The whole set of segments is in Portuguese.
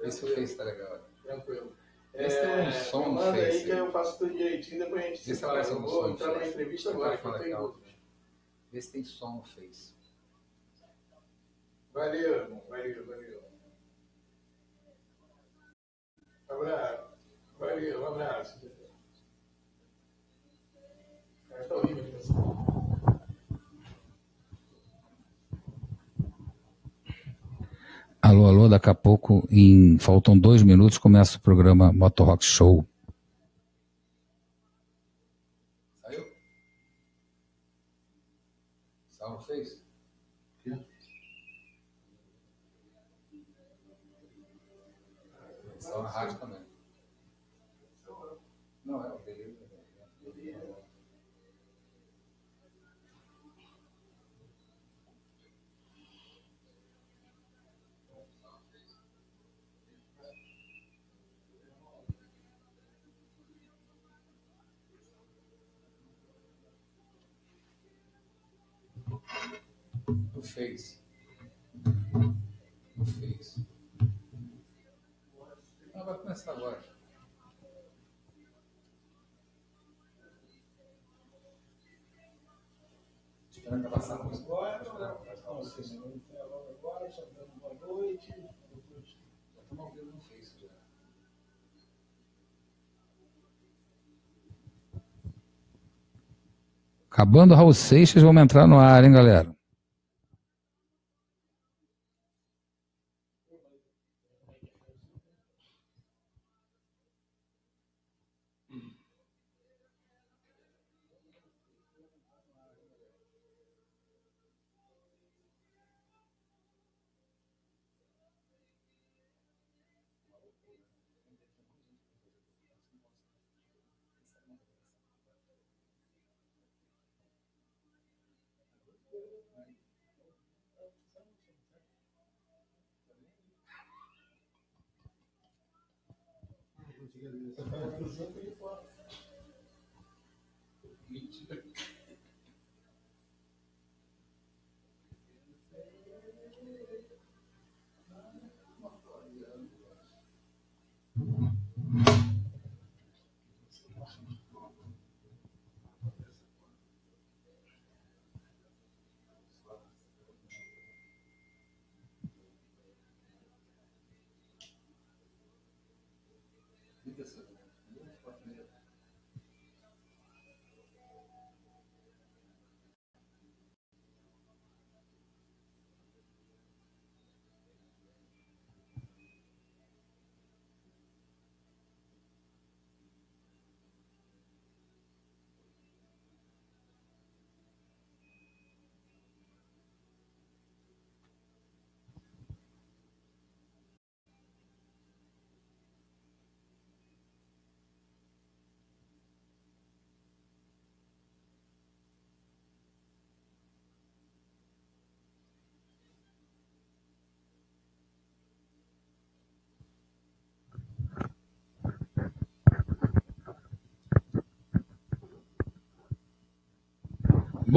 Esse Tranquilo. Face tá legal. Tranquilo. Esse é, tem um é, som é no Face. aí que eu faço tudo direitinho, depois a gente se fala. Eu vou entrar na entrevista agora, que eu tenho dúvidas. Vê se tem som no Face. Valeu, irmão. Valeu, valeu. Abraço. Valeu, um abraço. Está horrível aqui, pessoal. Alô, alô, daqui a pouco, em faltam dois minutos, começa o programa Motor Rock Show. Saiu? Salve, fez? Salve a rádio também. Não fez. Não fez. Ela vai começar agora. Esperando que passar a agora. Não, ou seja, agora, já dando boa noite. Já estamos ouvindo Acabando Raul Seixas, vamos entrar no ar, hein, galera?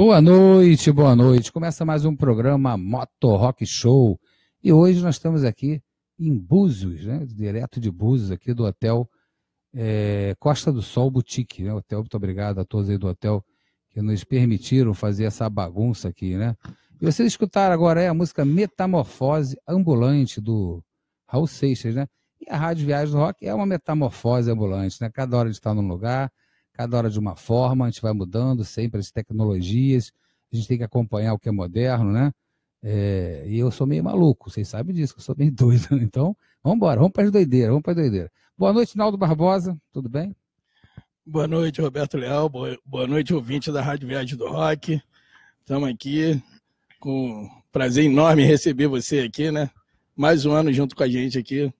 Boa noite, boa noite. Começa mais um programa Moto Rock Show. E hoje nós estamos aqui em Búzios, né? direto de Búzios, aqui do hotel é, Costa do Sol Boutique. Né? Hotel, muito obrigado a todos aí do hotel que nos permitiram fazer essa bagunça aqui, né? E vocês escutaram agora é a música Metamorfose Ambulante do Raul Seixas, né? E a Rádio Viagem do Rock é uma metamorfose ambulante, né? Cada hora a gente está num lugar, cada hora de uma forma, a gente vai mudando sempre as tecnologias, a gente tem que acompanhar o que é moderno, né? É, e eu sou meio maluco, vocês sabem disso, eu sou meio doido. Então, vamos embora, vamos para as doideiras, vamos para as doideiras. Boa noite, Naldo Barbosa, tudo bem? Boa noite, Roberto Leal, boa noite, ouvinte da Rádio Viagem do Rock. Estamos aqui com prazer enorme receber você aqui, né? Mais um ano junto com a gente aqui,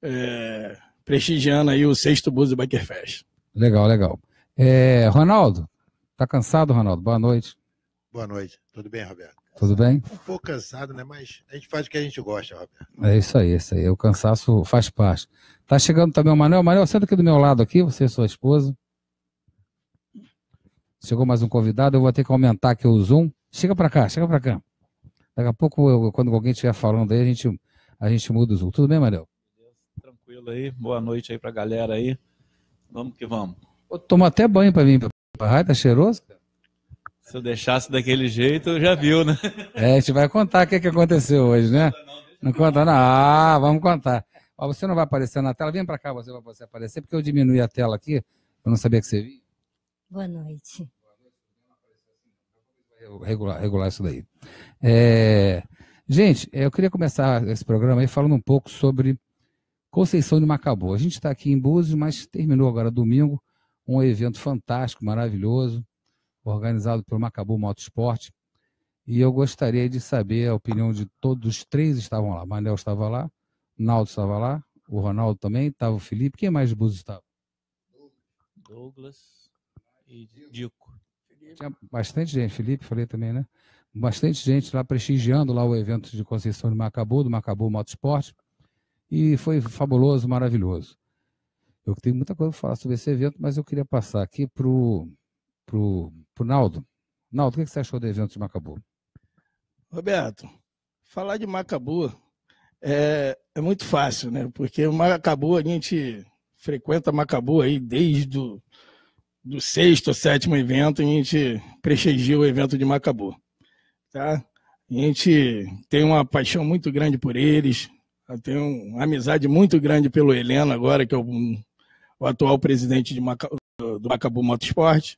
é, prestigiando aí o sexto bus do Fest. Legal, legal. É, Ronaldo, tá cansado, Ronaldo? Boa noite. Boa noite. Tudo bem, Roberto? Tudo bem? Um pouco cansado, né? Mas a gente faz o que a gente gosta, Roberto. É isso aí, é isso aí. O cansaço faz parte. Tá chegando também o Manuel. Manuel, senta aqui do meu lado aqui, você e sua esposa. Chegou mais um convidado, eu vou ter que aumentar aqui o zoom. Chega para cá, chega para cá. Daqui a pouco, eu, quando alguém estiver falando aí, a gente, a gente muda o zoom. Tudo bem, Manuel? Tranquilo aí. Boa noite aí pra galera aí. Vamos que vamos. Pô, toma até banho pra mim, pra rádio, tá cheiroso, cara? Se eu deixasse daquele jeito, já viu, né? É, a gente vai contar o que, é que aconteceu hoje, né? Não conta, não. Ah, vamos contar. Ó, você não vai aparecer na tela. Vem para cá, você vai você aparecer, porque eu diminui a tela aqui. Eu não sabia que você vinha. Boa noite. Regular, regular isso daí. É... Gente, eu queria começar esse programa aí falando um pouco sobre Conceição de Macabu. A gente está aqui em Búzios, mas terminou agora domingo um evento fantástico, maravilhoso, organizado pelo Macabu Motorsport. E eu gostaria de saber a opinião de todos os três estavam lá. Manel estava lá, Naldo estava lá, o Ronaldo também, estava o Felipe. Quem mais de Búzios estava? Douglas e Dico. Tinha bastante gente, Felipe, falei também, né? Bastante gente lá prestigiando lá o evento de Conceição do Macabu, do Macabu Motorsport. E foi fabuloso, maravilhoso. Eu tenho muita coisa para falar sobre esse evento, mas eu queria passar aqui para o pro, pro Naldo. Naldo, o que você achou do evento de Macabu? Roberto, falar de Macabu é, é muito fácil, né? Porque o Macabu, a gente frequenta Macabu aí desde o do sexto ou sétimo evento, a gente prestigia o evento de Macabu. Tá? A gente tem uma paixão muito grande por eles, tem uma amizade muito grande pelo Heleno agora, que é o o atual presidente Maca, do Macabu Motorsport.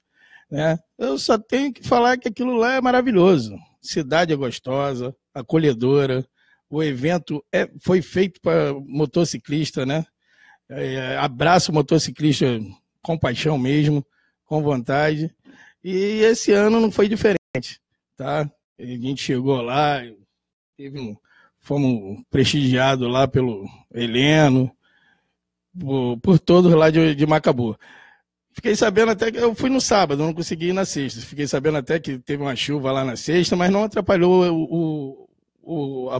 Né? Eu só tenho que falar que aquilo lá é maravilhoso. Cidade é gostosa, acolhedora. O evento é, foi feito para motociclista, né? É, é abraço o motociclista com paixão mesmo, com vontade. E esse ano não foi diferente, tá? A gente chegou lá, teve um, fomos prestigiados lá pelo Heleno, por, por todos lá de, de Macabu. Fiquei sabendo até que eu fui no sábado, não consegui ir na sexta. Fiquei sabendo até que teve uma chuva lá na sexta, mas não atrapalhou o, o, o, a,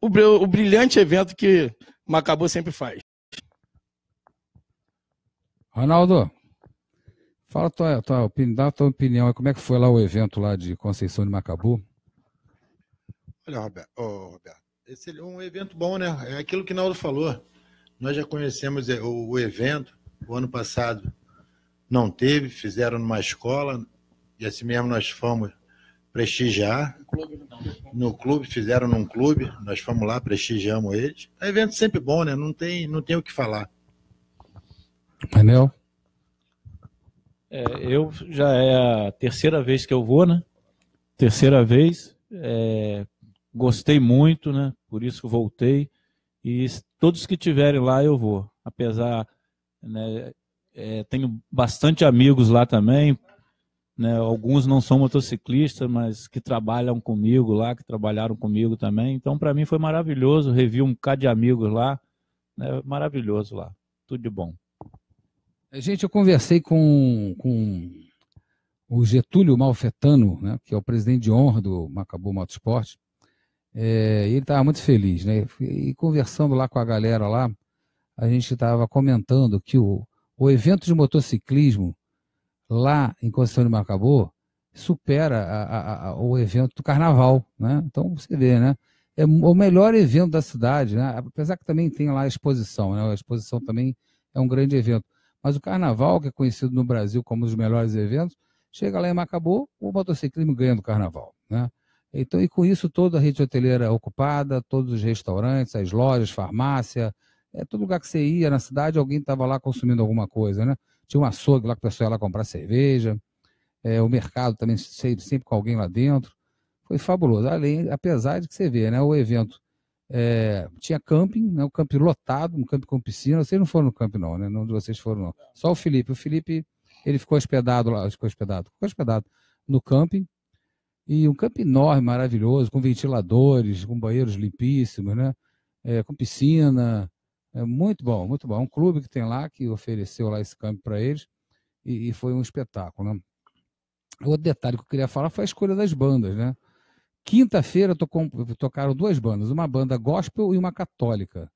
o, o brilhante evento que Macabu sempre faz. Ronaldo, fala tua, tua opinião, dá tua opinião, como é que foi lá o evento lá de Conceição de Macabu? Olha, Roberto, oh, Roberto esse é um evento bom, né? É aquilo que Naldo falou. Nós já conhecemos é, o, o evento, o ano passado não teve, fizeram numa escola, e assim mesmo nós fomos prestigiar. No clube, fizeram num clube, nós fomos lá, prestigiamos eles. É evento sempre bom, né? Não tem, não tem o que falar. Painel? É, eu já é a terceira vez que eu vou, né? Terceira vez. É, gostei muito, né? Por isso que voltei. E todos que tiverem lá eu vou. Apesar, né, é, tenho bastante amigos lá também. Né, alguns não são motociclistas, mas que trabalham comigo lá, que trabalharam comigo também. Então, para mim foi maravilhoso. Revi um bocado de amigos lá. Né, maravilhoso lá. Tudo de bom. É, gente, eu conversei com, com o Getúlio Malfetano, né, que é o presidente de honra do Macabu Motorsport. É, ele estava muito feliz, né? E conversando lá com a galera lá, a gente estava comentando que o, o evento de motociclismo lá em Conceição de Macabô supera a, a, a, o evento do Carnaval, né? Então você vê, né? É o melhor evento da cidade, né? Apesar que também tem lá a exposição, né? A exposição também é um grande evento. Mas o Carnaval, que é conhecido no Brasil como um dos melhores eventos, chega lá em Macabô, o motociclismo ganha do Carnaval, né? Então, e com isso, toda a rede hoteleira é ocupada, todos os restaurantes, as lojas, farmácia, é todo lugar que você ia na cidade, alguém estava lá consumindo alguma coisa, né? Tinha um açougue lá que o pessoal ia lá comprar cerveja, é, o mercado também sempre, sempre com alguém lá dentro. Foi fabuloso. Além, apesar de que você vê, né? O evento é, tinha camping, né, um camping lotado, um camping com piscina. Vocês não foram no camping, não, né? Não de vocês foram, não. Só o Felipe. O Felipe, ele ficou hospedado lá, ficou hospedado, ficou hospedado no camping. E um campo enorme, maravilhoso, com ventiladores, com banheiros limpíssimos, né? É, com piscina. É muito bom, muito bom. É um clube que tem lá, que ofereceu lá esse campo para eles, e, e, foi um espetáculo. Né? Outro detalhe que eu queria falar foi a escolha das bandas, né? Quinta-feira tocaram duas bandas, uma banda gospel e uma católica.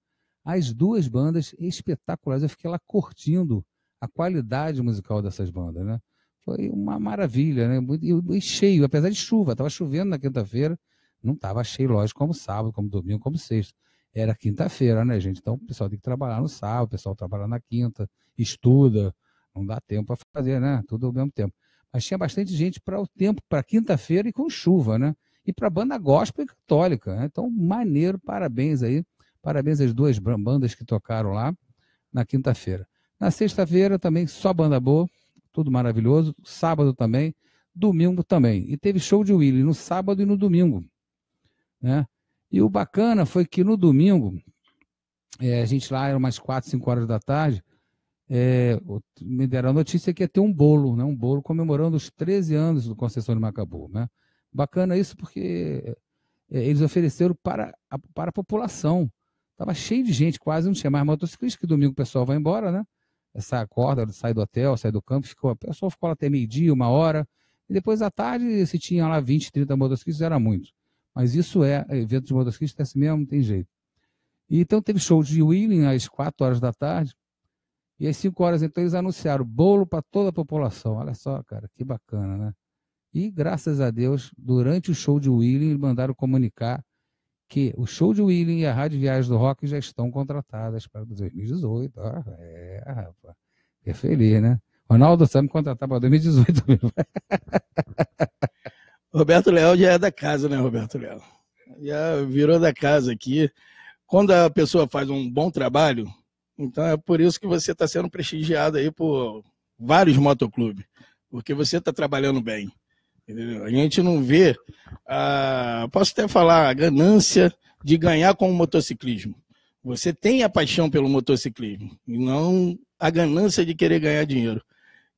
As duas bandas espetaculares, eu fiquei lá curtindo a qualidade musical dessas bandas, né? Foi uma maravilha, né? E, cheio, apesar de chuva, estava chovendo na quinta-feira, não estava cheio, lógico, como sábado, como domingo, como sexta. Era quinta-feira, né, gente? Então o pessoal tem que trabalhar no sábado, o pessoal trabalha na quinta, estuda, não dá tempo para fazer, né? Tudo ao mesmo tempo. Mas tinha bastante gente para o tempo, para quinta-feira e com chuva, né? E para a banda gospel e católica. Né? Então, maneiro, parabéns aí. Parabéns às duas bandas que tocaram lá na quinta-feira. Na sexta-feira também só banda boa tudo maravilhoso. Sábado também, domingo também. E teve show de Willie no sábado e no domingo. Né? E o bacana foi que no domingo, é, a gente lá era umas 4, 5 horas da tarde, é, me deram a notícia que ia ter um bolo, né? um bolo comemorando os 13 anos do Conceição de Macabu. Né? Bacana isso porque é, eles ofereceram para a, para a população. Estava cheio de gente, quase não tinha mais motociclista, que domingo o pessoal vai embora, né? Essa corda sai do hotel, sai do campo, ficou, a pessoa ficou lá até meio-dia, uma hora. E depois à tarde, se tinha lá 20, 30 motociclistas, era muito. Mas isso é, é evento de motociclista é assim mesmo, não tem jeito. E, então teve show de Wheeling às 4 horas da tarde. E às 5 horas, então, eles anunciaram bolo para toda a população. Olha só, cara, que bacana, né? E graças a Deus, durante o show de Wheeling, mandaram comunicar que o show de William e a Rádio Viagem do Rock já estão contratadas para 2018. Ah, é, rapaz. É feliz, né? Ronaldo sabe contratar para 2018. Roberto Leal já é da casa, né, Roberto Leal? Já virou da casa aqui. Quando a pessoa faz um bom trabalho, então é por isso que você está sendo prestigiado aí por vários motoclubes, porque você está trabalhando bem. A gente não vê, ah, posso até falar, a ganância de ganhar com o motociclismo. Você tem a paixão pelo motociclismo e não a ganância de querer ganhar dinheiro.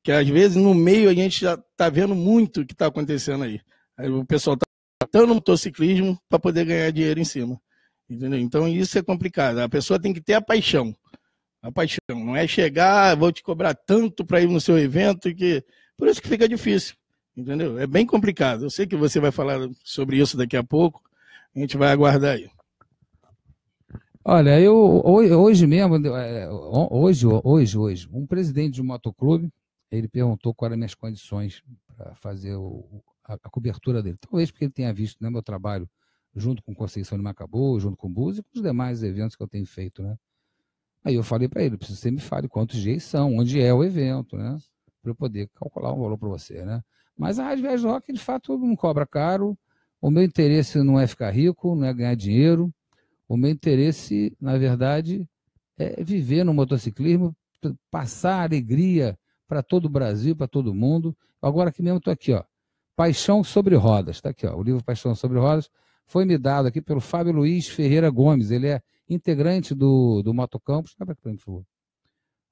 Que às vezes no meio a gente já está vendo muito o que está acontecendo aí. aí. O pessoal está matando o motociclismo para poder ganhar dinheiro em cima. Entendeu? Então isso é complicado. A pessoa tem que ter a paixão. A paixão. Não é chegar, ah, vou te cobrar tanto para ir no seu evento que. Por isso que fica difícil. Entendeu? É bem complicado. Eu sei que você vai falar sobre isso daqui a pouco. A gente vai aguardar aí. Olha, eu hoje mesmo, é, hoje, hoje, hoje, um presidente de um motoclube, ele perguntou quais eram minhas condições para fazer o, a, a, cobertura dele. Talvez porque ele tenha visto né, meu trabalho junto com Conceição de Macabou, junto com o Búzio e com os demais eventos que eu tenho feito, né? Aí eu falei para ele, preciso que você me fale quantos dias são, onde é o evento, né? Para eu poder calcular um valor para você, né? Mas a Rádio Viagem Rock, de fato, não cobra caro. O meu interesse não é ficar rico, não é ganhar dinheiro. O meu interesse, na verdade, é viver no motociclismo, passar alegria para todo o Brasil, para todo mundo. Agora aqui mesmo estou aqui, ó. Paixão sobre Rodas, está aqui, ó. O livro Paixão sobre Rodas foi me dado aqui pelo Fábio Luiz Ferreira Gomes. Ele é integrante do, do Motocampus.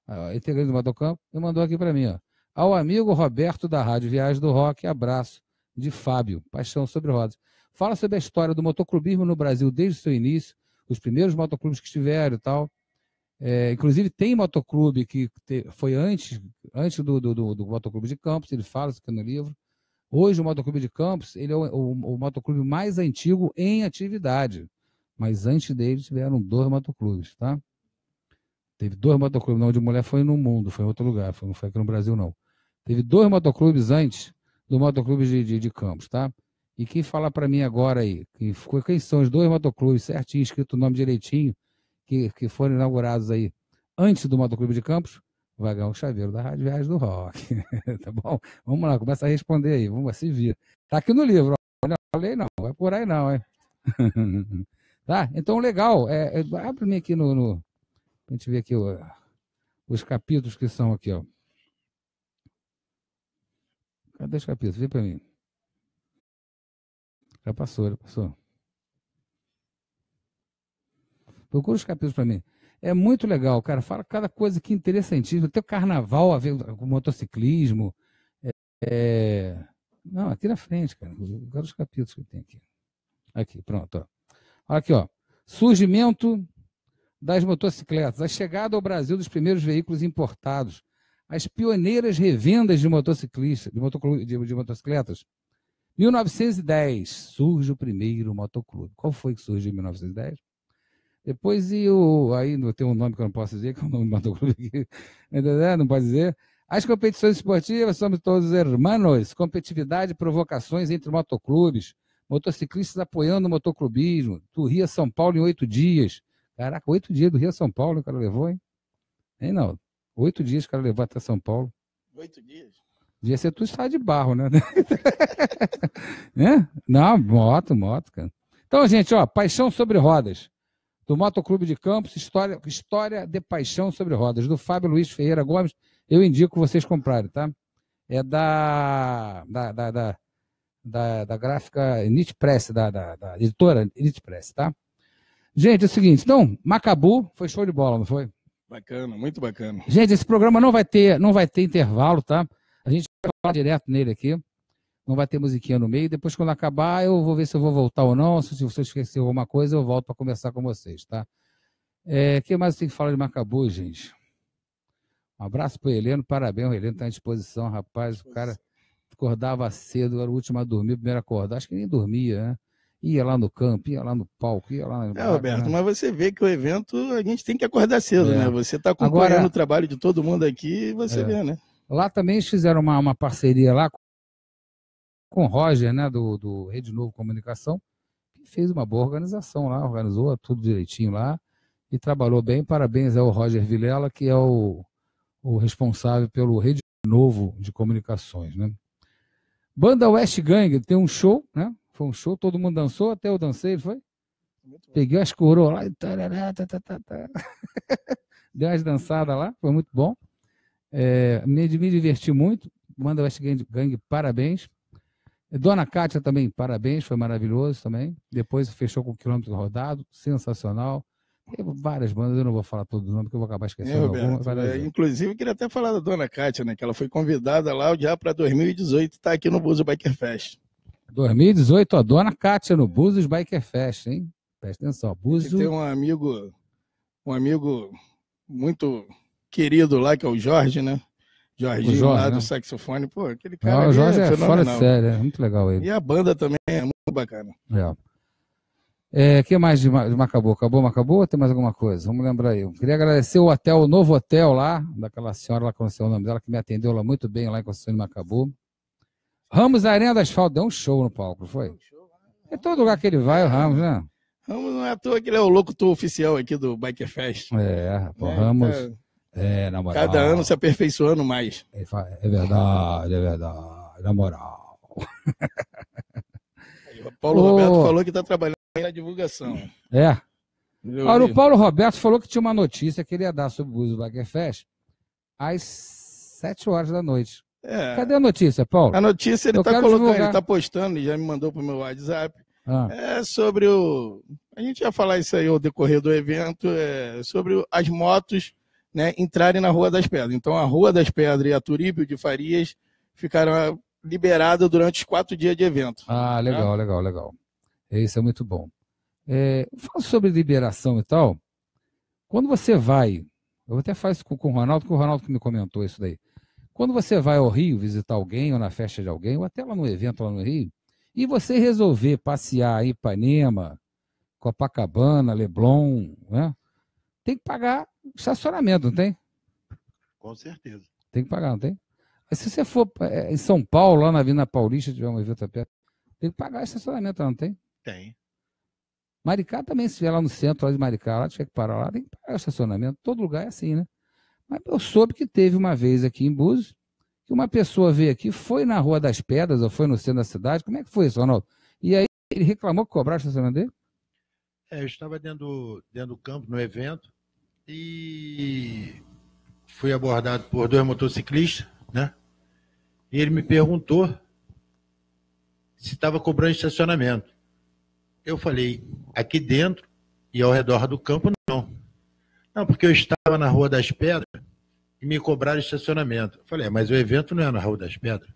Ah, integrante do Motocampo. Ele mandou aqui para mim, ó. Ao amigo Roberto da Rádio Viagem do Rock, abraço de Fábio, Paixão sobre Rodas. Fala sobre a história do motoclubismo no Brasil desde o seu início, os primeiros motoclubes que estiveram e tal. É, inclusive, tem motoclube que te, foi antes, antes do, do, do, do, motoclube de Campos, ele fala isso aqui no livro. Hoje, o motoclube de Campos ele é o, o, o motoclube mais antigo em atividade. Mas antes dele tiveram dois motoclubes, tá? Teve dois motoclubes, não, de mulher foi no mundo, foi em outro lugar, foi, não foi aqui no Brasil, não. Teve dois motoclubes antes do motoclube de, de, de Campos, tá? E quem falar para mim agora aí, que, quem são os dois motoclubes certinho, escrito o nome direitinho, que, que foram inaugurados aí antes do motoclube de Campos, vai ganhar o chaveiro da Rádio Viagem do Rock. tá bom? Vamos lá, começa a responder aí, vamos se vira. Tá aqui no livro, ó. não falei não, vai por aí não, hein? tá? Então, legal, é, é, abre-me aqui no, no... A gente vê aqui ó, os capítulos que são aqui, ó. Cadê os capítulos? Vem para mim. Já passou, já passou. Procura os capítulos para mim. É muito legal, cara. Fala cada coisa que interessantíssima. Tem o carnaval a ver com motociclismo. É, é... Não, aqui na frente, cara. Olha os capítulos que tem aqui. Aqui, pronto. Olha aqui, ó. Surgimento das motocicletas. A chegada ao Brasil dos primeiros veículos importados as pioneiras revendas de motociclistas, de, de, de motocicletas. 1910 surge o primeiro motoclube. Qual foi que surgiu em 1910? Depois e o aí tem um nome que eu não posso dizer, que é o um nome do motoclube aqui, não pode dizer. As competições esportivas somos todos hermanos. Competitividade e provocações entre motoclubes. Motociclistas apoiando o motoclubismo. Do Rio a São Paulo em oito dias. Caraca, oito dias do Rio a São Paulo o cara levou, hein? Hein, não? Oito dias para levar até São Paulo. Oito dias? Devia ser tu estar de barro, né? né? Não, moto, moto, cara. Então, gente, ó, paixão sobre rodas. Do Motoclube de Campos, história, história de paixão sobre rodas. Do Fábio Luiz Ferreira Gomes, eu indico vocês comprarem, tá? É da. da, da, da da, da gráfica Nit Press, da, da, da editora Nit Press, tá? Gente, é o seguinte, então, Macabu foi show de bola, não foi? Bacana, muito bacana. Gente, esse programa não vai ter, não vai ter intervalo, tá? A gente vai falar direto nele aqui. Não vai ter musiquinha no meio. Depois, quando acabar, eu vou ver se eu vou voltar ou não. Se você esqueceu alguma coisa, eu volto para conversar com vocês, tá? O é, que mais tem que falar de Macabu, gente? Um abraço pro Heleno, parabéns. O Heleno tá à disposição, rapaz. O cara acordava cedo, era o último a dormir, o primeiro a acordar. Acho que nem dormia, né? ia lá no campo, ia lá no palco, ia lá. No... É, Roberto, mas você vê que o evento a gente tem que acordar cedo, é. né? Você está acompanhando Agora, o trabalho de todo mundo aqui e você é. vê, né? Lá também fizeram uma, uma parceria lá com o Roger, né, do, do Rede Novo Comunicação, que fez uma boa organização lá, organizou tudo direitinho lá e trabalhou bem. Parabéns ao Roger Vilela, que é o, o responsável pelo Rede Novo de Comunicações, né? Banda West Gang tem um show, né? Foi um show, todo mundo dançou, até eu dancei, foi? Peguei as coroas lá e tarará, tá, tá, tá, tá Deu umas dançadas lá, foi muito bom. É, me, me diverti muito. Manda West Gang, Gang, parabéns. Dona Kátia também, parabéns, foi maravilhoso também. Depois fechou com o quilômetro rodado, sensacional. Teve várias bandas, eu não vou falar todo o nome, porque eu vou acabar é, esquecendo. É, Roberto, alguma, é, inclusive, eu queria até falar da Dona Kátia, né? Que ela foi convidada lá já para 2018 e está aqui no Buzo Biker Fest. 2018, a Dona Kátia no Búzios Biker Fest, hein? Presta atenção, Búzios... Tem um amigo, um amigo muito querido lá, que é o Jorge, né? Jorge, lá né? do saxofone, pô, aquele cara ah, o é Jorge é, é fora de série, é muito legal ele. E a banda também é muito bacana. É. É, que mais de, de Macabou? Acabou, Macabou? Ou tem mais alguma coisa? Vamos lembrar aí. Eu queria agradecer o hotel, o novo hotel lá, daquela senhora lá, conheceu o nome dela, que me atendeu lá muito bem lá em Conceição de Macabou. Ramos Arena do Asfalto deu um show no palco, foi? É todo lugar que ele vai, o Ramos, né? Ramos não é à toa que ele é o locutor oficial aqui do Biker Fest. É, pô, é, Ramos. Então, é, na moral. Cada ano se aperfeiçoando mais. é verdade, é verdade, na moral. Paulo Roberto falou que está trabalhando na divulgação. É. Meu o Paulo Roberto falou que tinha uma notícia que ele ia dar sobre o uso do Biker Fest às 7 horas da noite. É. Cadê a notícia, Paulo? A notícia ele está colocando, ele está postando, ele já me mandou para o meu WhatsApp. Ah. É sobre o. A gente ia falar isso aí ao decorrer do evento, é sobre as motos né, entrarem na Rua das Pedras. Então, a Rua das Pedras e a Turíbio de Farias ficaram ah, liberadas durante os quatro dias de evento. Ah, tá? legal, legal, legal. Isso é muito bom. É, falando sobre liberação e tal, quando você vai, eu até faço com, com o Ronaldo, porque o Ronaldo que me comentou isso daí. Quando você vai ao Rio visitar alguém, ou na festa de alguém, ou até lá no evento lá no Rio, e você resolver passear em Ipanema, Copacabana, Leblon, né? tem que pagar estacionamento, não tem? Com certeza. Tem que pagar, não tem? Mas se você for é, em São Paulo, lá na Avenida Paulista, tiver um evento a pé, tem que pagar estacionamento, não tem? Tem. Maricá também, se vier lá no centro, lá de Maricá, lá tiver que parar lá, tem que pagar estacionamento. Todo lugar é assim, né? Mas eu soube que teve uma vez aqui em Búzios que uma pessoa veio aqui, foi na Rua das Pedras ou foi no centro da cidade. Como é que foi isso, Ronaldo? E aí ele reclamou que cobraram o estacionamento dele? É, eu estava dentro do, dentro do campo, no evento, e fui abordado por dois motociclistas, né? E ele me perguntou se estava cobrando estacionamento. Eu falei, aqui dentro e ao redor do campo, não, porque eu estava na Rua das Pedras e me cobraram estacionamento. Eu falei, é, mas o evento não é na Rua das Pedras.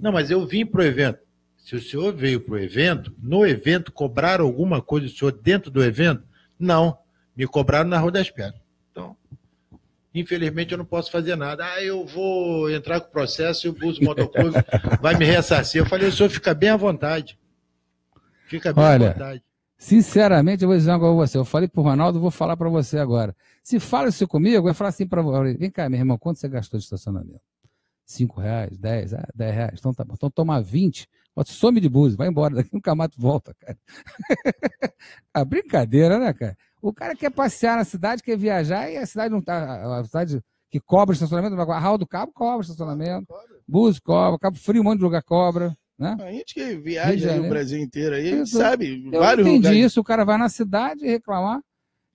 Não, mas eu vim para o evento. Se o senhor veio para o evento, no evento cobraram alguma coisa do senhor dentro do evento? Não, me cobraram na Rua das Pedras. Então, infelizmente eu não posso fazer nada. Ah, eu vou entrar com o processo e o bus Motoclube vai me ressarcir. Eu falei, o senhor fica bem à vontade. Fica bem Olha, à vontade. Sinceramente, eu vou dizer uma coisa você. Eu falei pro Ronaldo, vou falar para você agora. Se fala isso comigo, eu falar assim para você. Vem cá, meu irmão, quanto você gastou de estacionamento? 5 reais, 10, ah, reais. Então tá bom. Então toma 20, some de búzios, vai embora, daqui nunca mais volta, cara. a brincadeira, né, cara? O cara quer passear na cidade, quer viajar e a cidade não tá. A cidade que cobra estacionamento, a Raul do Cabo cobra estacionamento. Búzios cobra, Cabo Frio, um monte de lugar cobra. Né? A gente que viaja o Brasil inteiro aí, eu, sabe, eu vários entendi lugares. isso, o cara vai na cidade reclamar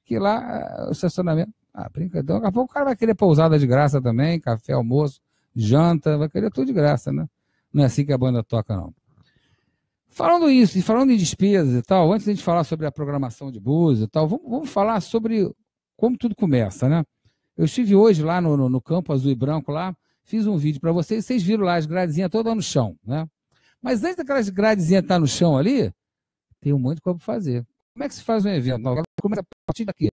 que lá ah, o estacionamento. Ah, brincadeira. Então daqui a pouco o cara vai querer pousada de graça também, café, almoço, janta, vai querer tudo de graça, né? Não é assim que a banda toca, não. Falando isso, e falando em despesas e tal, antes de a gente falar sobre a programação de bus e tal, vamos, vamos, falar sobre como tudo começa, né? Eu estive hoje lá no, no, no campo azul e branco lá, fiz um vídeo para vocês, vocês viram lá as gradezinhas todas no chão, né? Mas antes daquelas gradezinhas estar tá no chão ali, tem um monte de coisa para fazer. Como é que se faz um evento? começa a partir daqui.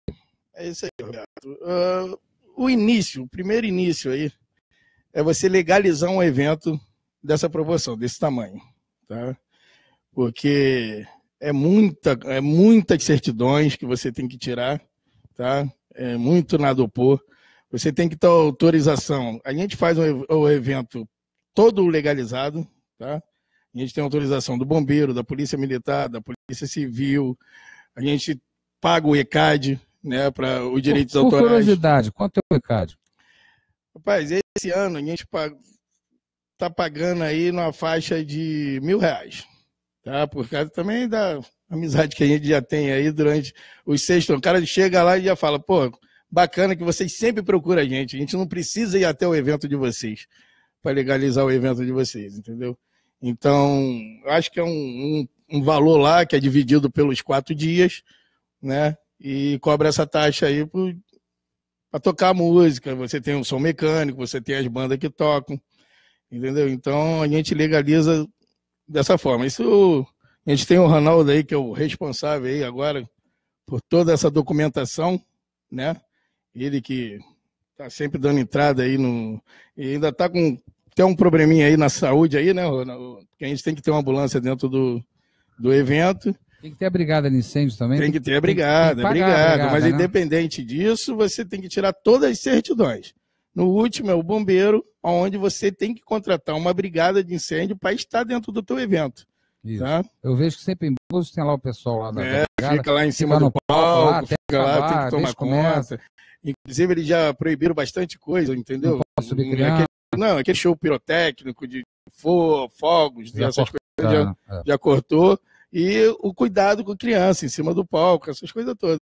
É isso aí, Roberto. Uh, o início, o primeiro início aí, é você legalizar um evento dessa proporção, desse tamanho. Tá? Porque é muita, é muitas certidões que você tem que tirar, tá? É muito nada opor. Você tem que ter autorização. A gente faz o evento todo legalizado, tá? A gente tem autorização do bombeiro, da polícia militar, da polícia civil. A gente paga o ECAD, né, para os direitos por, por autorais. curiosidade, quanto é o ECAD? Rapaz, esse ano a gente está pagando aí numa faixa de mil reais, tá? Por causa também da amizade que a gente já tem aí durante os sextos. O cara chega lá e já fala, pô, bacana que vocês sempre procuram a gente. A gente não precisa ir até o evento de vocês para legalizar o evento de vocês, entendeu? Então, eu acho que é um, um, um valor lá que é dividido pelos quatro dias, né? E cobra essa taxa aí para tocar música. Você tem um som mecânico, você tem as bandas que tocam, entendeu? Então, a gente legaliza dessa forma. Isso a gente tem o Ronaldo aí que é o responsável aí agora por toda essa documentação, né? Ele que tá sempre dando entrada aí no e ainda tá com até um probleminha aí na saúde aí, né, Porque a gente tem que ter uma ambulância dentro do, do evento. Tem que ter a brigada de incêndio também. Tem né? que ter a brigada, brigada, Mas né? independente disso, você tem que tirar todas as certidões. No último é o bombeiro, onde você tem que contratar uma brigada de incêndio para estar dentro do teu evento. Isso. Tá? Eu vejo que sempre em Búzios tem lá o pessoal lá da é, brigada, fica lá em cima do palco, palco lá, fica acabar, lá, tem que tomar conta. Começa. Inclusive, eles já proibiram bastante coisa, entendeu? Não, não, aquele show pirotécnico de fogos, essas coisas, já, é. já cortou. E o cuidado com a criança em cima do palco, essas coisas todas.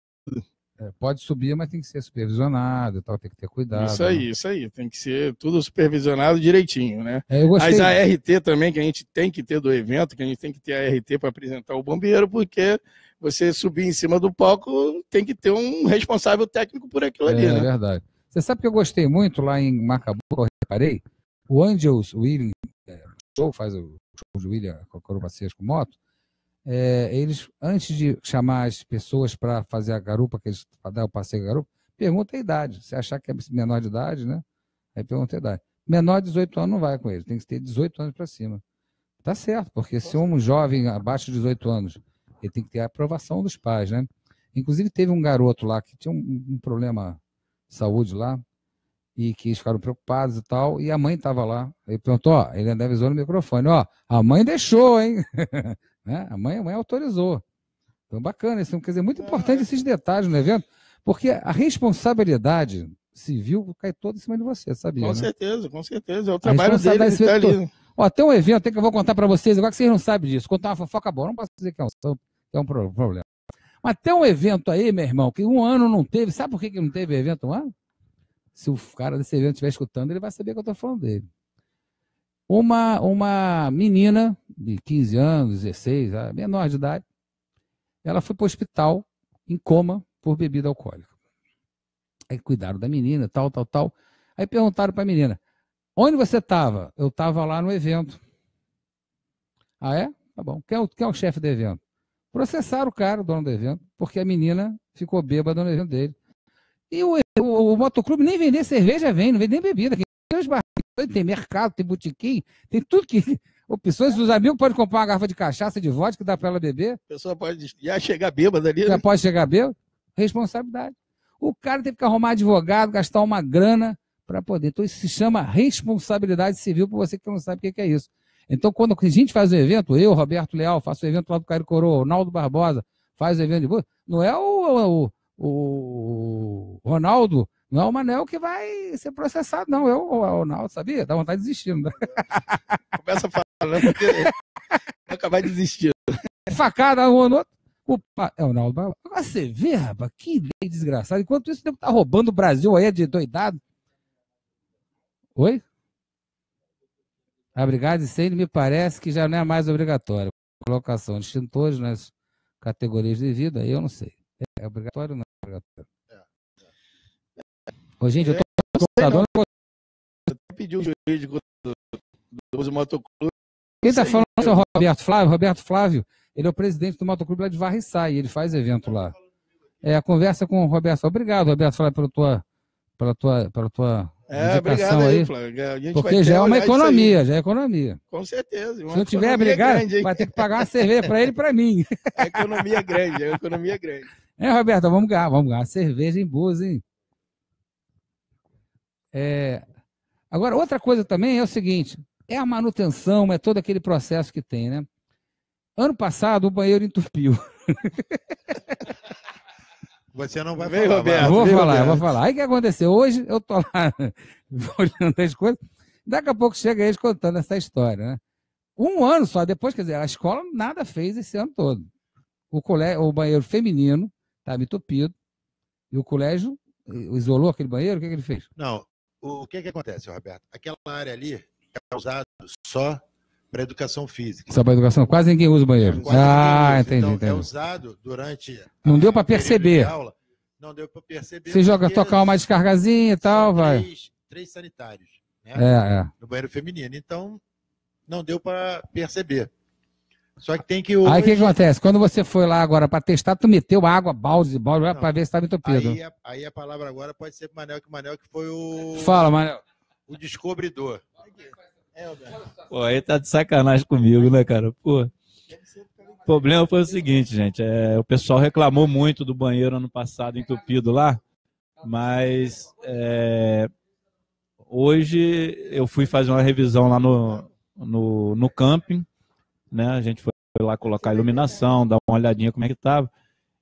É, pode subir, mas tem que ser supervisionado, tal, tem que ter cuidado. Isso né? aí, né? isso aí, tem que ser tudo supervisionado direitinho, né? É, a RT também que a gente tem que ter do evento, que a gente tem que ter a RT para apresentar o bombeiro, porque você subir em cima do palco tem que ter um responsável técnico por aquilo é, ali, né? É verdade. Você sabe que eu gostei muito lá em Macabu, parei o Angels William é, Show, faz o show de William Corobaceias com moto, é, eles, antes de chamar as pessoas para fazer a garupa, que eles, para dar o passeio garupa, pergunta a idade. Se achar que é menor de idade, né? Aí pergunta a idade. Menor de 18 anos não vai com eles, tem que ter 18 anos para cima. Tá certo, porque se um jovem abaixo de 18 anos, ele tem que ter a aprovação dos pais, né? Inclusive, teve um garoto lá que tinha um, um problema de saúde lá, e que eles ficaram preocupados e tal. E a mãe estava lá. Aí perguntou, ó, ele ainda avisou no microfone, ó, a mãe deixou, hein? né? a, mãe, a mãe autorizou. Então, bacana isso. Quer dizer, muito importante esses detalhes no evento, é porque a responsabilidade civil cai toda em cima de você, sabia? Com né? certeza, com certeza. É o trabalho dele que tá ali. Né? Ó, tem um evento tem que eu vou contar para vocês, agora que vocês não sabem disso. Contar uma fofoca boa, não posso dizer que é um, que é um problema. Mas tem um evento aí, meu irmão, que um ano não teve. Sabe por que, que não teve evento um ano? se o cara desse evento estiver escutando, ele vai saber que eu estou falando dele. Uma, uma menina de 15 anos, 16, menor de idade, ela foi para o hospital em coma por bebida alcoólica. Aí cuidaram da menina, tal, tal, tal. Aí perguntaram para a menina: onde você estava? Eu estava lá no evento. Ah, é? Tá bom. Quem é, o, quem é o chefe do evento? Processaram o cara, o dono do evento, porque a menina ficou bêbada no evento dele. E o, o, o motoclube nem vender cerveja vem, não vende nem bebida. Tem, tem mercado, tem botiquim, tem tudo que. Opções, os amigos podem comprar uma garrafa de cachaça, de vodka, que dá para ela beber. A pessoa pode já chegar bêbada ali. Já né? pode chegar bêbada. Responsabilidade. O cara tem que arrumar advogado, gastar uma grana para poder. Então, isso se chama responsabilidade civil, para você que não sabe o que é isso. Então, quando a gente faz o um evento, eu, Roberto Leal, faço o um evento lá do Caio Coroa, Ronaldo Barbosa, faz o um evento de boa, não é o, o, o Ronaldo, não é o Manel que vai ser processado, não. Eu, o Ronaldo, sabia? Dá vontade de desistir. Né? Começa falando porque vai acabar desistindo. É facada um no outro. Opa, é o Ronaldo. Agora você vê, rapaz, que lei desgraçada. Enquanto isso, o tempo tá roubando o Brasil aí é de doidado. Oi? obrigado. brigada de me parece que já não é mais obrigatório. Colocação de extintores nas categorias de vida, eu não sei. É obrigatório, não projeto. É, é. Ô, gente, eu tô com o computador. Não. Eu até pedi o jurídico do, do, do Motoclube. Quem tá falando é o Roberto Flávio? Roberto Flávio, ele é o presidente do Motoclube lá de Varriçai, ele faz evento lá. É, a conversa com o Roberto. Obrigado, Roberto Flávio, pela tua, pela tua, pela tua é, obrigado aí, aí Flávio. Porque já é uma economia, já é economia. Com certeza. Se não tiver obrigado, vai ter que pagar uma cerveja para ele e para mim. A é economia é grande, a economia é grande. É, Roberto, vamos ganhar, vamos ganhar. Cerveja em Búzios, hein? É... Agora, outra coisa também é o seguinte: é a manutenção, é todo aquele processo que tem, né? Ano passado o banheiro entupiu. Você não vai ver, Roberto, vou vem, falar, Roberto. vou falar. Aí o que aconteceu? Hoje eu tô lá olhando as coisas. Daqui a pouco chega eles contando essa história, né? Um ano só depois, quer dizer, a escola nada fez esse ano todo. O, colégio, o banheiro feminino Tá estava entupido, e o colégio eh, isolou aquele banheiro, o que, é que ele fez? Não, o que, é que acontece, Roberto? Aquela área ali é usada só para educação física. Só para educação, quase ninguém usa o banheiro. Quase ah, usa. entendi, então, entendi. É usado durante. Não deu para perceber. De aula, não deu para perceber. Você joga tocar uma descargazinha e tal, vai. Três, três sanitários, né? É, é. No banheiro feminino. Então, não deu para perceber. Só que tem que. Hoje... Aí o que, que acontece? Quando você foi lá agora para testar, tu meteu água, balde, balde, para ver se estava entupido. Aí, aí a, palavra agora pode ser para Manel, que o Manel que foi o. Fala, Manel. O descobridor. É, Pô, aí tá de sacanagem comigo, né, cara? Pô. O problema foi o seguinte, gente. É, o pessoal reclamou muito do banheiro ano passado entupido lá, mas é, hoje eu fui fazer uma revisão lá no, no, no camping né? A gente foi lá colocar iluminação, dar uma olhadinha como é que estava,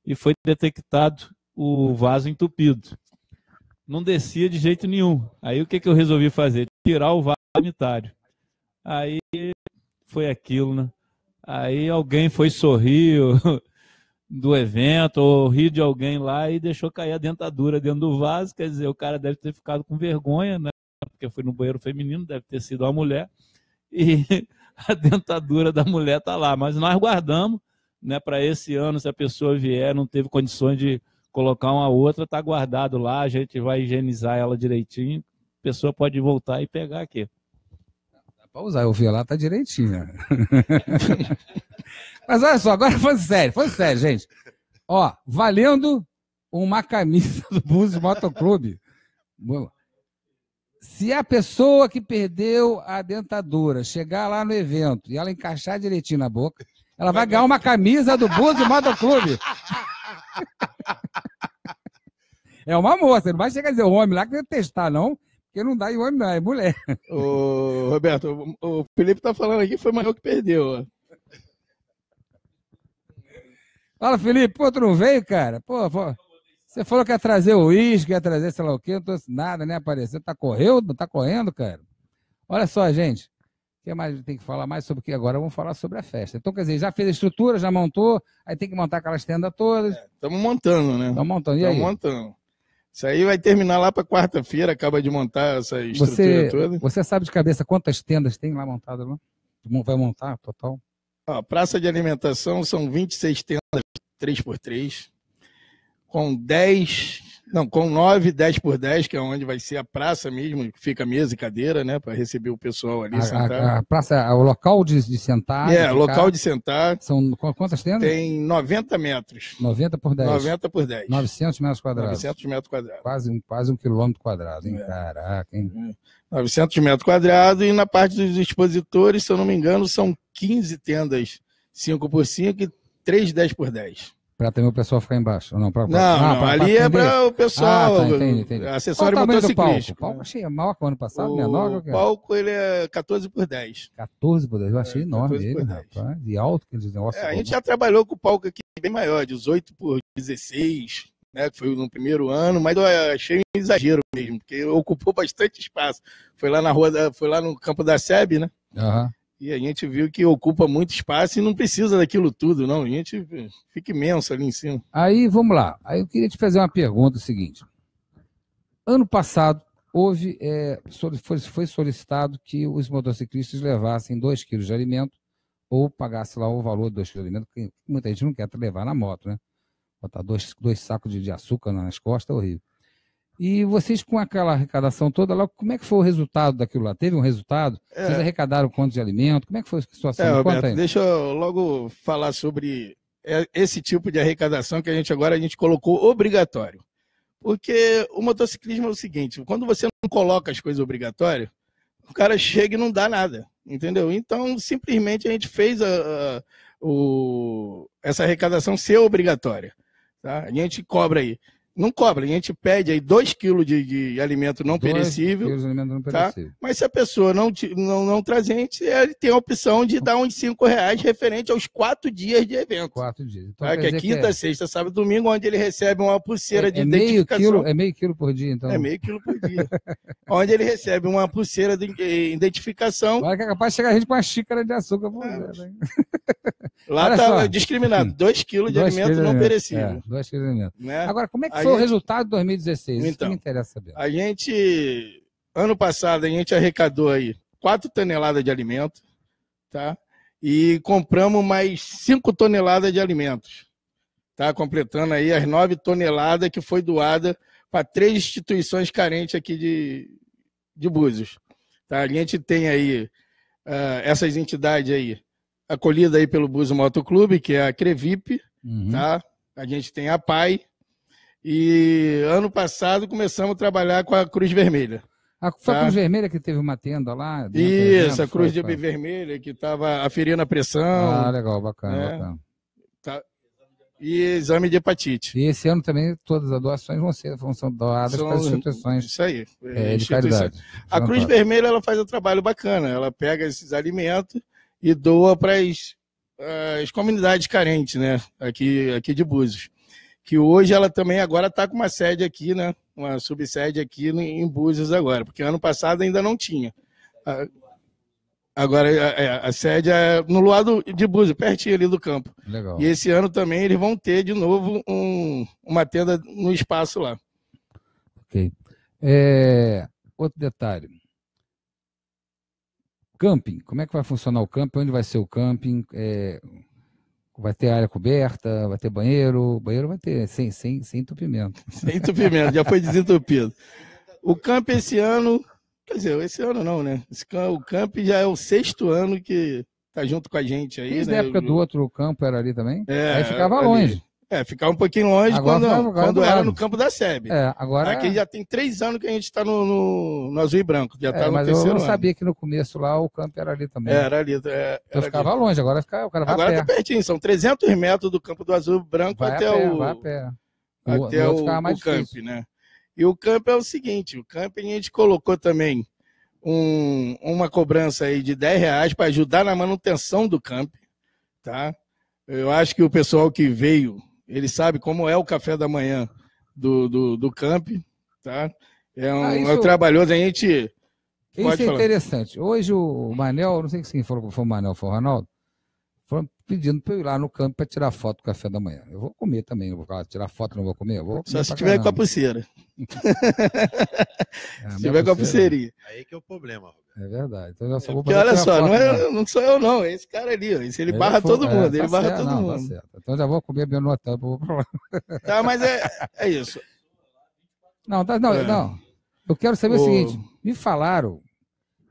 e foi detectado o vaso entupido. Não descia de jeito nenhum. Aí o que, que eu resolvi fazer? Tirar o vaso sanitário. Aí foi aquilo, né? Aí alguém foi sorrir do evento, ou rir de alguém lá e deixou cair a dentadura dentro do vaso. Quer dizer, o cara deve ter ficado com vergonha, né? Porque foi no banheiro feminino, deve ter sido uma mulher. E a dentadura da mulher está lá. Mas nós guardamos né, para esse ano, se a pessoa vier, não teve condições de colocar uma outra, está guardado lá, a gente vai higienizar ela direitinho, a pessoa pode voltar e pegar aqui. Dá para usar, eu vi lá, tá direitinho. Mas olha só, agora foi sério, foi sério, gente. Ó, valendo uma camisa do Búzios Motoclube. Se a pessoa que perdeu a dentadura chegar lá no evento e ela encaixar direitinho na boca, ela vai ganhar uma camisa do Búzio Clube. É uma moça, não vai chegar a dizer homem lá que testar, não. Porque não dá em homem, não, é mulher. Ô, Roberto, o Felipe tá falando aqui foi maior que perdeu. Fala, Felipe, pô, tu não veio, cara? Pô, pô. Você falou que ia trazer o uísque, ia trazer sei lá o quê, não trouxe nada, né? Apareceu, tá correndo, tá correndo, cara. Olha só, gente. O que mais tem que falar mais sobre o que agora? Vamos falar sobre a festa. Então, quer dizer, já fez a estrutura, já montou, aí tem que montar aquelas tendas todas. Estamos é, montando, né? Estamos montando. Estamos montando. Isso aí vai terminar lá para quarta-feira, acaba de montar essa estrutura você, toda. Você sabe de cabeça quantas tendas tem lá montadas lá? Vai montar total? Ó, praça de alimentação são 26 tendas 3x3 com 10, não, com 9, 10 por 10, que é onde vai ser a praça mesmo, fica mesa e cadeira, né, para receber o pessoal ali a, sentar. A, a praça, é o local de, de sentar. É, de local de sentar. São quantas tendas? Tem 90 metros. 90 por 10. 90 por 10. 900 metros quadrados. 900 metros quadrados. Quase, um, quase um quilômetro quadrado, hein? É. Caraca, hein? 900 é. metros quadrados e na parte dos expositores, se eu não me engano, são 15 tendas 5 por 5 e 3 10 por 10. Pra também o pessoal ficar embaixo. não, pra, não, ah, não pra, ali é para o pessoal. Ah, tá, entendi, entendi. Acessório Qual motociclístico. O palco, o palco né? achei maior que o ano passado, o menor. O palco ele é 14 por 10. 14 por 10, eu achei é, enorme ele, rapaz. E alto que eles É, a gente já trabalhou com o palco aqui bem maior, 18 por 16, né? Que foi no primeiro ano, mas eu achei um exagero mesmo, porque ocupou bastante espaço. Foi lá na rua, da, foi lá no campo da SEB, né? Uhum. E a gente viu que ocupa muito espaço e não precisa daquilo tudo, não. A gente fica imenso ali em cima. Aí, vamos lá. Aí eu queria te fazer uma pergunta é seguinte. Ano passado, houve, é, foi solicitado que os motociclistas levassem 2 quilos de alimento ou pagasse lá o valor de 2 quilos de alimento, que muita gente não quer levar na moto, né? Botar dois, dois sacos de, de açúcar nas costas é horrível. E vocês, com aquela arrecadação toda lá, como é que foi o resultado daquilo lá? Teve um resultado? É. Vocês arrecadaram quanto de alimento? Como é que foi a situação? É, Roberto, deixa eu logo falar sobre é, esse tipo de arrecadação que a gente agora a gente colocou obrigatório. Porque o motociclismo é o seguinte, quando você não coloca as coisas obrigatórias, o cara chega e não dá nada, entendeu? Então, simplesmente a gente fez a, a, o, essa arrecadação ser obrigatória. Tá? A gente cobra aí não cobra, a gente pede aí 2 quilos de, de, alimento não dois perecível. Quilos de alimento não tá? perecível. Tá? Mas se a pessoa não, não, não traz gente, é, tem a opção de dar uns 5 reais referente aos quatro dias de evento. Quatro dias. Então, tá? Que é quinta, que é... sexta, sábado domingo, onde ele recebe uma pulseira é, de é identificação. Meio quilo, é meio quilo por dia, então. É meio quilo por dia. onde ele recebe uma pulseira de identificação. Agora que é capaz de chegar a gente com uma xícara de açúcar. Por é. Né? Lá estava tá discriminado, 2 quilos de dois alimento quilos não perecível. 2 é, quilos de alimento. Né? Agora, como é que foi gente... o resultado de 2016? Então, Isso que então, me interessa saber. A gente, ano passado, a gente arrecadou aí 4 toneladas de alimento, tá? E compramos mais 5 toneladas de alimentos, tá? Completando aí as 9 toneladas que foi doada para três instituições carentes aqui de, de Búzios. Tá? A gente tem aí uh, essas entidades aí, acolhida aí pelo Búzios Motoclube, que é a Crevip, uhum. tá? A gente tem a PAI, e ano passado começamos a trabalhar com a Cruz Vermelha. A, foi tá? a Cruz Vermelha que teve uma tenda lá? Né, isso, a Cruz foi, de foi. Vermelha que estava aferindo a pressão. Ah, legal, bacana, né? bacana. Tá. E exame de hepatite. E esse ano também todas as doações vão ser vão ser doadas São, para instituições. Isso aí. É, é A Cruz Fantástico. Vermelha ela faz um trabalho bacana. Ela pega esses alimentos e doa para as, as comunidades carentes, né? Aqui, aqui de Búzios que hoje ela também agora está com uma sede aqui, né? Uma subsede aqui em Búzios agora, porque ano passado ainda não tinha. Agora a, é, a, é, a sede é no lado de Búzios, pertinho ali do campo. Legal. E esse ano também eles vão ter de novo um, uma tenda no espaço lá. Ok. É, outro detalhe. Camping, como é que vai funcionar o camping? Onde vai ser o camping? É, Vai ter área coberta, vai ter banheiro, banheiro vai ter, sem, sem, sem entupimento. Sem entupimento, já foi desentupido. O camp esse ano, quer dizer, esse ano não, né? o camp já é o sexto ano que tá junto com a gente aí. Desde né? a época do outro campo era ali também? É, aí ficava ali. longe. É, ficar um pouquinho longe agora quando, agora quando era no campo da SEB. É, agora. Aqui já tem três anos que a gente está no, no, no, azul e branco. Já é, tá no mas terceiro eu não sabia que no começo lá o campo era ali também. É, era ali. É, então eu era ficava ali. longe, agora fica, o cara vai Agora está pertinho, são 300 metros do campo do azul e branco vai até pé, o. Vai a pé. Até o, o, o camp, né? E o campo é o seguinte: o campo a gente colocou também um, uma cobrança aí de 10 reais para ajudar na manutenção do campo, tá? Eu acho que o pessoal que veio ele sabe como é o café da manhã do, do, do camp, tá? É um, ah, isso... é um trabalhoso, a gente... Pode isso é falar. interessante. Hoje o Manel, não sei quem falou, foi o Manel, foi o Ronaldo, foi pedindo para eu ir lá no campo para tirar foto do café da manhã. Eu vou comer também, eu vou tirar foto, não vou comer. Eu vou comer Só se tiver caramba. Ah, com a pulseira. é, se tiver pulseira, com a pulseirinha. Aí que é o problema, Roberto. É verdade. Então já só é vou é porque, olha só, foto, não, é, né? não sou eu, não. É esse cara ali, ó. Esse ele, ele barra foi, todo é, mundo. É, tá ele barra certo, todo não, tá mundo. Tá então já vou comer meu no tampa, vou Tá, mas é, é isso. Não, tá, não, é. não. Eu quero saber o, o seguinte: me falaram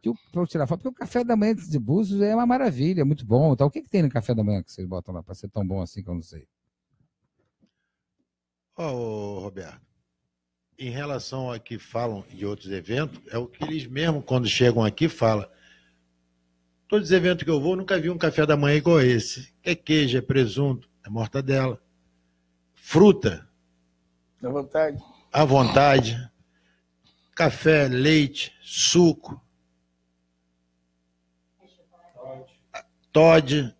que para eu tirar foto, porque o café da manhã de Búzios é uma maravilha, é muito bom. Então, o que, que tem no café da manhã que vocês botam lá para ser tão bom assim que eu não sei? Ô, oh, Roberto, em relação a que falam de outros eventos, é o que eles mesmo, quando chegam aqui, falam. Todos os eventos que eu vou, nunca vi um café da manhã igual esse. É queijo, é presunto, é mortadela. Fruta. À vontade. À vontade. Café, leite, suco. Todd.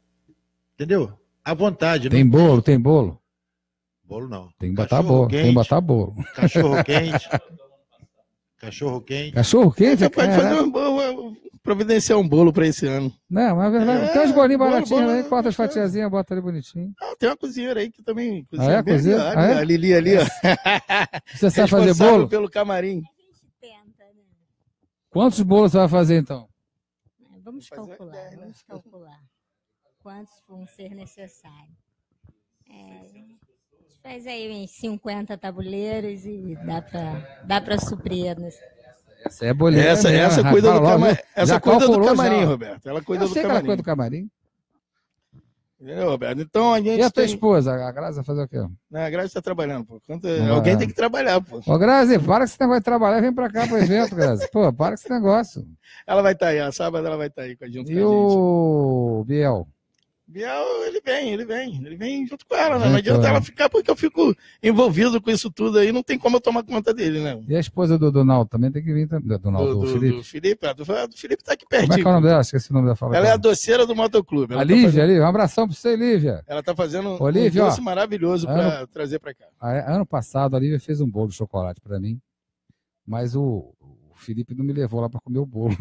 Entendeu? À vontade. Tem não... bolo, tem bolo. Bolo não. Tem que botar bolo. Quente, tem que botar bolo. Cachorro quente. cachorro quente. Cachorro quente? Você é, pode fazer um bolo, providenciar um bolo para esse ano. Não, mas é verdade. É, tem uns bolinhos baratinhos aí, é corta as fatiazinhas, bota ali bonitinho. Ah, tem uma cozinheira aí que também cozinha. Ah, é, bem, cozinha? Ali, ah, é? A Lili ali, ó. É. Você sabe fazer bolo? pelo camarim. Né? Quantos bolos você vai fazer então? Vamos calcular, né? vamos calcular. Quantos vão ser necessários? É, Faz aí uns 50 tabuleiros e dá para dá pra suprir. Né? Essa é boleira. Essa, mesmo, essa cuida, do, cama... essa cuida do camarim, já. Roberto. Ela cuida Eu do camarim. Que ela cuida do camarim. Entendeu, Roberto? Então a gente. E a tua tem... esposa, a vai fazer o quê? Não, a Grazi tá trabalhando, pô. Quanto... Ah. Alguém tem que trabalhar, pô. Ô, Grazi, para que esse negócio de trabalhar, vem pra cá pro evento, Grazi. Pô, para com esse negócio. Ela vai estar tá aí, a sábado ela vai estar tá aí com a gente. E com a gente. o Biel? Biel, ele vem, ele vem, ele vem junto com ela, né? Não adianta ela ficar porque eu fico envolvido com isso tudo aí, não tem como eu tomar conta dele, né? E a esposa do Donaldo também tem que vir também. do, do, do Felipe. Do Felipe, do, do Felipe tá aqui pertinho. Como é que é o nome dela? Esqueci o nome da Fala ela é a doceira do motoclube. Ela a tá Lívia, tá fazendo... Lívia, um abração pra você, Lívia. Ela tá fazendo Olívia, um doce ó, maravilhoso ano... pra trazer pra cá. Ah, é? Ano passado a Lívia fez um bolo de chocolate pra mim, mas o, o Felipe não me levou lá pra comer o bolo.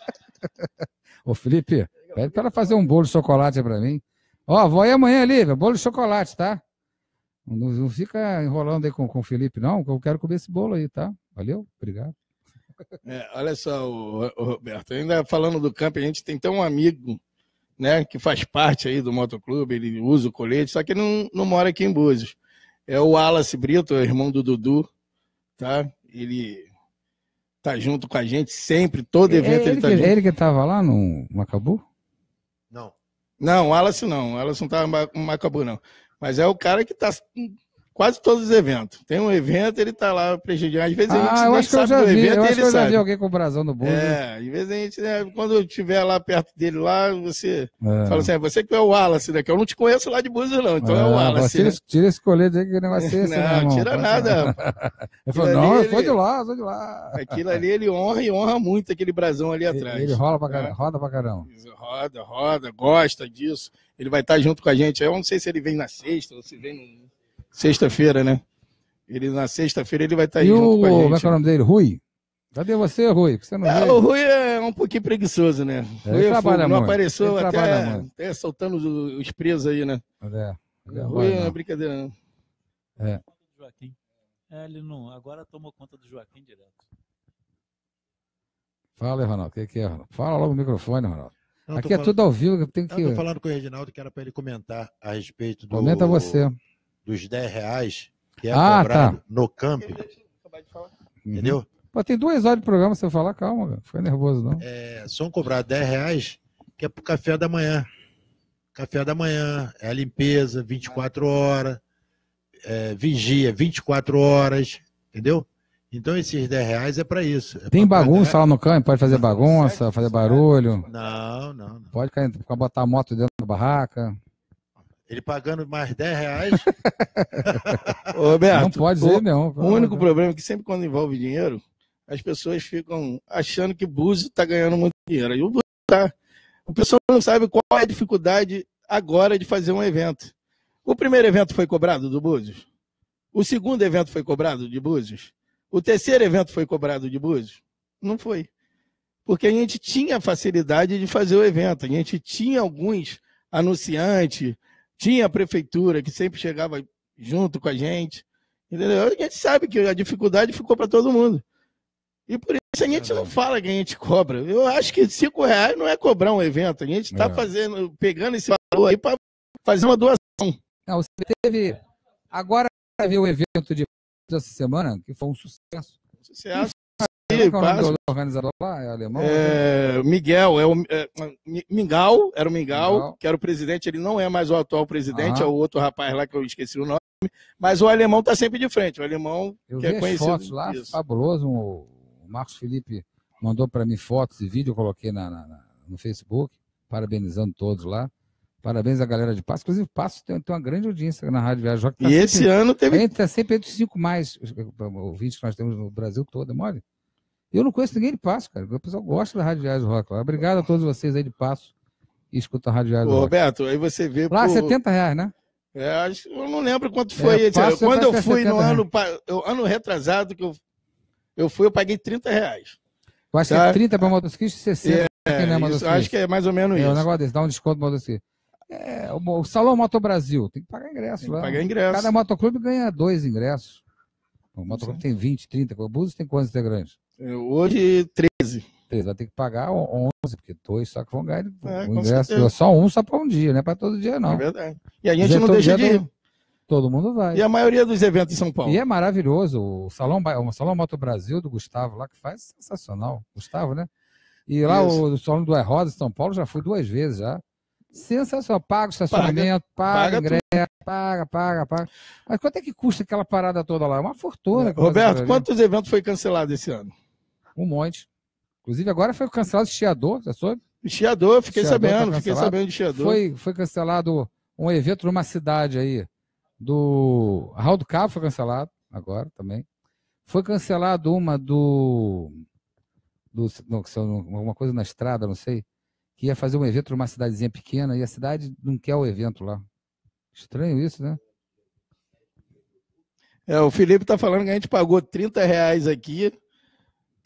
Ô, Felipe, Pede para ela fazer um bolo de chocolate para mim. Ó, vou aí amanhã, Lívia, bolo de chocolate, tá? Não, não fica enrolando aí com, com o Felipe, não, eu quero comer esse bolo aí, tá? Valeu, obrigado. É, olha só, o, o Roberto, ainda falando do campo, a gente tem até um amigo, né, que faz parte aí do motoclube, ele usa o colete, só que não, não mora aqui em Búzios. É o Wallace Brito, o é irmão do Dudu, tá? Ele tá junto com a gente sempre, todo é, evento é ele, ele tá que, junto. Ele que tava lá no Macabu? Não, o Alisson não. O Alisson tá no Macabu, não. Mas é o cara que tá quase todos os eventos. Tem um evento, ele tá lá prestigiando. Às vezes ah, a gente ah, eu acho sabe que eu já do vi, evento eu acho ele que eu sabe. já vi alguém com o brasão no bolso. É, né? às vezes a gente, né, quando eu estiver lá perto dele lá, você é. fala assim, é você que é o Wallace, né? Que eu não te conheço lá de Búzios não, então é, é o Wallace. Tira, né? tira esse colete aí que o negócio é esse, né, Não, tira nada. ele falou, não, eu sou de lá, sou de lá. Aquilo ali ele honra e honra muito aquele brasão ali atrás. Ele, rola pra né? caramba, roda pra caramba. Roda, roda, gosta disso. Ele vai estar tá junto com a gente. Eu não sei se ele vem na sexta ou se vem no Sexta-feira, né? Ele na sexta-feira ele vai estar tá aí e junto o... com a gente. Como é que é o nome dele? Rui? Cadê você, Rui? Você não é, o Rui é um pouquinho preguiçoso, né? É, Rui é trabalha, foi, não apareceu até, até, soltando os presos aí, né? É, é, Rui é uma né? brincadeira, não. Né? É. É, ele não. Agora tomou conta do Joaquim direto. Fala Ronaldo. O que, é que, é, Ronaldo? Fala logo no microfone, Ronaldo. Não, Aqui é falando... tudo ao vivo. Tem que... Eu tô falando com o Reginaldo que era para ele comentar a respeito do. Comenta você dos 10 reais que é ah, tá. cobrado tá. no camp. Uhum. Entendeu? Uhum. Pô, tem duas horas de programa você falar, calma, cara. nervoso não. É, são cobrados 10 reais que é pro café da manhã. Café da manhã, é a limpeza, 24 horas, é, vigia 24 horas, entendeu? Então esses 10 reais é para isso. É Tem bagunça pagar. lá no campo? Pode fazer bagunça, fazer barulho? Não, não. não. Pode botar a moto dentro da barraca? Ele pagando mais 10 reais. Ô, Beto, não pode ser, não. O único problema é que sempre quando envolve dinheiro, as pessoas ficam achando que Búzio está ganhando muito dinheiro. E o Búzio está. O pessoal não sabe qual é a dificuldade agora de fazer um evento. O primeiro evento foi cobrado do Búzios? O segundo evento foi cobrado de Búzios? O terceiro evento foi cobrado de Búzios? Não foi. Porque a gente tinha facilidade de fazer o evento, a gente tinha alguns anunciantes, tinha a prefeitura que sempre chegava junto com a gente. Entendeu? A gente sabe que a dificuldade ficou para todo mundo. E por isso a gente é. não fala que a gente cobra. Eu acho que cinco reais não é cobrar um evento. A gente está é. fazendo, pegando esse valor aí para fazer uma doação. Não, você teve. Agora ver o evento de essa semana, que foi um sucesso. Sucesso aqui. Como é, é o organizador lá? É alemão? É, né? Miguel, é o, é, Mingau, era o Mingau, Mingau, que era o presidente, ele não é mais o atual presidente, Aham. é o outro rapaz lá que eu esqueci o nome, mas o alemão está sempre de frente, o alemão eu que é vi é conhecido. fotos lá, isso. fabuloso, o Marcos Felipe mandou para mim fotos e vídeo, eu coloquei na, na, no Facebook, parabenizando todos lá. Parabéns à galera de Passo. Inclusive, Passo tem, tem uma grande audiência na Rádio Viajó. Tá e sempre, esse ano teve. Está sempre entre os cinco mais ouvintes que nós temos no Brasil todo, é mole. Eu não conheço ninguém de Passo, cara. O pessoal gosta da Rádio Jazz Rock lá. Obrigado a todos vocês aí de Passo e escutam a Rádio Jazz Ô, Rock. Roberto, aí você vê. Lá, é por... 70 reais, né? É, acho, eu não lembro quanto é, foi. É, passo, Quando eu é fui no ano, eu, ano retrasado, que eu, eu fui, eu paguei 30 reais. Eu acho tá? que é 30 tá? para motociclista e 60 é, quem não é Acho que é mais ou menos é, isso. É um negócio desse, dá um desconto para motociclista. É, o, o Salão Moto Brasil, tem que pagar ingresso. Tem que lá. pagar ingresso. Cada motoclube ganha dois ingressos. O motoclube tem 20, 30. O Búzios tem quantos integrantes? É, hoje, 13. 13. Vai ter que pagar 11, porque dois só que vão ganhar. É, o ingresso certeza. só um só para um dia, não é para todo dia, não. É verdade. E a gente não deixa de ir. Todo, mundo vai. E a maioria dos eventos em São Paulo. E é maravilhoso. O Salão, o Salão Moto Brasil do Gustavo lá, que faz sensacional. Gustavo, né? E lá o, o Salão do Rosa de São Paulo já fui duas vezes já. Sensacional. Paga o estacionamento, paga, paga, paga ingresso, paga, paga, paga. Mas quanto é que custa aquela parada toda lá? É uma fortuna. É, Roberto, quantos eventos foi cancelado esse ano? Um monte. Inclusive, agora foi cancelado o Chiador, já soube? Chiador, fiquei Chiador tá sabendo, tá fiquei sabendo de Chiador. Foi, foi cancelado um evento numa cidade aí do. Raul do Cabo foi cancelado agora também. Foi cancelado uma do. do não, alguma coisa na estrada, não sei. Que ia fazer um evento numa cidadezinha pequena e a cidade não quer o evento lá. Estranho isso, né? É, o Felipe tá falando que a gente pagou 30 reais aqui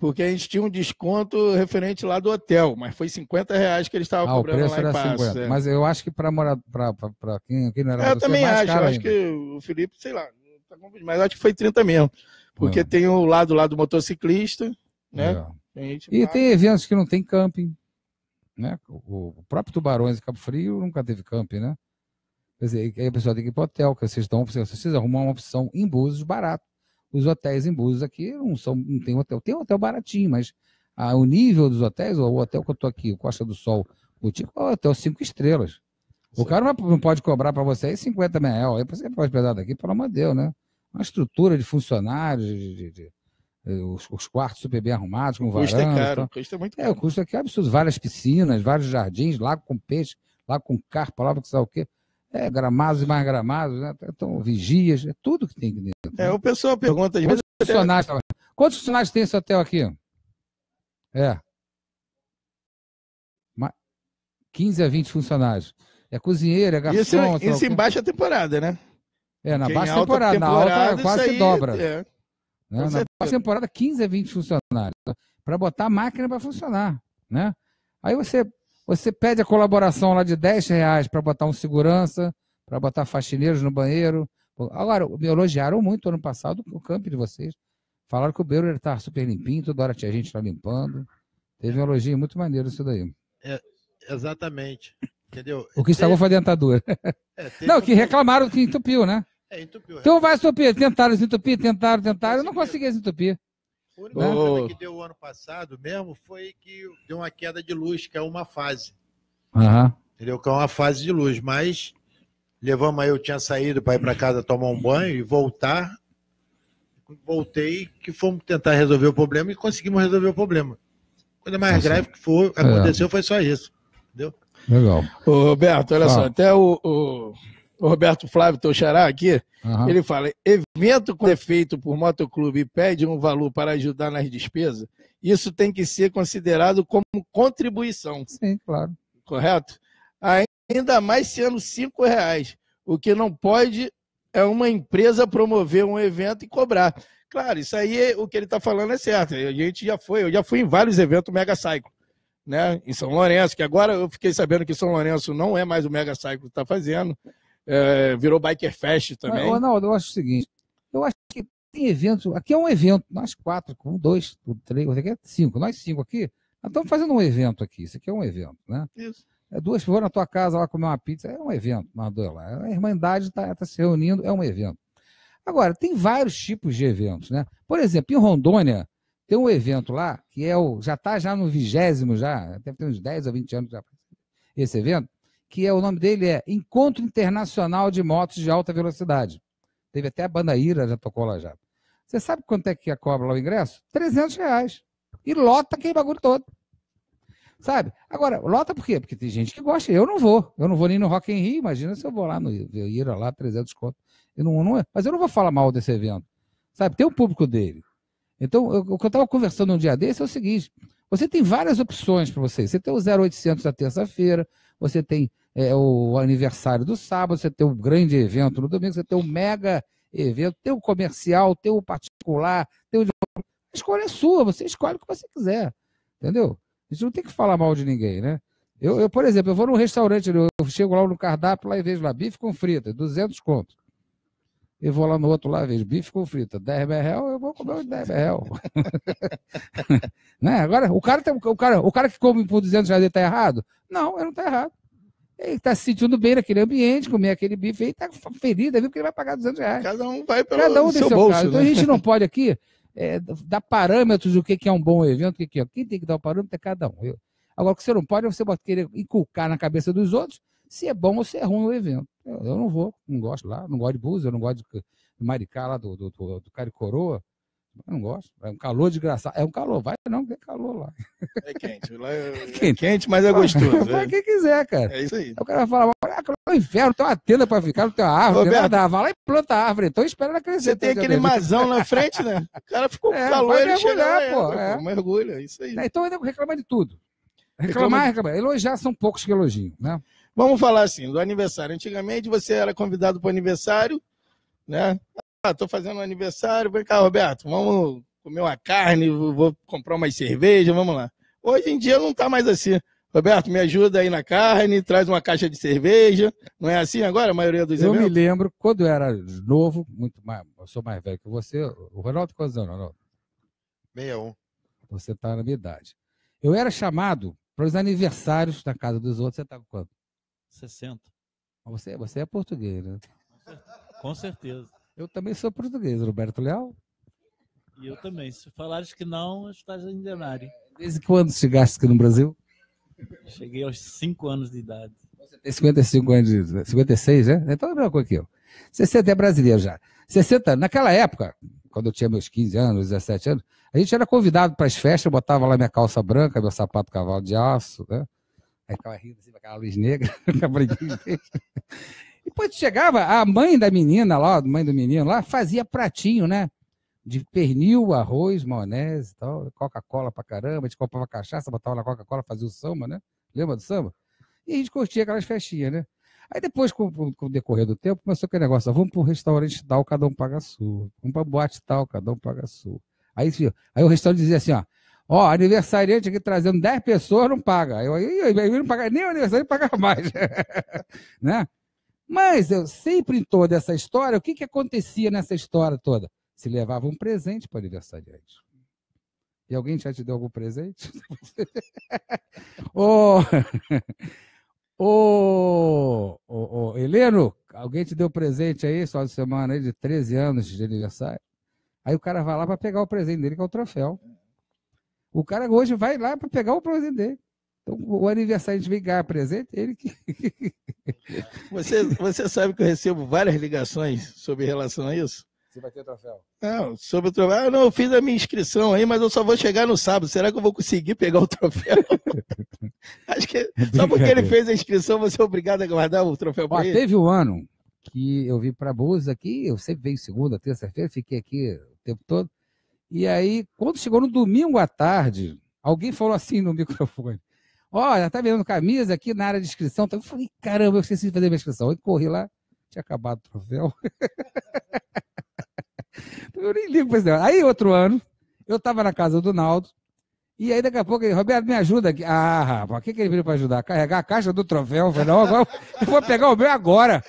porque a gente tinha um desconto referente lá do hotel, mas foi 50 reais que eles estavam ah, cobrando lá em Passos. É. Mas eu acho que para quem, quem não era é, Eu também acho, eu acho que o Felipe, sei lá, tá mas acho que foi 30 mesmo, porque é. tem o lado lá do motociclista, né? É. Tem e tem eventos que não tem camping, né? O, próprio Tubarões e Cabo Frio nunca teve camping, né? Quer dizer, aí a pessoa tem que ir para o hotel, que vocês estão, vocês arrumam uma opção em Búzios barato os hotéis em Búzios aqui não são, não tem hotel, tem hotel baratinho, mas ah, o nível dos hotéis, o hotel que eu tô aqui, o Costa do Sol, o tipo é um hotel cinco estrelas. O cara não pode cobrar para você aí 50 mil reais, aí você pode pegar daqui, pelo amor de Deus, né? Uma estrutura de funcionários, de, de, de, eh, os, os, quartos super bem arrumados, com varanda. O custo é varanda, é caro, o custo é muito caro. É, o custo aqui é absurdo. Várias piscinas, vários jardins, lago com peixe, lago com carpa, lá, que sabe o quê. É, gramados e mais gramados, né? então, vigias, é tudo que tem aqui dentro. Né? É, o pessoal pergunta às vezes. Funcionários, tá Quantos funcionários tem esse hotel aqui? É. 15 a 20 funcionários. É cozinheiro, é garçom. Isso, é, isso em baixa é temporada, né? É, na baixa temporada, temporada. Na alta quase aí, dobra. É. Né? Na baixa temporada, 15 a 20 funcionários. Né? Para botar a máquina para funcionar. Né? Aí você você pede a colaboração lá de 10 reais para botar um segurança, para botar faxineiros no banheiro. Agora, me elogiaram muito ano passado o campo de vocês. Falaram que o beiro está super limpinho, toda hora tinha gente lá limpando. Teve um elogio muito maneiro isso daí. É, exatamente. Entendeu? O que estava foi a dentadura. É, não, que reclamaram que entupiu, né? É, entupiu. É. Então vai entupir. Tentaram desentupir, tentaram, tentaram, não conseguia desentupir. O oh. que deu o ano passado mesmo foi que deu uma queda de luz, que é uma fase. Uhum. Entendeu? Que é uma fase de luz, mas levamos aí, eu tinha saído para ir para casa tomar um banho e voltar. Voltei que fomos tentar resolver o problema e conseguimos resolver o problema. A coisa mais grave que for, é. aconteceu é. foi só isso. Entendeu? Legal. Ô, Roberto, olha ah. só, até o, o o Roberto Flávio Toxará aqui, uhum. ele fala: evento com é por motoclube e pede um valor para ajudar nas despesas, isso tem que ser considerado como contribuição. Sim, claro. Correto? Ainda mais sendo cinco reais. O que não pode é uma empresa promover um evento e cobrar. Claro, isso aí o que ele está falando é certo. A gente já foi, eu já fui em vários eventos Mega Cycle, né? Em São Lourenço, que agora eu fiquei sabendo que São Lourenço não é mais o Mega Cycle que está fazendo é, virou Biker Fest também. Não, Ronaldo, eu acho o seguinte: eu acho que tem evento. Aqui é um evento, nós quatro, um, dois, três, aqui é cinco, nós cinco aqui. Nós estamos fazendo um evento aqui. Isso aqui é um evento, né? Isso. É duas pessoas na tua casa lá comer uma pizza, é um evento, nós lá. A Irmandade está tá se reunindo, é um evento. Agora, tem vários tipos de eventos, né? Por exemplo, em Rondônia, tem um evento lá que é o. Já está já no vigésimo, já, deve ter uns 10 ou 20 anos já, esse evento, que é o nome dele é Encontro Internacional de Motos de Alta Velocidade. Teve até a Banaíra, já tocou lá já. Você sabe quanto é que é a cobra lá o ingresso? 300 reais. E lota aquele bagulho todo. Sabe? Agora, lota por quê? Porque tem gente que gosta. Eu não vou. Eu não vou nem no Rock em Rio. Imagina se eu vou lá no Ira lá, 300 conto. Eu não, não, é. mas eu não vou falar mal desse evento. Sabe? Tem o um público dele. Então, eu, o que eu estava conversando um dia desse é o seguinte: você tem várias opções para você. Você tem o 0800 na terça-feira, você tem é, o aniversário do sábado, você tem o um grande evento no domingo, você tem o um mega evento, tem o um comercial, tem o particular, tem o. A escolha é sua, você escolhe o que você quiser. Entendeu? A gente não tem que falar mal de ninguém, né? Eu, eu por exemplo, eu vou num restaurante, eu, chego lá no cardápio lá e vejo lá bife com frita, 200 contos e vou lá no outro lá, vejo bife com frita, 10 real, eu vou comer os 10 berrel. né? Agora, o cara, tem, o, cara, o cara que come por 200 reais ele tá errado? Não, ele não tá errado. Ele tá se sentindo bem naquele ambiente, comer aquele bife aí, tá ferido, viu? Porque ele vai pagar 200 reais. Cada um vai pelo Cada um seu, seu bolso. Então, né? Então a gente não pode aqui é, dar parâmetros do que, que é um bom evento, que, que é. Quem tem que dar o parâmetro é cada um. Eu. Agora, o que você não pode é você querer inculcar na cabeça dos outros se é bom ou se é ruim o evento. Eu, eu não vou, não gosto lá, não gosto de Búzios, eu não gosto de, Maricá, lá do, do, do, do Caricoroa. Eu não gosto. É um calor desgraçado. É um calor, vai não, tem é calor lá. É quente. Lá é, é quente. quente. mas é gostoso. Vai é. quem quiser, cara. É isso aí. O cara fala, ah, é inferno, tem uma tenda pra ficar, não tem uma árvore, Roberto, tem Vai lá e planta a árvore. Então espera ela crescer. Você tem aquele masão na frente, né? O cara ficou com é, calor, e chega lá, pô. É. mergulha, é isso aí. É, então ele reclama de tudo. Reclamar, reclamar. Elogiar são poucos que elogiam, né? Vamos falar assim, do aniversário. Antigamente você era convidado para o aniversário, né? Ah, tô fazendo um aniversário, vem cá, Roberto, vamos comer uma carne, vou comprar uma cerveja, vamos lá. Hoje em dia não tá mais assim. Roberto, me ajuda aí na carne, traz uma caixa de cerveja. Não é assim agora, a maioria dos eu eventos? Eu me lembro, quando eu era novo, muito mais, eu sou mais velho que você, o Ronaldo, quantos anos, Ronaldo? 61. Você tá na minha idade. Eu era chamado para os aniversários da casa dos outros, você tá com quanto? 60. Você, você é português, né? Com certeza. Eu também sou português, Roberto Leal. E eu também. Se falares que não, estás em enganar. Desde quando chegaste aqui no Brasil? Cheguei aos 5 anos de idade. Você tem 55 anos de idade. 56, né? Então é a mesma coisa que eu. 60 é brasileiro já. 60, naquela época, quando eu tinha meus 15 anos, 17 anos, a gente era convidado para as festas, botava lá minha calça branca, meu sapato cavalo de aço, né? Aí ficava rindo assim, aquela luz negra, E quando chegava, a mãe da menina lá, mãe do menino lá, fazia pratinho, né? De pernil, arroz, maionese e tal, Coca-Cola pra caramba, a gente comprava cachaça, botava na Coca-Cola, fazia o samba, né? Lembra do samba? E a gente curtia aquelas festinhas, né? Aí depois, com, com o decorrer do tempo, começou aquele negócio, vamos pro restaurante tal, cada um paga a sua. Vamos pra boate tal, cada um paga a sua. Aí, assim, aí o restaurante dizia assim, ó, Ó, aniversariante aqui trazendo 10 pessoas não paga. Eu, eu, eu, eu não paga nem o aniversário, paga mais. né? Mas eu sempre em toda essa história, o que, que acontecia nessa história toda? Se levava um presente para o aniversariante. E alguém já te deu algum presente? ô, ô, ô, ô, Heleno, alguém te deu presente aí, só de semana aí, de 13 anos de aniversário? Aí o cara vai lá para pegar o presente dele, que é o troféu. O cara hoje vai lá para pegar o presente dele. Então, o aniversário de vem ganhar presente, ele que. você, você sabe que eu recebo várias ligações sobre relação a isso? Você vai ter o troféu. Não, sobre o troféu. Ah, não, eu fiz a minha inscrição aí, mas eu só vou chegar no sábado. Será que eu vou conseguir pegar o troféu? Acho que é só porque ele fez a inscrição, você é obrigado a guardar o troféu para ele. Teve um ano que eu vim para Búzios aqui, eu sempre venho segunda, terça-feira, fiquei aqui o tempo todo. E aí, quando chegou no domingo à tarde, alguém falou assim no microfone: Olha, tá vendo camisa aqui na área de inscrição. Eu falei: Caramba, eu esqueci de fazer minha inscrição. Eu corri lá, tinha acabado o troféu. eu nem ligo pra Aí, outro ano, eu estava na casa do Naldo. E aí, daqui a pouco, ele, Roberto, me ajuda aqui. Ah, rapaz, o que, que ele veio para ajudar? Carregar a caixa do troféu. Eu falei, não, agora eu vou pegar o meu agora.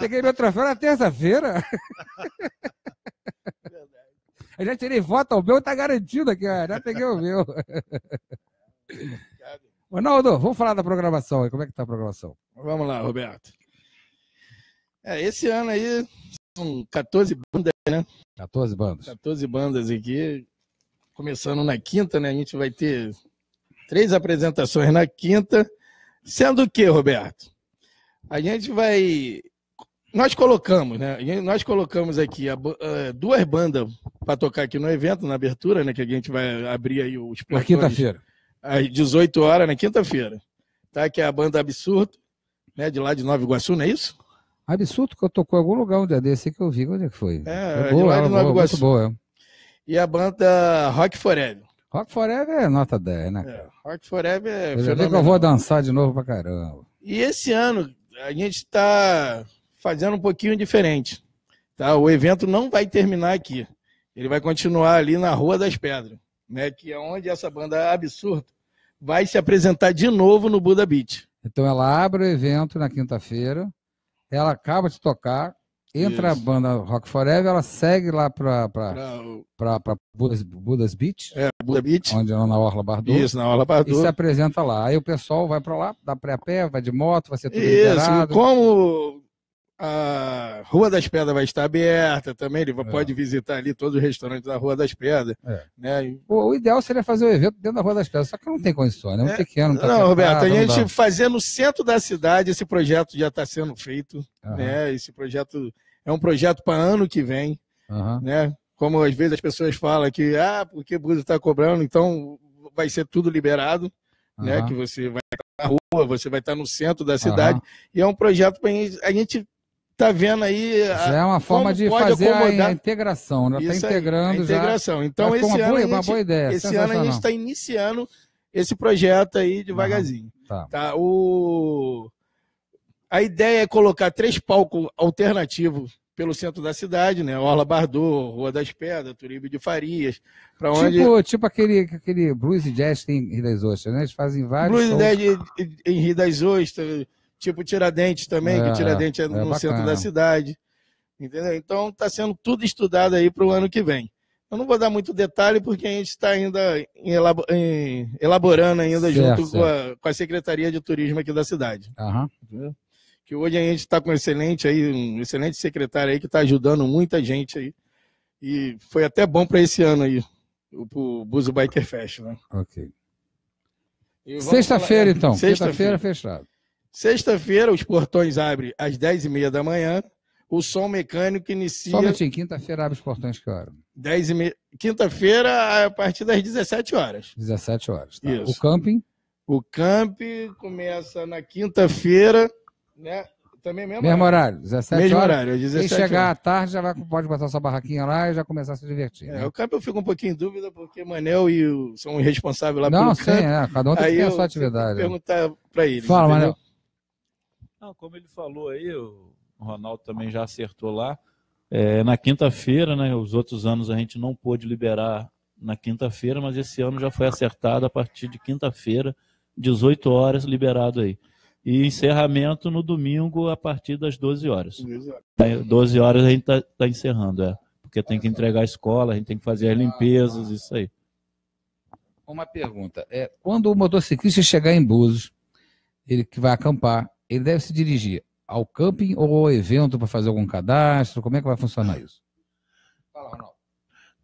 Peguei meu troféu na terça-feira. Eu já tirei voto o meu, tá garantido aqui, ó. já peguei o meu. Ronaldo, vamos falar da programação aí. Como é que tá a programação? Vamos lá, Roberto. É, esse ano aí são 14 bandas, né? 14 bandas. 14 bandas aqui. Começando na quinta, né? A gente vai ter três apresentações na quinta. Sendo o que, Roberto? A gente vai nós colocamos, né? Nós colocamos aqui a, a, eh, duas bandas para tocar aqui no evento, na abertura, né? Que a gente vai abrir aí os Na quinta-feira. Às 18 horas, na quinta-feira. Tá? Que é a banda Absurdo, né? De lá de Nova Iguaçu, não é isso? Absurdo que eu tocou em algum lugar um dia é desse que eu vi. Onde é que foi? É, é boa, de lá de é Nova Iguaçu. Boa, é. e a banda Rock Forever. Rock Forever é nota 10, né? Cara? É, Rock Forever é. Eu, que eu vou dançar de novo pra caramba. E esse ano, a gente tá fazendo um pouquinho diferente. Tá? O evento não vai terminar aqui. Ele vai continuar ali na Rua das Pedras, né? que é onde essa banda absurda vai se apresentar de novo no Buda Beach. Então ela abre o evento na quinta-feira, ela acaba de tocar, entra Isso. a banda Rock Forever, ela segue lá para para Budas, Budas Beach. É, Buda Beach. Onde é na Orla Bardu. Isso, na Orla Bardu. E se apresenta lá. Aí o pessoal vai para lá, dá pré pé, vai de moto, vai ser tudo Isso, liberado. como a Rua das Pedras vai estar aberta também, ele é. pode visitar ali todos os restaurantes da Rua das Pedras. É. Né? O, o, ideal seria fazer o evento dentro da Rua das Pedras, só que não tem condições, né? Um é. pequeno. Não, tá não Roberto, a gente dá. fazer no centro da cidade, esse projeto já está sendo feito. Uhum. Né? Esse projeto é um projeto para ano que vem. Uhum. Né? Como às vezes as pessoas falam que, ah, porque o Búzio está cobrando, então vai ser tudo liberado. Uhum. Né, que você vai estar tá na rua, você vai estar tá no centro da cidade. E é um projeto para a gente Tá vendo aí. Já é uma forma de fazer acomodar. a integração, né? Está integrando aí, integração. Já. Então, esse ano, boa, gente, boa ideia, esse ano a gente está iniciando esse projeto aí devagarzinho. Tá, tá. tá. O... A ideia é colocar três palcos alternativos pelo centro da cidade, né? Orla Bardô, Rua das Pedras, Turibe de Farias, para tipo, onde... Tipo, tipo aquele, aquele Blues e Jazz em Rio das Ostras, né? Eles fazem vários... Blues e Jazz em Rio das Ostras, tipo Tiradentes também, é, que Tiradentes é, é no bacana. centro da cidade. Entendeu? Então está sendo tudo estudado aí para o ano que vem. Eu não vou dar muito detalhe porque a gente está ainda elaborando ainda certo, junto certo. Com, a, com, a, Secretaria de Turismo aqui da cidade. Uhum. Que hoje a gente está com um excelente aí, um excelente secretário aí que está ajudando muita gente aí. E foi até bom para esse ano aí, o, o Buzo Biker Fest, né? Ok. Sexta-feira, então. Sexta-feira Sexta fechado. Sexta-feira, os portões abrem às 10h30 da manhã. O som mecânico inicia. Só um quinta-feira abre os portões, que claro. 10 e meia. Quinta-feira, a partir das 17 horas. 17 horas. Tá. Isso. O camping? O camping começa na quinta-feira, né? Também mesmo, mesmo horário. horário, 17 mesmo horas. horário, 17 Quem chegar horas. à tarde já vai, pode botar sua barraquinha lá e já começar a se divertir. É, né? o camping eu fico um pouquinho em dúvida, porque Manel e o são responsáveis lá Não, pelo sim, camp. é. Cada um tem a sua atividade. Eu, né? perguntar para eles. Fala, entendeu? Manel. Não, como ele falou aí, o Ronaldo também já acertou lá. É, na quinta-feira, né? Os outros anos a gente não pôde liberar na quinta-feira, mas esse ano já foi acertado a partir de quinta-feira, 18 horas, liberado aí. E encerramento no domingo a partir das 12 horas. 12 horas a gente está tá encerrando, é. Porque tem que entregar a escola, a gente tem que fazer as limpezas, isso aí. Uma pergunta. É, quando o motociclista chegar em Búzios, ele que vai acampar, ele deve se dirigir ao camping ou ao evento para fazer algum cadastro? Como é que vai funcionar isso? Fala, Ronaldo.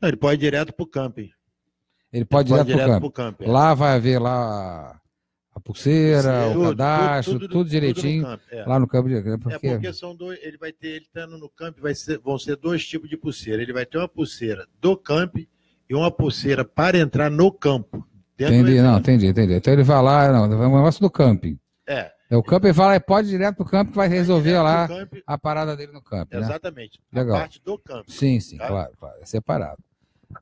ele pode ir direto para o camping. Ele pode ir direto para o camping. camping. É. Lá vai haver lá a pulseira, Sim, o tudo, cadastro, tudo, tudo, tudo direitinho no é. lá no campo de é Porque... É porque são dois, ele vai ter, ele estando no camping vai ser, vão ser dois tipos de pulseira. Ele vai ter uma pulseira do camping e uma pulseira para entrar no campo. Entendi, não, entendi, entendi. Então ele vai lá, não, é um negócio do camping. É. É, o campo e fala, é, pode ir direto pro campo que vai resolver lá a parada dele no campo. Né? Exatamente. Né? Legal. A parte do campo. Sim, sim, tá? claro, claro. É separado.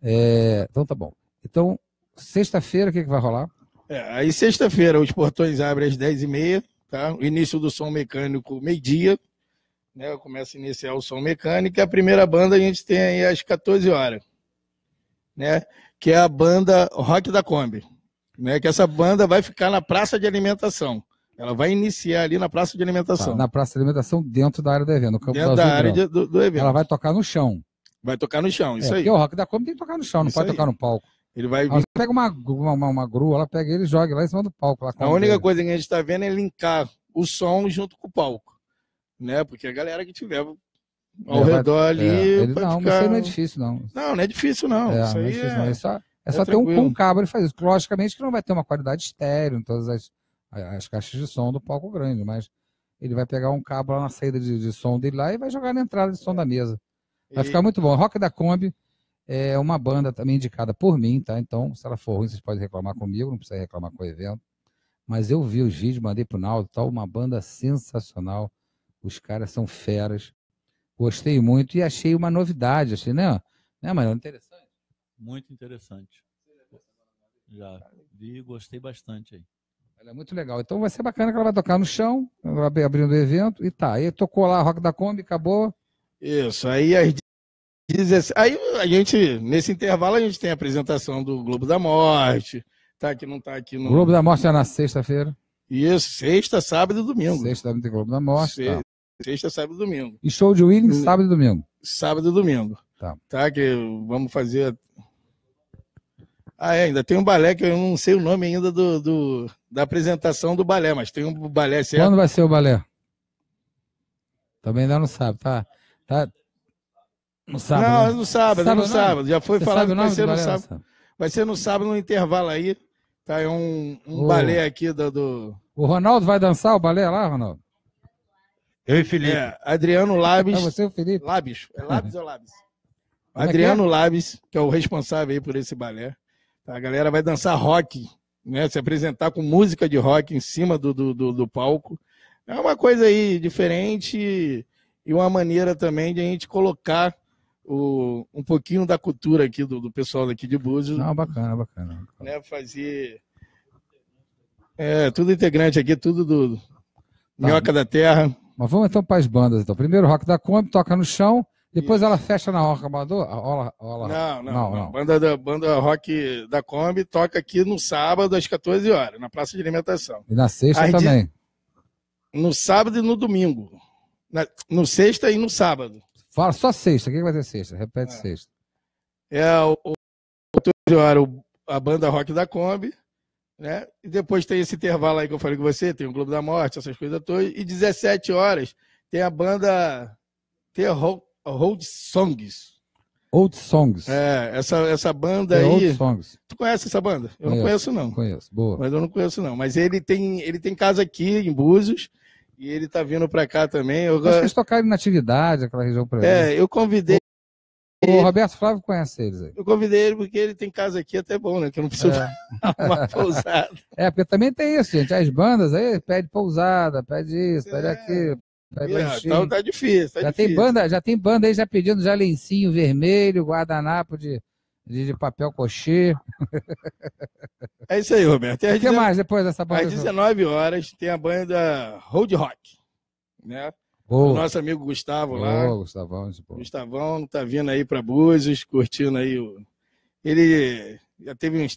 É, então tá bom. Então, sexta-feira, o que, que vai rolar? É, aí sexta-feira os portões abrem às 10h30, tá? O início do som mecânico, meio-dia. Né? Começa a iniciar o som mecânico. E a primeira banda a gente tem aí às 14 horas. Né? Que é a banda Rock da Kombi. Né? Que essa banda vai ficar na Praça de Alimentação. Ela vai iniciar ali na praça de alimentação. Tá, na praça de alimentação, dentro da área do evento, no campo dentro da, área de, do, do, evento. Ela vai tocar no chão. Vai tocar no chão, isso é, aí. Porque o rock da Kombi tem que tocar no chão, não isso pode aí. tocar no palco. Ele vai vir... pega uma, uma, uma, grua, ela pega ele e joga lá em cima do palco. a única dele. coisa que a gente está vendo é linkar o som junto com o palco. Né? Porque a galera que tiver ao ele redor vai, ali. É, ele, não, ficar... isso aí não é difícil, não. Não, não é difícil, não. É, isso aí não é difícil, é... não. É, é só, é, é só ter um, cabo e fazer isso. Logicamente que não vai ter uma qualidade estéreo em todas as as caixas de som do palco grande, mas ele vai pegar um cabo lá na saída de, de som dele lá e vai jogar na entrada de som é. da mesa. Vai e... ficar muito bom. Rock da Kombi é uma banda também indicada por mim, tá? Então, se ela for ruim, vocês podem reclamar comigo, não precisa reclamar com o evento. Mas eu vi os vídeos, mandei pro Naldo, tal, tá uma banda sensacional. Os caras são feras. Gostei muito e achei uma novidade, achei, né? Né, mas interessante. Muito interessante. Já vi e gostei bastante aí. Ela é muito legal. Então vai ser bacana que ela vai tocar no chão, abrindo o evento, e tá. Aí tocou lá a Rock da Kombi, acabou. Isso, aí Aí a gente, nesse intervalo, a gente tem a apresentação do Globo da Morte. Tá aqui, não tá aqui no. O Globo da Morte é na sexta-feira. Isso, sexta, sábado e domingo. Sexta, sábado tem Globo da Morte. Tá. Se... Tá. Sexta, sábado e domingo. E show de Williams, sábado e domingo. Sábado e domingo. Tá. Tá, que vamos fazer ah, é, ainda tem um balé que eu não sei o nome ainda do, do da apresentação do balé, mas tem um balé certo. Quando vai ser o balé? Também ainda não sabe, tá? tá... No sábado. Não, né? no sábado, sábado no sábado. Já foi Você falado que vai ser no sábado. sábado. Vai ser no sábado, no intervalo aí. Tá, é um, um o... balé aqui do, do. O Ronaldo vai dançar o balé lá, Ronaldo? Eu e Felipe. É, Adriano Labes. É você Felipe? Labes. É Labes é. ou Labes? É é? Adriano é? Labes, que é o responsável aí por esse balé. A galera vai dançar rock, né? se apresentar com música de rock em cima do, do, do, do palco. É uma coisa aí diferente e uma maneira também de a gente colocar o, um pouquinho da cultura aqui do, do pessoal daqui de Búzios. Não, bacana, bacana. Né, fazer. É, tudo integrante aqui, tudo do tá. Minhoca da Terra. Mas vamos então para as bandas. Então. Primeiro, Rock da Kombi, toca no chão. Depois Isso. ela fecha na Orca Amador? Ola, ola, não, não, não, não. Banda, da, banda rock da Kombi toca aqui no sábado às 14 horas, na praça de alimentação. E na sexta Aí também? De... No sábado e no domingo. Na... No sexta e no sábado. Fala só sexta. O que vai ter sexta? Repete é. sexta. É o, o, o a banda rock da Kombi. Né? E depois tem esse intervalo aí que eu falei com você, tem o Globo da Morte, essas coisas todas. E 17 horas tem a banda Terror, Old Songs. Old Songs. É, essa, essa banda é aí. Old Songs. Tu conhece essa banda? Eu conheço, não conheço, não. Conheço, boa. Mas eu não conheço, não. Mas ele tem, ele tem casa aqui em Búzios. E ele tá vindo pra cá também. Eu... Acho que eles tocaram na atividade, aquela região pra É, né? eu convidei. O, o Roberto Flávio conhece eles aí. Eu convidei ele porque ele tem casa aqui, é até bom, né? Que eu não preciso é. uma pousada. É, porque também tem isso, gente. As bandas aí pede pousada, pede isso, pede é. aquilo. Vai, tá então tá difícil. Tá já, difícil. Tem banda, já tem banda aí já pedindo já lencinho vermelho, guardanapo de, de, de papel cochê. É isso aí, Roberto. O que dezen... mais depois dessa banda? Às 19 horas tem a banda Road Rock. Né? Boa. O nosso amigo Gustavo boa, lá. Gustavão, é boa. Gustavão tá vindo aí para Búzios, curtindo aí o. Ele já teve uns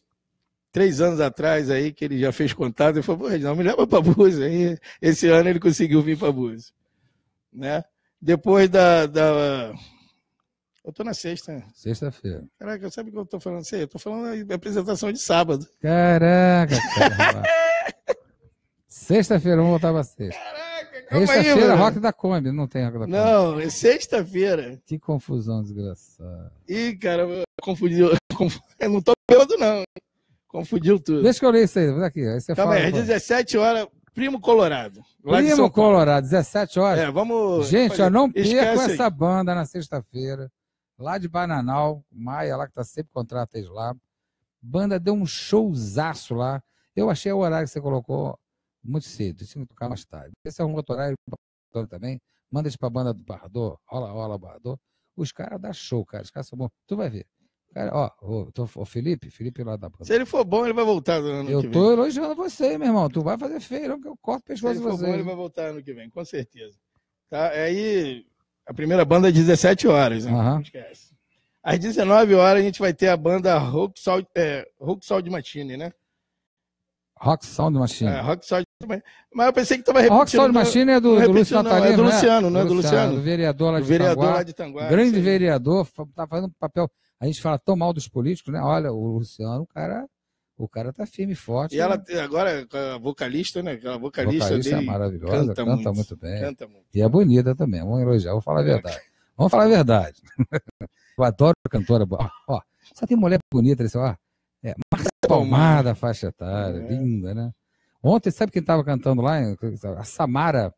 três anos atrás aí que ele já fez contato e falou, pô, me leva para Búzios. Aí esse ano ele conseguiu vir para Búzios né? Depois da. da... Eu tô na sexta. Sexta-feira. Caraca, sabe o que eu tô falando? Sei, eu tô falando da apresentação de sábado. Caraca, sexta-feira, vamos voltar pra sexta. Caraca, calma Sexta-feira, rock da Kombi. Não tem rock da Kombi. Não, é sexta-feira. Que confusão desgraçada. Ih, cara, confundiu. Eu não tô bêbado, não. Confundiu tudo. Deixa que eu ler isso aí, vou aqui. Aí você Calma fala, aí, às 17 horas, Primo Colorado. Primo Colorado, 17 horas. É, vamos. Gente, eu não perco essa banda na sexta-feira, lá de Bananal, Maia, lá que tá sempre contrato eles lá. Banda deu um showzaço lá. Eu achei o horário que você colocou muito cedo, tinha que tocar mais tarde. Esse é um outro horário também. Manda isso pra banda do Bardô, olha lá, olha Bardô. Os caras da show, cara. Os caras são bons. Tu vai ver. Cara, ó, o, tô, Felipe, Felipe lá da banda. Se ele for bom, ele vai voltar no ano eu que vem. Eu tô elogiando você, meu irmão. Tu vai fazer feirão eu corto pescoço você. Se ele for bom, ele vai voltar ano que vem, com certeza. Tá? É aí, a primeira banda é 17 horas, né? Uhum. Às 19 horas a gente vai ter a banda Rock Sound, é, Rock Sound Machine, né? Rock Sound Machine. É, Rock Sound Machine. Mas eu pensei que estava repetindo. Rock Sound Machine é do, do Luciano Natalino, É do né? Luciano, não é do Luciano? Do vereador lá de vereador Tanguá. Lá de Tanguá grande vereador, tá fazendo papel a gente fala tão mal dos políticos, né? Olha, o Luciano, o cara, o cara tá firme e forte. E né? ela agora a vocalista, né? Aquela vocalista, vocalista é dele é maravilhosa, canta, canta muito, muito, bem. Canta muito. E é bonita também, vamos elogiar, vou falar a é. verdade. Vamos falar a verdade. Eu adoro cantora. Ó, ó, só tem mulher bonita, né? assim, ó. Ah, é, Marcia Palmada, faixa etária, é. linda, né? Ontem, sabe quem estava cantando lá? A Samara.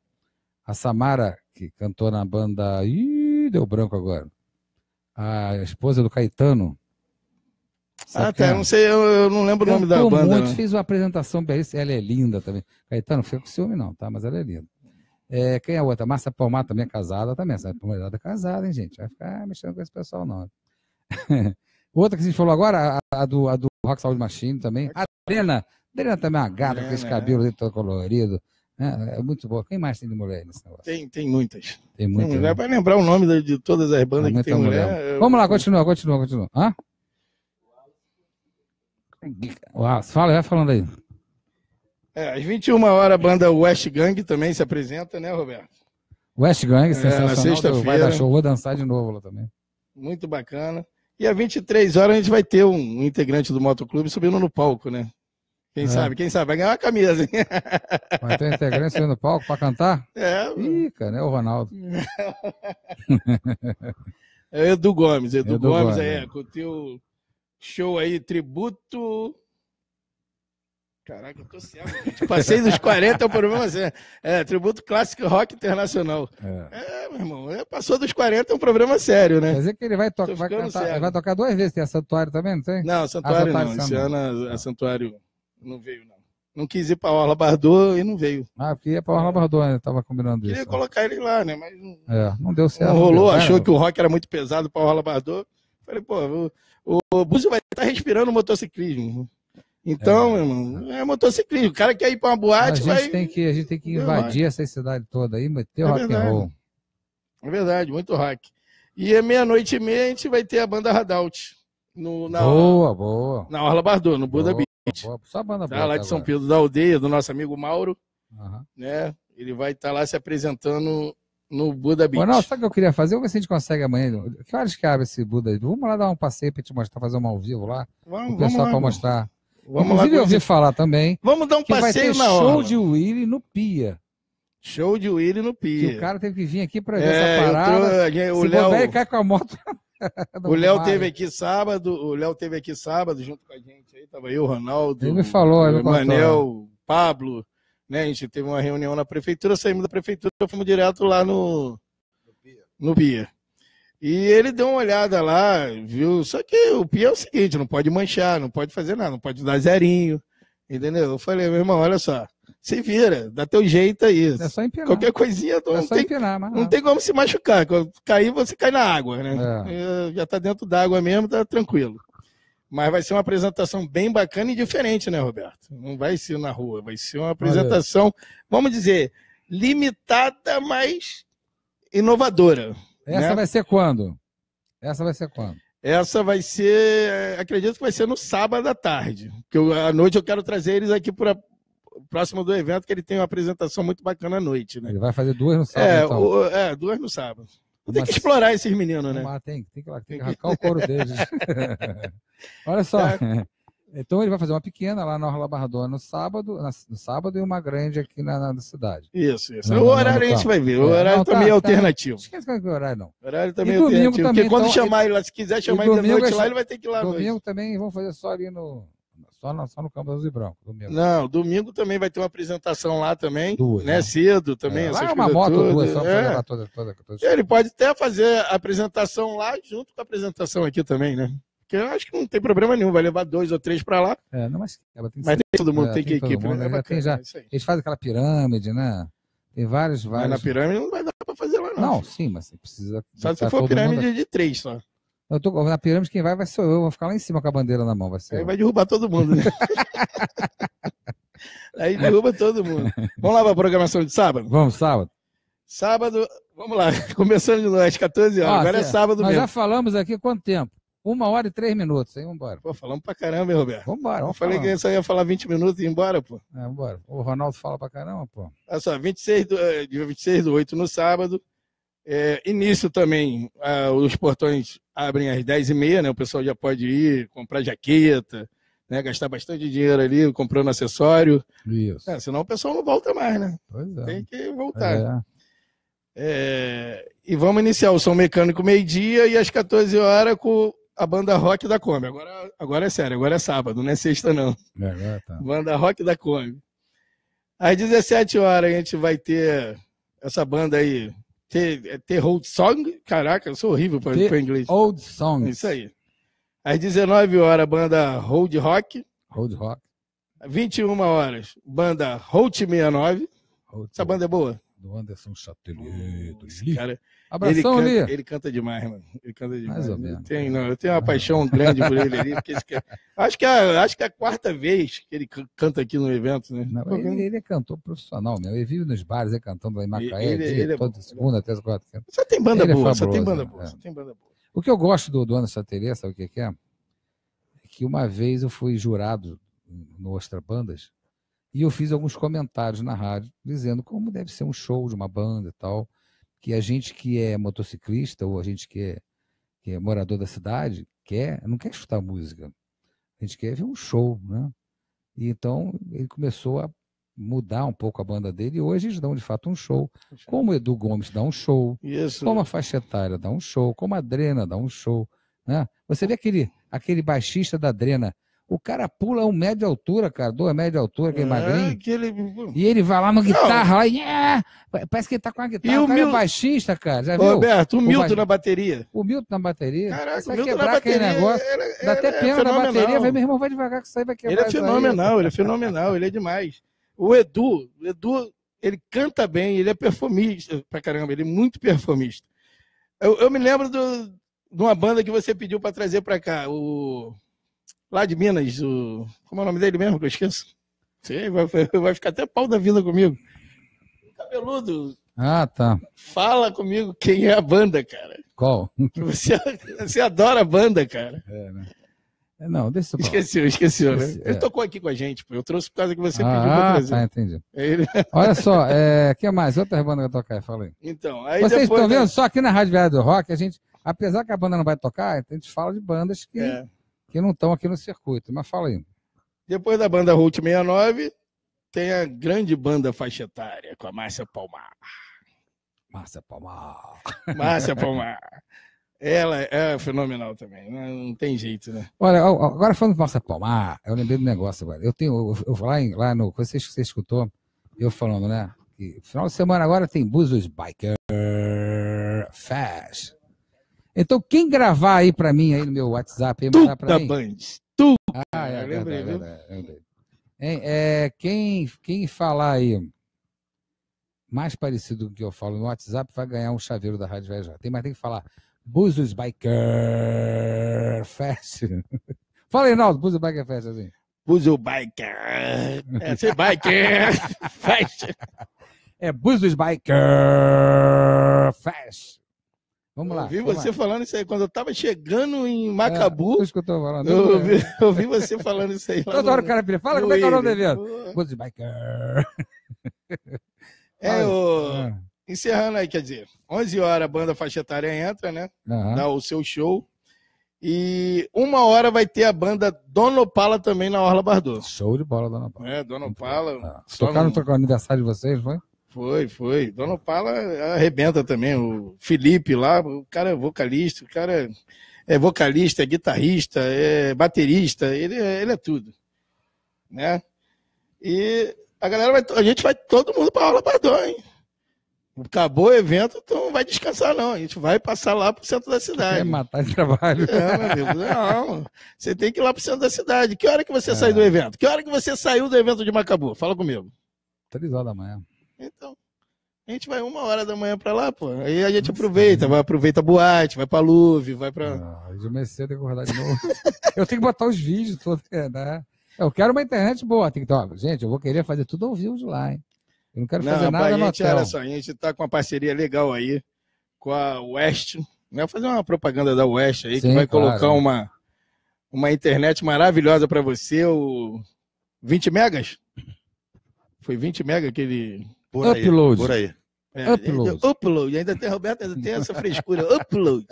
A Samara, que cantou na banda. Ih, deu branco agora a esposa do Caetano. até ah, tá, não sei, eu, eu não lembro Cantou o nome da banda. Muito, né? Fiz uma apresentação para isso ela é linda também. Caetano, fica com ciúme não, tá? Mas ela é linda. É, quem é a outra? Márcia Palmar também é casada, também. Tá Essa Palmeirada é casada, hein, gente? Vai ficar mexendo com esse pessoal, não. outra que a gente falou agora, a, a, do, a do Rock Saúde Machine também. A Adriana. Adriana também é uma gata, é, com esse cabelo é. todo colorido. É, né? é, muito boa. Quem mais tem de mulher nesse negócio? Tem, tem muitas. Tem Tem mulher, né? lembrar o nome de, de todas as bandas tem que tem mulher. mulher. Vamos lá, continua, continua, continua. Hã? Uau, fala, vai falando aí. É, às 21 horas a banda West Gang também se apresenta, né, Roberto? West Gang, é, sensacional. É, sexta-feira. Vai dar show, vou dançar de novo lá também. Muito bacana. E às 23 horas a gente vai ter um integrante do Motoclube subindo no palco, né? Quem é. sabe, quem sabe, vai ganhar uma camisa. Hein? Vai ter integrante subindo no palco para cantar? É. Ih, cara, né, é o Ronaldo. é Edu Gomes, Edu, Edu Gomes, Gomes é, com o teu show aí, tributo... Caraca, eu tô cego, né? Passei dos 40, é o problema sério. Assim, é tributo clássico rock internacional. É. é. meu irmão, é, passou dos 40, é um problema sério, né? Quer dizer que ele vai, to vai, cantar, vai tocar duas vezes, tem a Santuário também, não tem? Não, Santuário, a Santuário não, não. esse ano a, é a tá. Santuário não veio, não. Não quis ir para Orla Bardô e não veio. Ah, porque ia para Orla Bardô, né? Tava combinando Queria isso. Queria colocar ele lá, né? Mas não, é, não deu certo. Não rolou, né? achou é. que o rock era muito pesado para Orla Bardô. Falei, pô, o, o Búzio vai estar tá respirando respirando motociclismo. Então, é. irmão, é motociclismo. O cara quer ir para uma boate, a gente vai... Tem que, a gente tem que é invadir é essa cidade toda aí, meter é rock verdade. and roll. É verdade, muito rock. E é meia-noite e meia a gente vai ter a banda Radout. No, na, boa, boa. Na Orla Bardô, no Buda boa. Só banda tá lá de São Pedro da Aldeia, do nosso amigo Mauro. Uhum. Né? Ele vai estar tá lá se apresentando no Buda Beach. Bom, não, sabe o que eu queria fazer? Vamos ver se a gente consegue amanhã. Que horas que abre esse Buda Vamos lá dar um passeio para te mostrar, fazer um ao vivo lá. Vamos, o pessoal para mostrar. Vamos Inclusive, lá, eu ouvi falar também. Vamos dar um passeio vai ter na show hora. de Willy no Pia. Show de Willy no Pia. Que o cara teve que vir aqui para ver é, essa parada. Entrou, se o Léo... cai com a moto na o Léo vai. teve aqui sábado, o Léo teve aqui sábado junto com a gente aí, tava eu, Ronaldo, Ele me falou, o Manel, Pablo, né? A gente teve uma reunião na prefeitura, saímos da prefeitura, fomos direto lá no no Pia, E ele deu uma olhada lá, viu? Só que o Pia é o seguinte, não pode manchar, não pode fazer nada, não pode dar zerinho, entendeu? Eu falei, meu irmão, olha só, se vira, dá teu jeito aí. É só empinar. Qualquer coisinha, não, é tem, empinar, não, não tem como se machucar. cair, você cai na água, né? É. é já tá dentro da água mesmo, tá tranquilo. Mas vai ser uma apresentação bem bacana e diferente, né, Roberto? Não vai ser na rua, vai ser uma apresentação, Valeu. vamos dizer, limitada, mas inovadora. Essa né? vai ser quando? Essa vai ser quando? Essa vai ser, é, acredito que vai ser no sábado à tarde. porque à noite eu quero trazer eles aqui para próximo do evento, que ele tem uma apresentação muito bacana à noite, né? Ele vai fazer duas no sábado. É, então. o, é duas no sábado. Tem que explorar esses meninos, né? Mas tem, tem que, tem que, tem que arrancar o couro deles. Olha só. Tá. Então ele vai fazer uma pequena lá na Orla Bardona no sábado, na, no sábado e uma grande aqui na, na cidade. Isso, isso. Não, o horário não, não, a gente vai ver. O é, horário também tá, é tá. alternativo. Tá, esquece é que é horário, não. O horário também é alternativo. Também, porque quando então, chamar ele lá, se quiser chamar ele da noite é lá, ele vai ter que ir lá à Domingo noite. também vamos fazer só ali no. Só, na, só no Campo Azul e Branco, domingo. Não, domingo também vai ter uma apresentação lá também. Duas. Né? né? Cedo também. É, lá é uma moto, duas, só é. pra toda, toda, toda, toda. Ele pode até fazer a apresentação lá junto com a apresentação aqui também, né? Porque eu acho que não tem problema nenhum, vai levar dois ou três para lá. É, não, mas, ela tem mas ser, todo mundo é, tem, tem que equipe, né? mundo, né? já tem, já, é eles fazem aquela pirâmide, né? Tem vários, vários. Mas na pirâmide não vai dar para fazer lá, não. Não, sim, mas você precisa. Só se for pirâmide mundo... de três só. Eu tô, na pirâmide, quem vai vai ser eu. Vou ficar lá em cima com a bandeira na mão. Vai, ser Aí vai derrubar todo mundo, né? Aí derruba todo mundo. Vamos lá para a programação de sábado? Vamos, sábado. Sábado, vamos lá. Começando de noite, 14 horas. Ah, Agora é, é sábado nós mesmo. Nós já falamos aqui quanto tempo? Uma hora e três minutos, hein? Vambora. Pô, falamos pra caramba, hein, Roberto? Vambora. Vamos falei falando. que eu só ia falar 20 minutos e ir embora, pô. É, vambora. O Ronaldo fala pra caramba, pô. Olha só, 26 do, eh, dia 26 do 8 no sábado, é, início também, ah, os portões abrem às 10h30, né? O pessoal já pode ir comprar jaqueta, né? Gastar bastante dinheiro ali comprando acessório. Isso. É, senão o pessoal não volta mais, né? Pois é. Tem que voltar. É. é e vamos iniciar o som mecânico meio-dia e às 14 horas com a banda rock da Kombi. Agora, agora é sério, agora é sábado, não é sexta, não. É, tá. Banda rock da Kombi. Às 17 horas a gente vai ter essa banda aí, The, the Old Song. Caraca, eu sou horrível para inglês. Old Song. Isso aí. Às 19 horas, banda Road Rock. Road Rock. 21 horas, banda Holt 69. Hold Essa banda é boa? Do Anderson Chatelier. Oh, cara, Abração, ele canta, ele canta demais, mano. Ele canta demais. Mais ou menos. Eu tenho, não, eu tenho ah. uma paixão grande por ele ali. Porque esse cara, é- acho, que é, acho que é a quarta vez que ele canta aqui no evento, né? Não, ele, ele, é cantor profissional mesmo. Ele vive nos bares, é cantando lá em Macaé, ele, ele é toda é... segunda, terça, quarta. Só tem banda ele é boa, é fabuloso, só tem banda né? boa, é. só tem banda boa. O que eu gosto do, do Ana Tereza, sabe o que, é, é? Que uma vez eu fui jurado no Ostra Bandas e eu fiz alguns comentários na rádio dizendo como deve ser um show de uma banda e tal que a gente que é motociclista ou a gente que é, que é morador da cidade quer, não quer escutar música. A gente quer ver um show, né? E então ele começou a mudar um pouco a banda dele e hoje eles dão de fato um show. Como o Edu Gomes dá um show, Isso. como a faixa etária dá um show, como a Drena dá um show. Né? Você vê aquele, aquele baixista da Drena o cara pula um metro de altura, cara, duas metros de altura, que é, é magrinho. Que ele... E ele vai lá, uma guitarra lá, é, parece que ele tá com a guitarra. E o, o é Mil... é baixista, cara, já viu? Roberto, o, o Milton baix... na bateria. O Milton na bateria. Caraca, vai quebrar aquele negócio. Ele, Dá até pena na bateria. Vai, meu irmão, vai devagar que isso aí vai quebrar. Ele é fenomenal, ele é fenomenal, ele é demais. O Edu, o Edu, ele canta bem, ele é performista pra caramba, ele é muito performista. Eu, eu me lembro do, de uma banda que você pediu para trazer para cá, o lá de Minas, o... como é o nome dele mesmo que eu esqueço? Sei, vai, vai ficar até pau da vida comigo. Cabeludo. Ah, tá. Fala comigo quem é a banda, cara. Qual? Você, você adora a banda, cara. É, né? É, não, deixa eu falar. Esqueceu, esqueceu, né? esqueci, né? Ele é. tocou aqui com a gente, pô. Eu trouxe por causa que você ah, pediu pra ah, trazer. Ah, tá, entendi. É ele... Olha só, o é, que mais? Outra banda que vai tocar, fala aí. Então, aí Vocês estão vendo? Só aqui na Rádio Viária do Rock, a gente, apesar que a banda não vai tocar, a gente fala de bandas que é que não estão aqui no circuito. Mas fala aí. Depois da banda Route 69, tem a grande banda faixa etária com a Márcia Palmar. Márcia Palmar. Márcia Palmar. Ela é fenomenal também, né? não tem jeito, né? Olha, agora falando de Márcia Palmar, eu lembrei do negócio agora. Eu tenho, eu vou lá, lá no. Você, você escutou eu falando, né? Que final de semana agora tem Búzios Biker Fest. Então, quem gravar aí para mim, aí no meu WhatsApp, aí mandar para mim. Band. Tuca. Ah, é, lembrei, é verdade, verdade. É, é, quem, quem falar aí mais parecido com o que eu falo no WhatsApp vai ganhar um chaveiro da Rádio Viajar. Tem, mas tem que falar Búzios Biker Fest. Fala, Reinaldo, Búzios Biker Fest. Assim. Búzios Biker. Essa é Biker Fest. É Búzios Biker Fest. Vamos lá. Eu vi você lá. falando isso aí quando eu estava chegando em é, Macabu. É, isso que eu falando. Eu, vi, eu você falando isso aí. Toda hora o cara pira, fala como é que é o nome do evento. Cozy Biker. É, o... Ah. encerrando aí, quer dizer, 11 horas a banda faixa etária entra, né? Uhum. Dá o seu show. E uma hora vai ter a banda Dona Opala também na Orla Bardô. Show de bola, Dona Opala. É, Dona Opala. Ah, tocaram no... no aniversário de vocês, foi? Foi, foi. Dona então, Paula arrebenta também. O Felipe lá, o cara é vocalista, o cara é vocalista, é guitarrista, é baterista, ele, é, ele é tudo. Né? E a galera vai, a gente vai todo mundo para aula Badó, hein? Acabou o evento, então não vai descansar, não. A gente vai passar lá para o centro da cidade. Quer matar de trabalho. É, meu amigo, não. Você tem que ir lá para o centro da cidade. Que hora que você é. saiu do evento? Que hora que você saiu do evento de Macabu? Fala comigo. Três horas da manhã. Então, a gente vai uma hora da manhã pra lá, pô. Aí a gente aproveita, vai aproveita a boate, vai pra Luve, vai pra. Ah, eu comecei a que acordar de novo. eu tenho que botar os vídeos todos, né? Eu quero uma internet boa. TikTok. Então, gente, eu vou querer fazer tudo ao vivo de lá, hein? Eu não quero não, fazer nada no gente, hotel. Olha só, a gente tá com uma parceria legal aí com a West. Né? Vamos Fazer uma propaganda da West aí, Sim, que vai claro. colocar uma, uma internet maravilhosa para você, o 20 megas? Foi 20 mega que ele por upload. Aí, por aí. É, upload. Ainda, upload. Ainda tem, Roberto, ainda tem essa frescura. upload.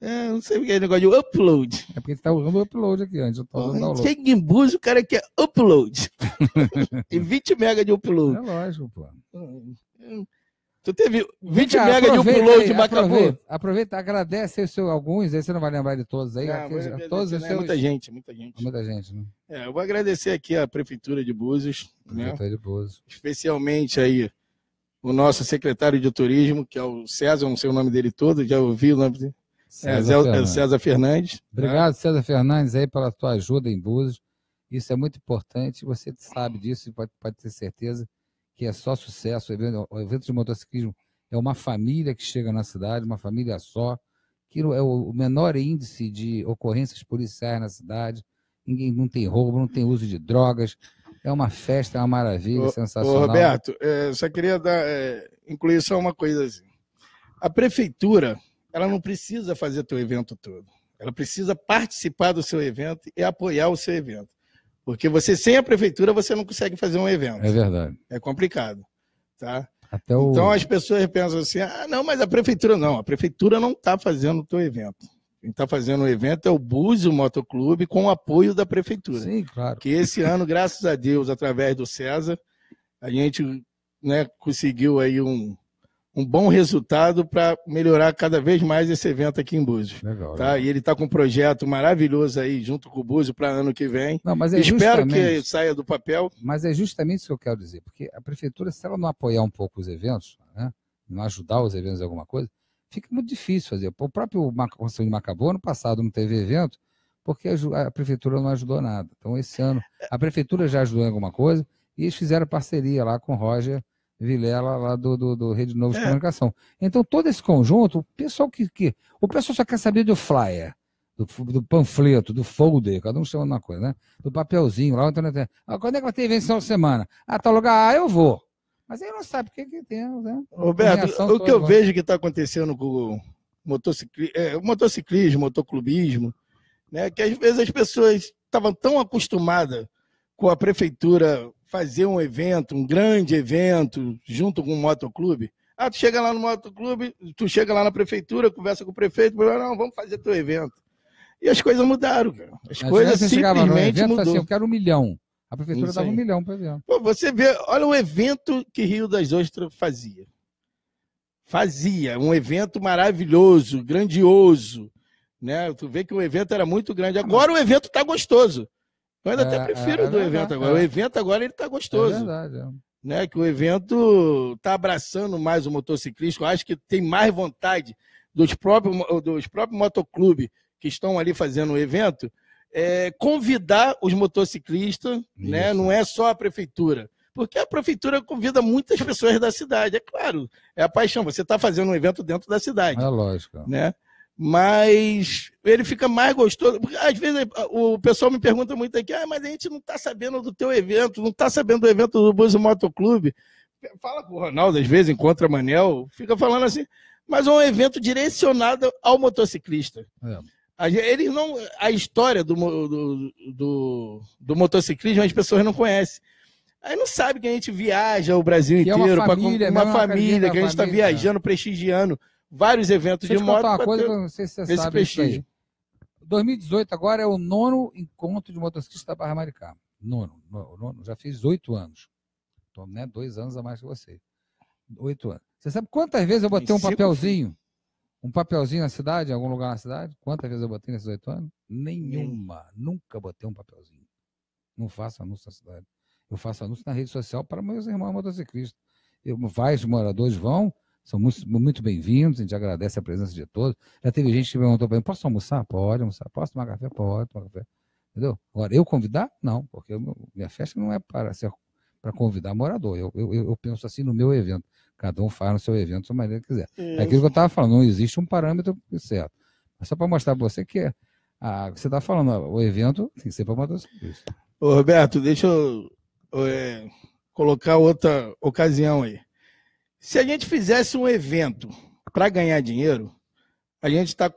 É, não sei o que é negócio de upload. É porque você está usando upload aqui antes. Eu tô usando download. Tem o cara quer upload. e 20 mega de upload. É lógico, pô. Hum, hum. Tu teve 20 cá, mega de upload de Macabu. Aproveita, aproveita, agradece seu, alguns, aí você não vai lembrar de todos aí. Não, aqui, é todos né? seus... Muita gente, muita gente. É muita gente, né? É, eu vou agradecer aqui a Prefeitura de Búzios. Né? Prefeitura né? de Búzios. Especialmente aí o nosso secretário de turismo, que é o César, não sei o nome dele todo, já ouvi o nome dele. É, César, é, Fernandes. César Fernandes. Né? Obrigado, César Fernandes, aí pela tua ajuda em Búzios. Isso é muito importante, você sabe disso, pode, pode ter certeza que é só sucesso. O evento, de motociclismo é uma família que chega na cidade, uma família só, que é o menor índice de ocorrências policiais na cidade. Ninguém não tem roubo, não tem uso de drogas. É uma festa, é uma maravilha, ô, sensacional. Ô Roberto, é, só queria dar, é, incluir só uma coisa assim. A prefeitura, ela não precisa fazer teu evento todo. Ela precisa participar do seu evento e apoiar o seu evento. Porque você, sem a prefeitura, você não consegue fazer um evento. É verdade. É complicado, tá? Até o... Então as pessoas pensam assim, ah, não, mas a prefeitura não, a prefeitura não está fazendo o teu evento. Quem está fazendo o evento é o Búzio Motoclube com o apoio da prefeitura. Sim, claro. Que esse ano, graças a Deus, através do César, a gente né, conseguiu aí um, um bom resultado para melhorar cada vez mais esse evento aqui em Búzios. Legal, tá? Legal. E ele está com um projeto maravilhoso aí junto com o Búzios para ano que vem. Não, mas é Espero que saia do papel. Mas é justamente isso que eu quero dizer, porque a prefeitura, se ela não apoiar um pouco os eventos, né, não ajudar os eventos em alguma coisa, fica muito difícil fazer. O próprio Conselho de Macabô, ano passado, não teve evento, porque a prefeitura não ajudou nada. Então, esse ano, a prefeitura já ajudou em alguma coisa e eles fizeram parceria lá com o Roger Vilela lá do, do, do Rede Novo de é. Comunicação. Então, todo esse conjunto, o pessoal que, que. O pessoal só quer saber do flyer, do, do panfleto, do folder, cada um chama uma coisa, né? Do papelzinho lá, é, ah, quando é que vai ter invenção de semana? Ah, tá lugar, ah, eu vou. Mas aí não sabe o que, que tem, né? Roberto, o que eu né? vejo que está acontecendo com o é, motociclismo, é, motociclismo, motoclubismo, né? Que às vezes as pessoas estavam tão acostumadas com a prefeitura fazer um evento, um grande evento, junto com um motoclube. Ah, tu chega lá no motoclube, tu chega lá na prefeitura, conversa com o prefeito, não, vamos fazer teu evento. E as coisas mudaram, cara. As coisas simplesmente mudaram. Assim, eu quero um milhão. A prefeitura dava um milhão por evento. Pô, você vê, olha o evento que Rio das Ostras fazia. Fazia um evento maravilhoso, grandioso, né? Tu vê que o evento era muito grande. Ah, Agora o evento tá gostoso. Eu ainda é, até prefiro é, é, do evento agora. O é. evento agora ele tá gostoso. É verdade. É. Né? Que o evento tá abraçando mais o motociclista. Eu acho que tem mais vontade dos próprios, dos próprios motoclubes que estão ali fazendo o evento convidar os motociclistas, né? Isso. né? Não é só a prefeitura porque a prefeitura convida muitas pessoas da cidade. É claro, é a paixão. Você está fazendo um evento dentro da cidade. É lógico. Né? mas ele fica mais gostoso. Às vezes o pessoal me pergunta muito aqui, ah, mas a gente não está sabendo do teu evento, não está sabendo do evento do Moto Motoclube. Fala com o Ronaldo, às vezes encontra Manel, fica falando assim, mas é um evento direcionado ao motociclista. É. Ele não, a história do, do, do, do motociclismo as pessoas não conhecem. Aí não sabe que a gente viaja o Brasil que inteiro, é uma família, pra, uma, uma família que a gente está né? viajando, prestigiando vários eventos de moto. uma coisa que eu não sei se você sabe. 2018 é agora é o nono encontro de motociclistas da Barra Maricá. Nono, nono, já fiz oito anos. Então, né, dois anos a mais que você. Oito anos. Você sabe quantas vezes eu botei um papelzinho? Um papelzinho na cidade, em algum lugar na cidade? Quantas vezes eu botei nesses oito anos? Nenhuma. Nunca botei um papelzinho. Não faço anúncio na cidade. Eu faço anúncio na rede social para meus irmãos motociclistas. Eu, vários moradores vão, são muito, muito bem-vindos, a gente agradece a presença de todos. Já teve gente que perguntou para mim, posso almoçar? Pode almoçar. Posso tomar café? Pode tomar café. Entendeu? Agora, eu convidar? Não, porque eu, minha festa não é para ser para convidar morador. Eu, eu, eu, penso assim no meu evento. Cada um faz no seu evento da sua maneira que quiser. É aquilo que eu estava falando, não existe um parâmetro certo. só para mostrar para você que é, a, você está falando, o evento tem que ser para serviço. Ô, Roberto, deixa eu, eu é, colocar outra ocasião aí. Se a gente fizesse um evento para ganhar dinheiro, a gente tá,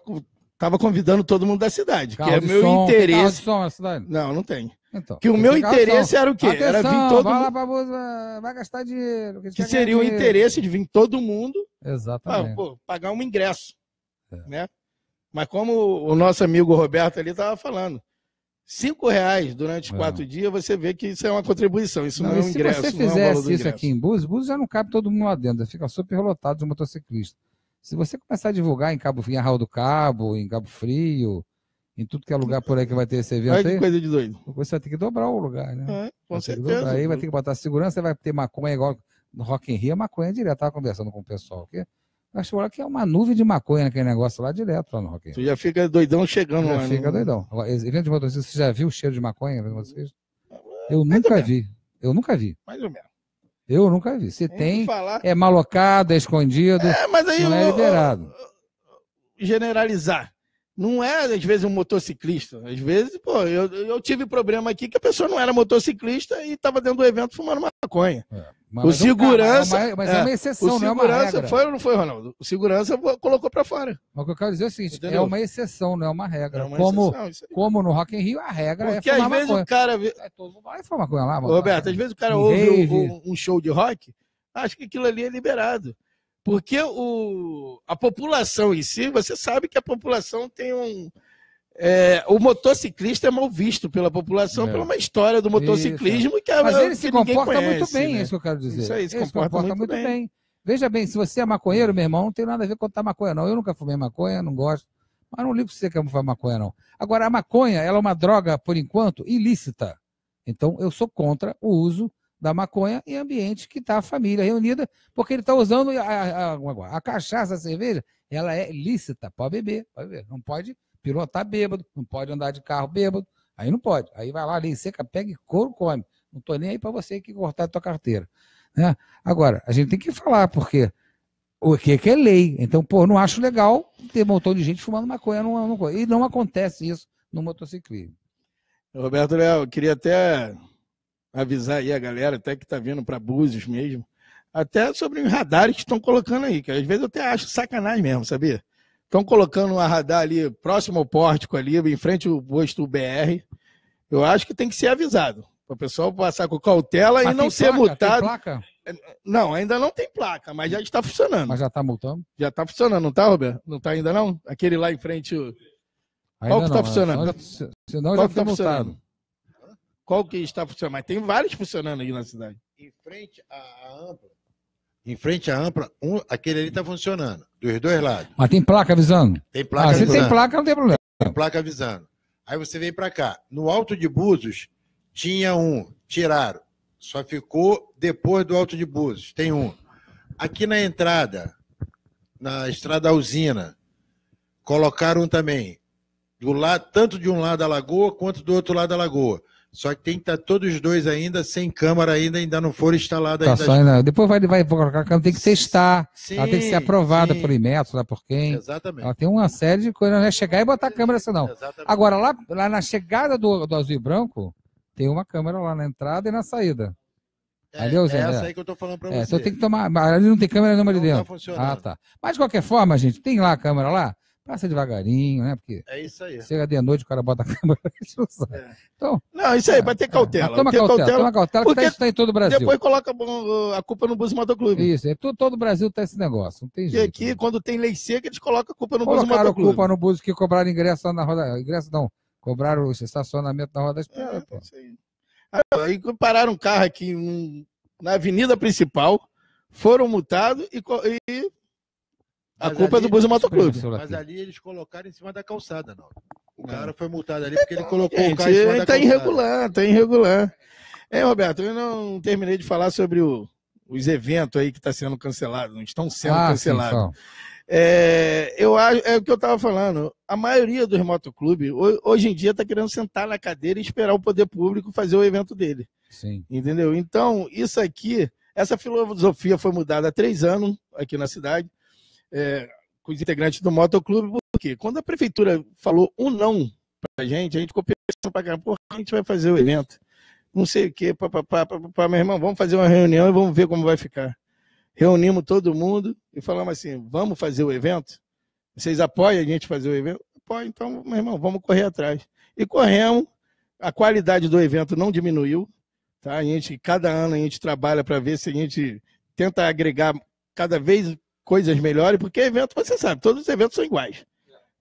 tava convidando todo mundo da cidade. Carro que é o meu som, interesse. Carro som na cidade? Não, não tem. Então, que o meu interesse era o quê? Atenção, era vir todo vai mundo. Pra... vai gastar dinheiro. Que, que seria o interesse de vir todo mundo. Ah, Exatamente. Pra, pô, pagar um ingresso. É. Né? Mas como o nosso amigo Roberto ali estava falando, Cinco reais durante é. quatro dias, você vê que isso é uma contribuição, isso não, não é um ingresso. Se você é fizesse é isso aqui em Búzios, Búzios já não cabe todo mundo lá dentro, fica super lotado de motociclistas. Se você começar a divulgar em Cabo Frio, em Arral do Cabo, em Cabo Frio, em tudo que é lugar por aí que vai ter esse evento. Aí, coisa de doido. Você vai ter que dobrar o lugar, né? É, com certeza. Aí vai ter que botar segurança, vai ter maconha igual. No Rock in Rio, maconha é direto. Estava conversando com o pessoal aqui. Acho que é uma nuvem de maconha naquele negócio lá direto lá no Rock Tu já fica doidão chegando já lá. fica né? doidão. Agora, evento de motociclista, você já viu o cheiro de maconha? Eu Mais nunca vi. Eu nunca vi. Mais ou menos. Eu nunca vi. Se tem, falar... é malocado, é escondido, é, mas aí não é liberado. Generalizar. Não é, às vezes, um motociclista. Às vezes, pô, eu, eu tive problema aqui que a pessoa não era motociclista e estava dentro do evento fumando maconha. É. Mas, o mas segurança. Cara, mas é, uma é é, exceção, o não é uma regra. Foi ou não foi, Ronaldo? O segurança colocou para fora. Mas o que eu quero dizer é o seguinte: é Entendeu? é uma exceção, não é uma regra. É uma como, exceção, como no Rock in Rio, a regra Porque é fumar às vezes o cara. É, todo mundo vai fumar maconha lá, mano. Roberto, às vezes o cara ouve um, um show de rock, acha que aquilo ali é liberado. Porque o, a população em si, você sabe que a população tem um é, o motociclista é mal visto pela população é. pela uma história do motociclismo isso. É. que é Mas ele se comporta conhece, muito bem, né? é isso que eu quero dizer. Isso aí, se, ele se comporta, muito, bem. bem. Veja bem, se você é maconheiro, meu irmão, não tem nada a ver com tá maconha, não. Eu nunca fumei maconha, não gosto. Mas não ligo se você quer fumar maconha, não. Agora, a maconha, ela é uma droga, por enquanto, ilícita. Então, eu sou contra o uso da maconha em ambientes que está a família reunida, porque ele está usando a, a, a, é a, cachaça, a cerveja, ela é lícita, pode beber, pode beber. Não pode pilotar bêbado, não pode andar de carro bêbado, aí não pode. Aí vai lá, lei seca, pega e couro come. Não estou nem aí para você que cortar a tua carteira. Né? Agora, a gente tem que falar, porque o que, é, é lei? Então, pô, não acho legal ter um montão de gente fumando maconha. Não, não, e não acontece isso no motociclismo. Roberto Léo, queria até avisar aí a galera, até que está vindo para Búzios mesmo, até sobre os radares que estão colocando aí, que às vezes eu até acho sacanagem mesmo, sabia? Estão colocando um radar ali próximo ao pórtico ali, em frente ao posto BR. Eu acho que tem que ser avisado. Para o pessoal passar com cautela mas e não ser placa, multado. Tem placa? Não, ainda não tem placa, mas já está funcionando. Mas já está multando? Já está funcionando, não está, Roberto? Não está ainda não? Aquele lá em frente. Ainda Qual que está é. funcionando? Senão, tá senão já está tá multado. Qual que está funcionando? Mas tem vários funcionando aí na cidade. Em frente à Ampla, em frente à ampla, um, aquele ali está funcionando, dos dois lados. Mas tem placa avisando? Tem placa ah, avisando. Se tem placa, não tem problema. Tem placa avisando. Aí você vem para cá. No Alto de Búzios, tinha um, tiraram. Só ficou depois do Alto de Búzios, tem um. Aqui na entrada, na estrada usina, colocaram também, do lado, tanto de um lado da lagoa quanto do outro lado da lagoa. Só que tem que estar tá todos dois ainda sem câmara ainda, ainda não foram instaladas tá ainda. Depois vai, vai colocar a câmera, tem que testar. Sim, ela tem que ser aprovada por IMET, por quem. Exatamente. Ela tem uma série de coisas, não é chegar e botar a câmera assim, não. Exatamente. Agora, lá, lá na chegada do, do azul e branco, tem uma câmera lá na entrada e na saída. É, é essa aí que eu tô falando para é, então você. Então tem que tomar. Ali não tem câmera nenhuma ali tá dentro. Tá ah, tá. Mas de qualquer forma, gente, tem lá a câmera lá. Passa devagarinho, né? Porque é isso aí. Chega de noite, o cara bota a câmera. É. Então, não, isso aí, é, vai ter é. cautela. É, toma, cautela, cautela toma cautela, porque está tá em todo o Brasil. Depois coloca a culpa no Bus do Clube. Isso, é, todo, todo o Brasil tem tá esse negócio. Não tem jeito, e aqui, né? quando tem lei seca, eles colocam a culpa no do Bus Motor Clube. culpa no Bus que cobraram ingresso lá na roda. Ingresso não, cobraram o estacionamento na roda da espera. É, pô. Isso aí. Ah, aí pararam um carro aqui um, na avenida principal, foram multados e, e a culpa é do Búzios Motoclube. Mas ali eles colocaram em cima da calçada, não. O é. cara foi multado ali porque ele colocou Gente, o carro em cima da tá irregular, tá irregular. É, Roberto, eu não terminei de falar sobre o, os eventos aí que tá sendo cancelados, estão sendo ah, cancelados. é, eu acho, é o que eu estava falando. A maioria dos motoclubes hoje em dia está querendo sentar na cadeira e esperar o poder público fazer o evento dele. Sim. Entendeu? Então, isso aqui, essa filosofia foi mudada há três anos aqui na cidade é, com os integrantes do motoclube, porque quando a prefeitura falou um não pra gente, a gente ficou pensando para cá, porra, a gente vai fazer o evento. Não sei o quê, papapá, papapá, meu irmão, vamos fazer uma reunião e vamos ver como vai ficar. Reunimos todo mundo e falamos assim: vamos fazer o evento? Vocês apoiam a gente fazer o evento? Apoia, então, meu irmão, vamos correr atrás. E corremos, a qualidade do evento não diminuiu. Tá? A gente, cada ano a gente trabalha para ver se a gente tenta agregar cada vez coisas melhores, porque evento, você sabe, todos os eventos são iguais,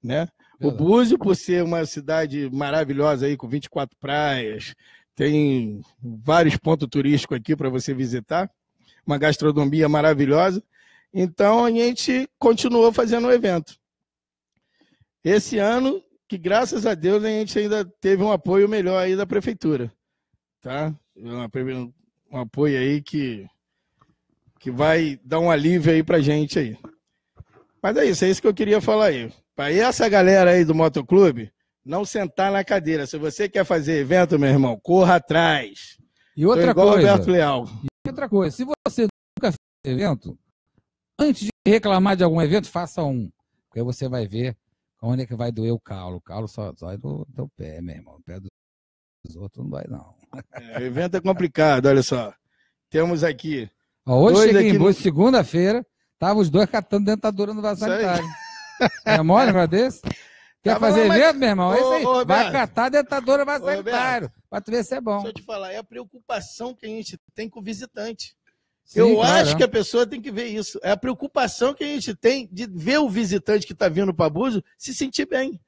né? O Búzio, por ser uma cidade maravilhosa aí, com 24 praias, tem vários pontos turísticos aqui para você visitar, uma gastronomia maravilhosa. Então a gente continuou fazendo o evento. Esse ano, que graças a Deus a gente ainda teve um apoio melhor aí da prefeitura, tá? Um apoio aí que que vai dar um alívio aí pra gente aí. Mas é isso, é isso que eu queria falar aí. Para essa galera aí do motoclube, não sentar na cadeira. Se você quer fazer evento, meu irmão, corra atrás. E outra coisa, Roberto Leal. E outra coisa, se você nunca fez evento, antes de reclamar de algum evento, faça um. Porque aí você vai ver onde é que vai doer o calo. O calo só dói do teu pé, meu irmão. O pé dos outros não dói, não. É, evento é complicado, olha só. Temos aqui Hoje dois cheguei em no... segunda-feira, tava os dois catando dentadura no vaso sanitário. É mole um desse? Quer fazer mas... meu irmão? Ô, aí. Ô, vai catar dentadura vaso sanitário. Pra tu ver se é bom. Deixa eu te falar, é a preocupação que a gente tem com o visitante. Sim, eu claro. acho que a pessoa tem que ver isso. É a preocupação que a gente tem de ver o visitante que está vindo para Búzios se sentir bem.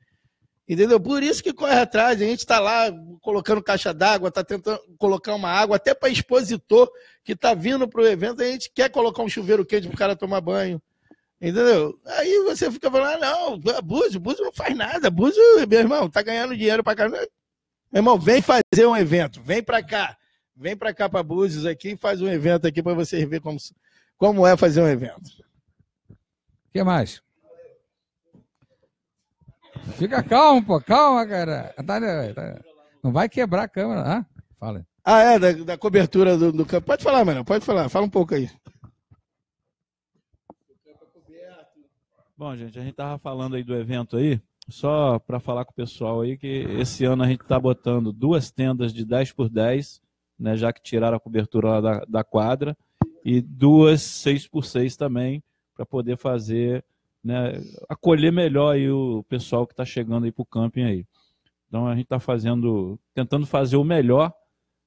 Entendeu? Por isso que corre atrás. A gente está lá colocando caixa d'água, está tentando colocar uma água, até para expositor que está vindo para o evento, a gente quer colocar um chuveiro quente para o cara tomar banho. Entendeu? Aí você fica falando, ah, não, Búzio, Búzio não faz nada, Búzio, meu irmão, tá ganhando dinheiro para cá. Meu irmão, vem fazer um evento, vem para cá, vem para cá para Búzios aqui e faz um evento aqui para vocês verem como, como é fazer um evento. O que mais? Fica calmo, pô, calma, cara. Tá, né, tá. Não vai quebrar a câmera, ah? Fala. Ah, é, da, da cobertura do, do campo. Pode falar, mano, pode falar, fala um pouco aí. Bom, gente, a gente tava falando aí do evento aí, só para falar com o pessoal aí que esse ano a gente tá botando duas tendas de 10 por 10, né, já que tiraram a cobertura lá da, da quadra, e duas 6 por 6 também, para poder fazer né, acolher melhor aí o pessoal que está chegando aí para o camping aí. Então a gente está fazendo, tentando fazer o melhor,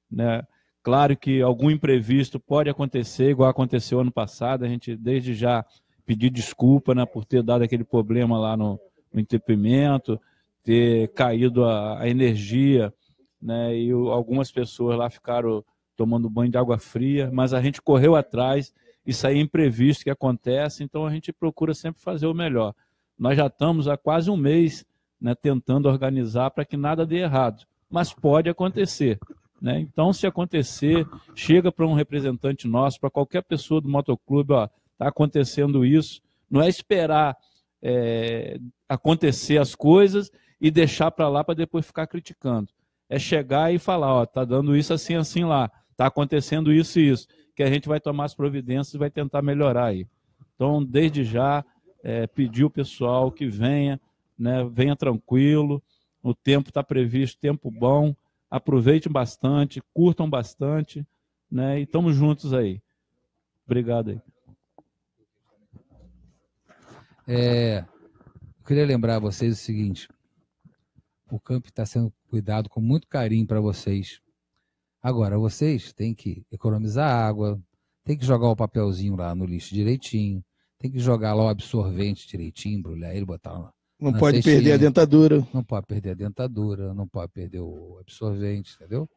né? Claro que algum imprevisto pode acontecer, igual aconteceu ano passado. A gente desde já pediu desculpa, né, por ter dado aquele problema lá no, no entupimento, ter caído a, a energia, né? E o, algumas pessoas lá ficaram tomando banho de água fria, mas a gente correu atrás isso aí é imprevisto que acontece, então a gente procura sempre fazer o melhor. Nós já estamos há quase um mês né, tentando organizar para que nada dê errado, mas pode acontecer. Né? Então, se acontecer, chega para um representante nosso, para qualquer pessoa do motoclube, está acontecendo isso. Não é esperar é, acontecer as coisas e deixar para lá para depois ficar criticando. É chegar e falar, ó, tá dando isso assim, assim lá, tá acontecendo isso e isso que a gente vai tomar as providências e vai tentar melhorar aí. Então, desde já, é, pedir o pessoal que venha, né, venha tranquilo, o tempo está previsto, tempo bom, aproveitem bastante, curtam bastante, né, e estamos juntos aí. Obrigado aí. É, eu queria lembrar a vocês o seguinte: o campo está sendo cuidado com muito carinho para vocês. Agora, vocês têm que economizar água, tem que jogar o papelzinho lá no lixo direitinho, tem que jogar lá o absorvente direitinho, embrulhar ele, botar lá. Não pode cestinha, perder a dentadura. Não pode perder a dentadura, não pode perder o absorvente, entendeu?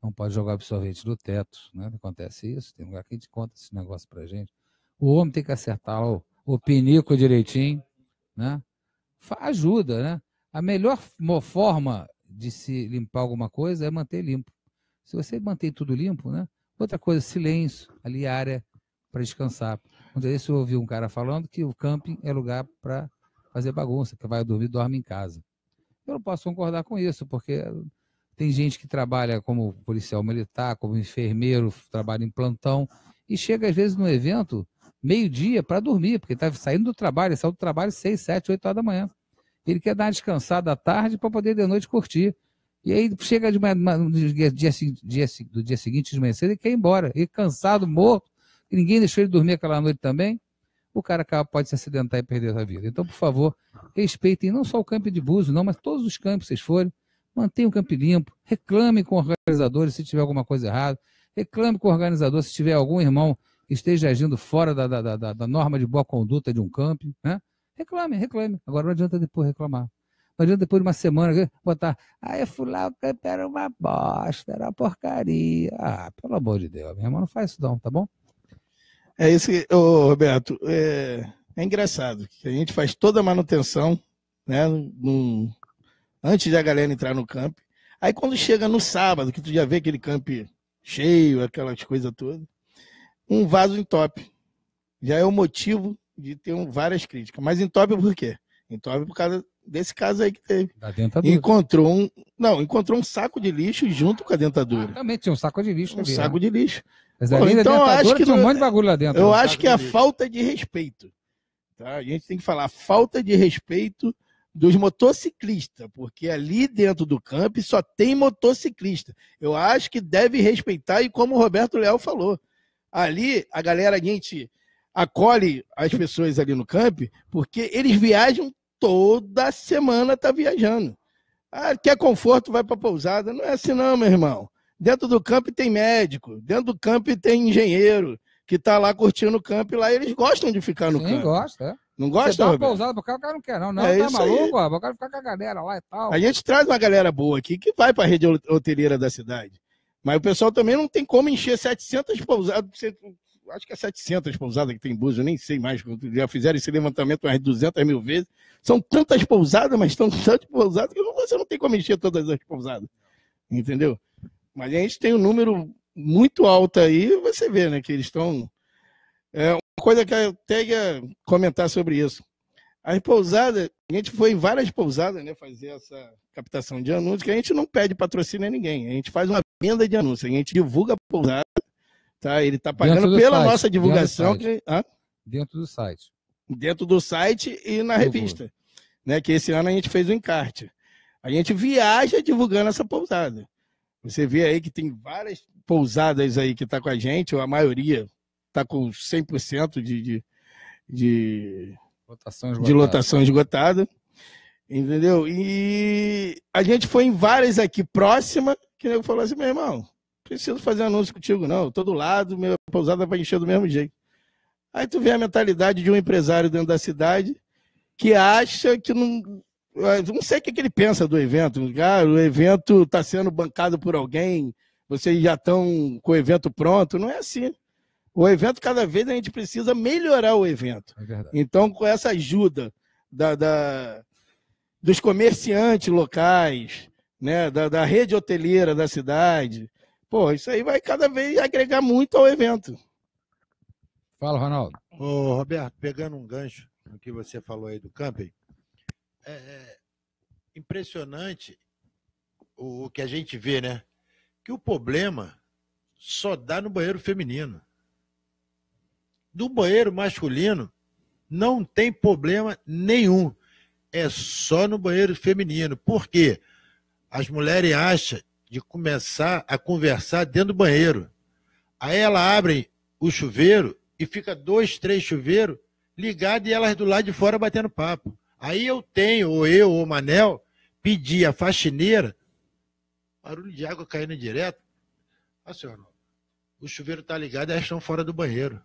Não pode jogar absorvente do teto, né? Acontece isso, tem lugar que a gente conta esse negócio pra gente. O homem tem que acertar lá o, o pinico direitinho, né? Ajuda, né? A melhor forma de se limpar alguma coisa é manter limpo. Se você manter tudo limpo, né? Outra coisa, silêncio, ali é área para descansar. Um dia eu ouvi um cara falando que o camping é lugar para fazer bagunça, que vai dormir, dorme em casa. Eu não posso concordar com isso, porque tem gente que trabalha como policial militar, como enfermeiro, trabalha em plantão, e chega às vezes no evento meio-dia para dormir, porque está saindo do trabalho, saiu do trabalho seis, sete, oito horas da manhã. Ele quer dar uma descansada à tarde para poder de noite curtir. E aí chega de manhã, no dia, dia, dia, do dia seguinte, de manhã cedo, e quer ir embora. e cansado, morto, ninguém deixou ele dormir aquela noite também. O cara acaba, pode se acidentar e perder a vida. Então, por favor, respeitem não só o campo de Búzio, não, mas todos os campos que vocês forem. Mantenham o campo limpo, reclame com organizadores se tiver alguma coisa errada, reclame com o organizador se tiver algum irmão que esteja agindo fora da, da, da, da norma de boa conduta de um campo né? Reclame, reclame. Agora não adianta depois reclamar. Não depois de uma semana né, botar, ah, eu fui lá, o campo era uma bosta, era uma porcaria. Ah, pelo amor de Deus, meu irmão, não faz isso não, tá bom? É isso que, ô, Roberto, é, é engraçado que a gente faz toda a manutenção, né, num, antes da galera entrar no campo. Aí quando chega no sábado, que tu já vê aquele campo cheio, aquelas coisas todas, um vaso em top. Já é o motivo de ter um, várias críticas. Mas entope por quê? Entope por causa desse caso aí que teve. Da dentadura. Encontrou um. Não, encontrou um saco de lixo junto com a dentadura. Ah, também tinha um saco de lixo. Um saco né? de lixo. Mas Pô, então acho que. Tinha um monte de bagulho lá dentro. Eu um né? acho que é a falta de respeito. Tá? A gente tem que falar falta de respeito dos motociclistas, porque ali dentro do camp só tem motociclista. Eu acho que deve respeitar, e como o Roberto Leal falou, ali a galera, a gente acolhe as pessoas ali no camp, porque eles viajam toda semana tá viajando. Ah, quer conforto, vai para pousada. Não é assim não, meu irmão. Dentro do campo tem médico, dentro do campo tem engenheiro que tá lá curtindo o campo e lá eles gostam de ficar no Sim, campo. gosta, é. Não gosta, Você dá uma pousada pro cara, o cara não quer não. Não, é tá maluco, ó, o cara ficar com a galera lá e tal. A gente traz uma galera boa aqui que vai pra rede hoteleira da cidade. Mas o pessoal também não tem como encher 700 pousadas pra você acho que é 700 pousadas que tem em Búzios, eu nem sei mais, já fizeram esse levantamento umas 200 mil vezes. São tantas pousadas, mas são tantas pousadas que você não tem como encher todas as pousadas, entendeu? Mas a gente tem um número muito alto aí, você vê, né, que eles estão... É, uma coisa que eu até ia comentar sobre isso. As pousadas, a gente foi em várias pousadas, né, fazer essa captação de anúncios, que a gente não pede patrocínio a ninguém, a gente faz uma venda de anúncios, a gente divulga a pousada, Tá? Ele está pagando pela site, nossa divulgação. Dentro do, que... dentro do, site. Dentro do site e na revista. Né? Que esse ano a gente fez o um encarte. A gente viaja divulgando essa pousada. Você vê aí que tem várias pousadas aí que tá com a gente, ou a maioria tá com 100% de, de, de lotação esgotada. De lotação esgotada. Entendeu? E a gente foi em várias aqui próxima, que eu falou assim, meu irmão, preciso fazer anúncio contigo, não. Eu tô do lado, minha pousada vai encher do mesmo jeito. Aí tu vê a mentalidade de um empresário dentro da cidade que acha que não. Ah, não sei o que, ele pensa do evento. Ah, o evento está sendo bancado por alguém, vocês já estão com o evento pronto. Não é assim. O evento, cada vez a gente precisa melhorar o evento. É então, com essa ajuda da, da, dos comerciantes locais, né, da, da rede hoteleira da cidade, Pô, isso aí vai cada vez agregar muito ao evento. Fala, Ronaldo. Ô, Roberto, pegando um gancho no que você falou aí do camping, é, é impressionante o que a gente vê, né? Que o problema só dá no banheiro feminino. No banheiro masculino, não tem problema nenhum. É só no banheiro feminino. Por quê? As mulheres acham de começar a conversar dentro do banheiro. Aí ela abre o chuveiro e fica dois, três chuveiros ligados e elas do lado de fora batendo papo. Aí eu tenho, ou eu, ou o Manel, pedir a faxineira, barulho de água caindo direto. Ah, senhor, assim, o chuveiro está ligado, elas estão fora do banheiro.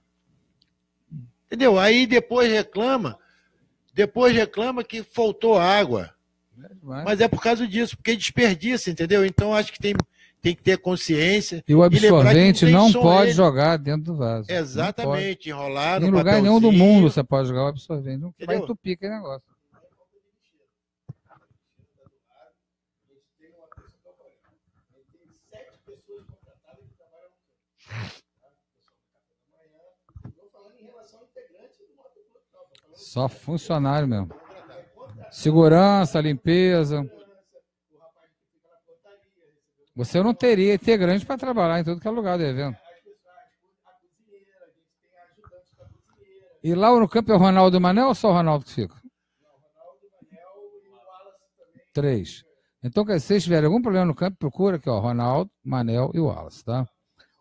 Entendeu? Aí depois reclama, depois reclama que faltou água. É Mas, é por causa disso, porque desperdiça, entendeu? Então acho que tem, tem que ter consciência. E o absorvente e não, não pode ele. jogar dentro do vaso. Exatamente, enrolado. no Em lugar nenhum do mundo você pode jogar o absorvente. Não vai entupir aquele negócio. Só funcionário mesmo. Segurança, limpeza. Você não teria integrante para trabalhar em todo que é lugar do evento. E lá no campo é o Ronaldo Manel ou só o Ronaldo que fica? Três. Então, se vocês tiverem algum problema no campo, procura aqui, ó, Ronaldo, Manel e Wallace, tá?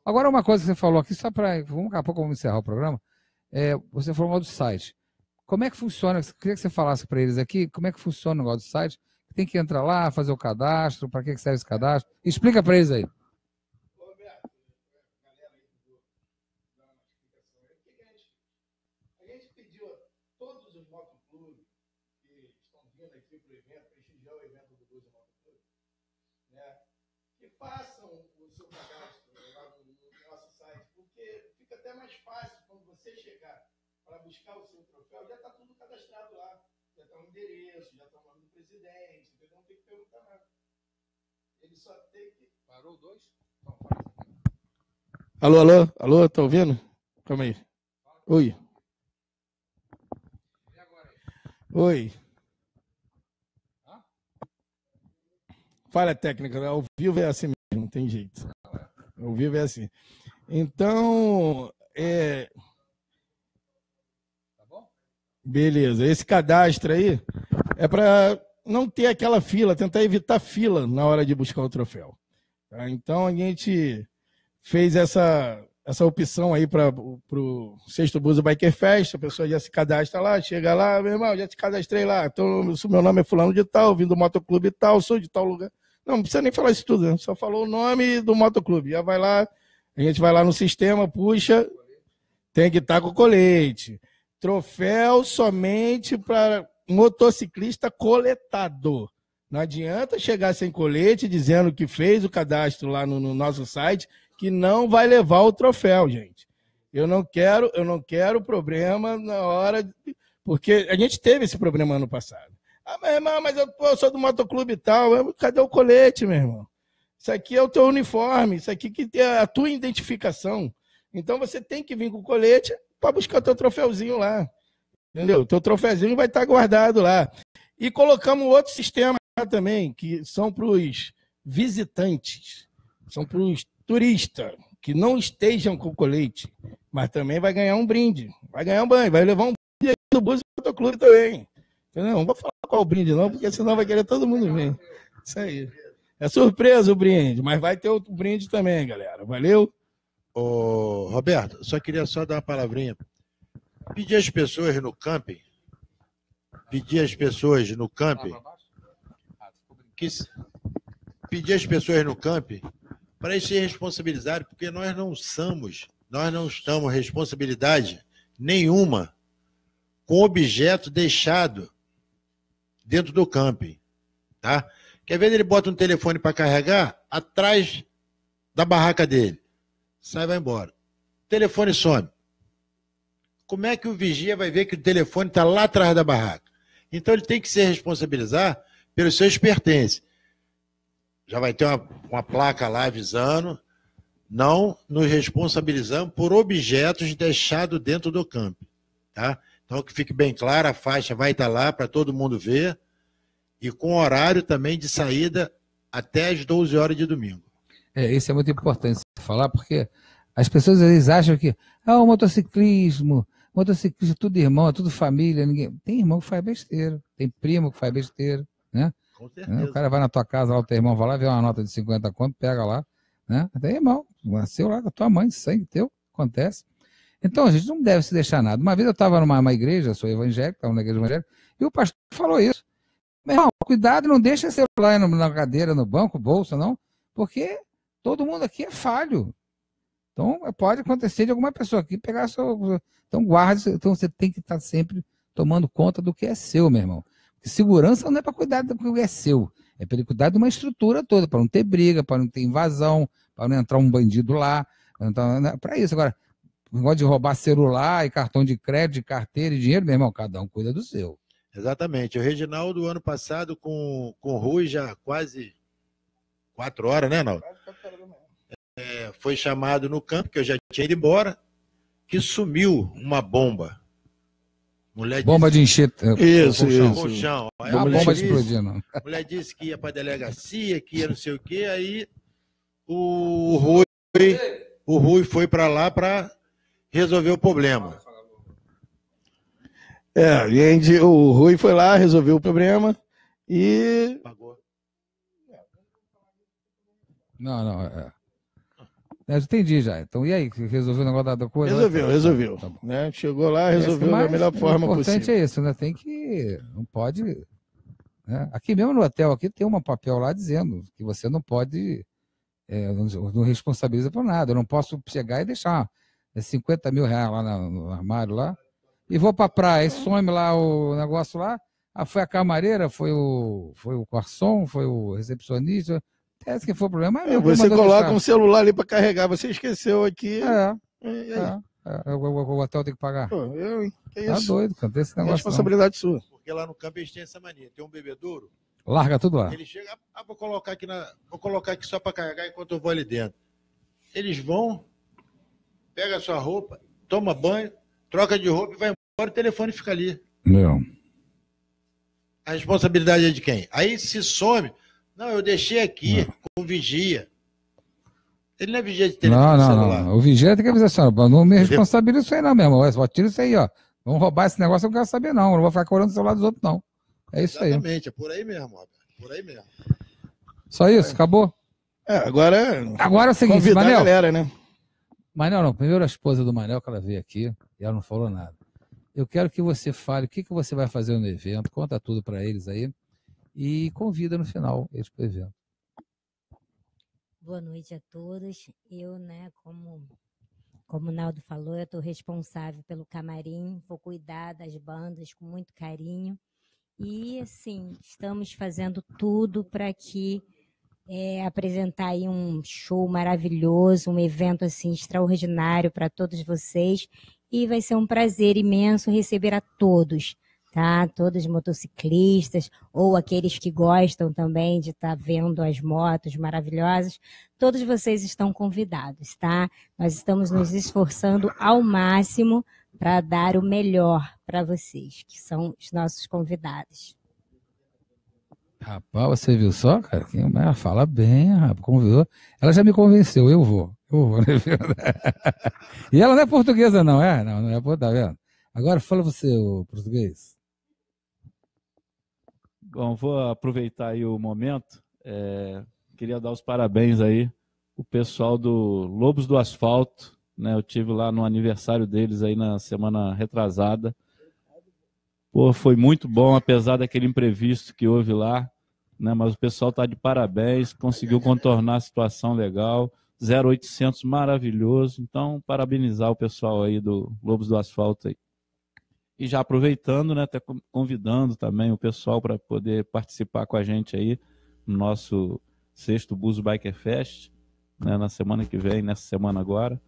Agora, uma coisa que você falou aqui, só para. Daqui a pouco vamos encerrar o programa. É, você falou mal do site. Como é que funciona? Eu queria que você falasse para eles aqui como é que funciona o negócio do site. Tem que entrar lá, fazer o cadastro, para que, serve esse cadastro. Explica para eles aí. façam né? o seu cadastro no nosso site, porque fica até mais fácil quando você chegar para buscar o seu troféu, já está tudo cadastrado lá. Já está o endereço, já está o nome do presidente, entendeu? Não tem que perguntar nada. Ele só tem que. Parou dois? Então, alô, alô, alô, tá ouvindo? Calma aí. Oi. Oi. Falha técnica, ao vivo é assim mesmo, não tem jeito. Ao vivo é assim. Então, é, Beleza. Esse cadastro aí é para não ter aquela fila, tentar evitar fila na hora de buscar o troféu. Tá? Então a gente fez essa, essa opção aí para o Sexto buso Biker Fest, a pessoa já se cadastra lá, chega lá, meu irmão, já te cadastrei lá, então, meu nome é fulano de tal, vim do motoclube tal, sou de tal lugar. Não, não precisa nem falar isso tudo, né? só falou o nome do motoclube, já vai lá, a gente vai lá no sistema, puxa, tem que estar tá com o colete, Troféu somente para motociclista coletador. Não adianta chegar sem colete dizendo que fez o cadastro lá no, no nosso site que não vai levar o troféu, gente. Eu não quero, eu não quero problema na hora, de... porque a gente teve esse problema ano passado. Ah, meu irmão, mas eu, eu sou do motoclube e tal. Eu, cadê o colete, meu irmão? Isso aqui é o teu uniforme, isso aqui que é a tua identificação. Então você tem que vir com o colete para buscar o teu troféuzinho lá. Entendeu? Teu troféuzinho vai estar tá guardado lá. E colocamos outro sistema também, que são para os visitantes, são para os turistas, que não estejam com colete, mas também vai ganhar um brinde, vai ganhar um banho, vai levar um brinde do do Clube também. Entendeu? Não vou falar qual brinde não, porque senão vai querer todo mundo vir. Isso aí. É surpresa o brinde, mas vai ter outro brinde também, galera. Valeu? Ô, Roberto, só queria só dar uma palavrinha. Pedir as pessoas no camping, pedir as pessoas no camping, ah, que, pedir as pessoas no camping para se responsabilizar, porque nós não somos, nós não estamos responsabilidade nenhuma com objeto deixado dentro do camping, tá? Quer ver ele bota um telefone para carregar atrás da barraca dele sai e vai embora. telefone some. Como é que o vigia vai ver que o telefone está lá atrás da barraca? Então ele tem que se responsabilizar pelos seus pertences. Já vai ter uma, uma placa lá avisando. Não nos responsabilizamos por objetos deixados dentro do campo. Tá? Então, que fique bem claro, a faixa vai estar tá lá para todo mundo ver. E com horário também de saída até as 12 horas de domingo. É, isso é muito importante falar, porque as pessoas eles acham que ah, o motociclismo, motociclista, é tudo irmão, é tudo família, ninguém. Tem irmão que faz besteira, tem primo que faz besteira, né? Com é, certeza. O cara vai na tua casa, lá o teu irmão vai lá, vê uma nota de 50 conto, pega lá, né? Até irmão, nasceu lá com a tua mãe, sangue teu, acontece. Então, a gente não deve se deixar nada. Uma vez eu estava numa igreja, sou evangélico, estava na igreja evangélica, e o pastor falou isso. Meu irmão, cuidado, não deixa celular na cadeira, no banco, bolsa, não, porque Todo mundo aqui é falho. Então, pode acontecer de alguma pessoa aqui pegar seu. Então, guarde. Então, você tem que estar sempre tomando conta do que é seu, meu irmão. Porque segurança não é para cuidar do que é seu. É para cuidar de uma estrutura toda, para não ter briga, para não ter invasão, para não entrar um bandido lá. Então, né, para isso. Agora, negócio de roubar celular e cartão de crédito, carteira e dinheiro, meu irmão, cada um cuida do seu. Exatamente. O Reginaldo, ano passado, com, com o Rui, já quase quatro horas, né, Naldo? É, foi chamado no campo, que eu já tinha ido embora, que sumiu uma bomba. Mulher bomba disse, de enxerto. É, isso, colchão, isso. Colchão. a, bomba explodindo. A mulher disse que ia para delegacia, que ia não sei o quê, aí o Rui, o Rui foi para lá para resolver o problema. É, o Rui foi lá, resolveu o problema e não, não, é. Eu é. é, entendi já. Então, e aí? Resolveu o negócio da, da coisa? Resolveu, tá, resolveu. Tá né? Chegou lá, resolveu da melhor forma possível. O importante é isso, né? Tem que. Não pode. Né? Aqui mesmo no hotel aqui tem um papel lá dizendo que você não pode. É, não, não, responsabiliza por nada. Eu não posso chegar e deixar 50 né, mil reais lá no, no armário lá. E vou pra praia e some lá o negócio lá. Ah, foi a camareira, foi o, foi o garçom, foi o recepcionista é, se for o problema, é, é meu. você coloca um celular ali para carregar, você esqueceu aqui. É. É, é. é, é. O, o, o, hotel tem que pagar. Pô, eu, hein? Que tá doido, cara. Tem esse negócio. É responsabilidade não. sua. Porque lá no campo eles têm essa mania. Tem um bebedouro. Larga tudo lá. Ele chega, ah, vou colocar aqui na. Vou colocar aqui só para carregar enquanto eu vou ali dentro. Eles vão, pega a sua roupa, toma banho, troca de roupa e vai embora, o telefone fica ali. Não. A responsabilidade é de quem? Aí se some. Não, eu deixei aqui não. com o vigia. Ele não é vigia de telefone não, não, celular. Não, o vigia é tem que avisar a senhora. Não me responsabiliza isso aí não mesmo. só tira isso aí, ó. Vamos roubar esse negócio, eu não quero saber não. Eu não vou ficar corando o celular dos outros, não. É isso Exatamente, aí. Exatamente, é por aí mesmo, ó. Por aí mesmo. Só isso? Acabou? É, agora... É agora é o seguinte, Manel... galera, né? Manel, não. Primeiro a esposa do Manel, que ela veio aqui, e ela não falou nada. Eu quero que você fale o que, que você vai fazer no evento, conta tudo para eles aí e convida no final eles para o evento. Boa noite a todos. Eu, né, como, como o Naldo falou, eu estou responsável pelo camarim, vou cuidar das bandas com muito carinho. E, assim, estamos fazendo tudo para que é, apresentar aí um show maravilhoso, um evento assim extraordinário para todos vocês. E vai ser um prazer imenso receber a todos tá? Todos motociclistas ou aqueles que gostam também de estar tá vendo as motos maravilhosas, todos vocês estão convidados, tá? Nós estamos nos esforçando ao máximo para dar o melhor para vocês, que são os nossos convidados. Rapaz, você viu só, cara? Quem fala bem, rapaz, convidou. Ela já me convenceu, eu vou. Eu vou, né? e ela não é portuguesa, não, é? Não, não é, tá vendo? Agora fala você, o português. Bom, vou aproveitar aí o momento. É, queria dar os parabéns aí o pessoal do Lobos do Asfalto, né? Eu tive lá no aniversário deles aí na semana retrasada. Pô, foi muito bom, apesar daquele imprevisto que houve lá, né? Mas o pessoal tá de parabéns, conseguiu contornar a situação legal. 0800 maravilhoso. Então, parabenizar o pessoal aí do Lobos do Asfalto aí. E já aproveitando, né, até convidando também o pessoal para poder participar com a gente aí no nosso sexto Buzo Biker Fest, né, na semana que vem, nessa semana agora.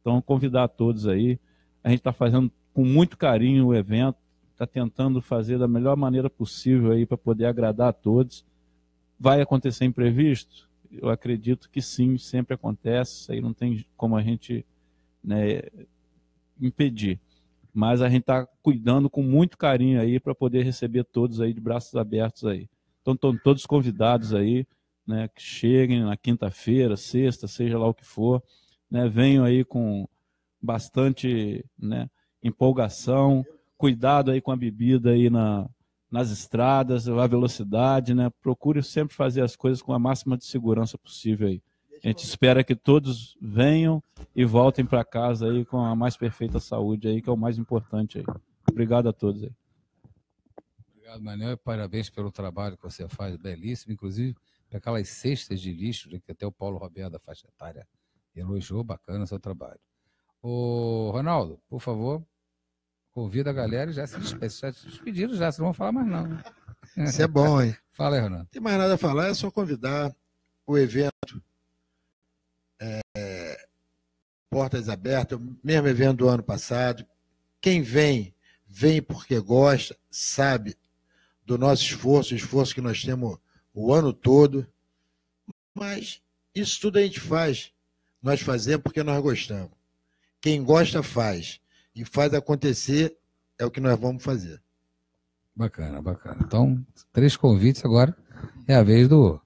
Então, convidar todos aí. A gente está fazendo com muito carinho o evento, está tentando fazer da melhor maneira possível aí para poder agradar a todos. Vai acontecer imprevisto? Eu acredito que sim, sempre acontece, aí não tem como a gente né, impedir mas a gente está cuidando com muito carinho aí para poder receber todos aí de braços abertos aí. Então, estão todos convidados aí, né, que cheguem na quinta-feira, sexta, seja lá o que for, né, venham aí com bastante né, empolgação, cuidado aí com a bebida aí na, nas estradas, a velocidade, né, procure sempre fazer as coisas com a máxima de segurança possível aí. A gente espera que todos venham e voltem para casa aí com a mais perfeita saúde aí, que é o mais importante aí. Obrigado a todos aí. Obrigado, Manuel. Parabéns pelo trabalho que você faz, belíssimo, inclusive aquelas cestas de lixo né, que até o Paulo Roberto da faixa etária elogiou, bacana seu trabalho. o Ronaldo, por favor, convida a galera e já se despediram, já, vocês não vão falar mais não. Né? Isso é bom, hein? Fala aí, Ronaldo. Não tem mais nada a falar, é só convidar o evento é, portas abertas, mesmo evento do ano passado. Quem vem, vem porque gosta, sabe do nosso esforço, o esforço que nós temos o ano todo. Mas isso tudo a gente faz. Nós fazemos porque nós gostamos. Quem gosta faz. E faz acontecer é o que nós vamos fazer. Bacana, bacana. Então, três convites agora. É a vez do,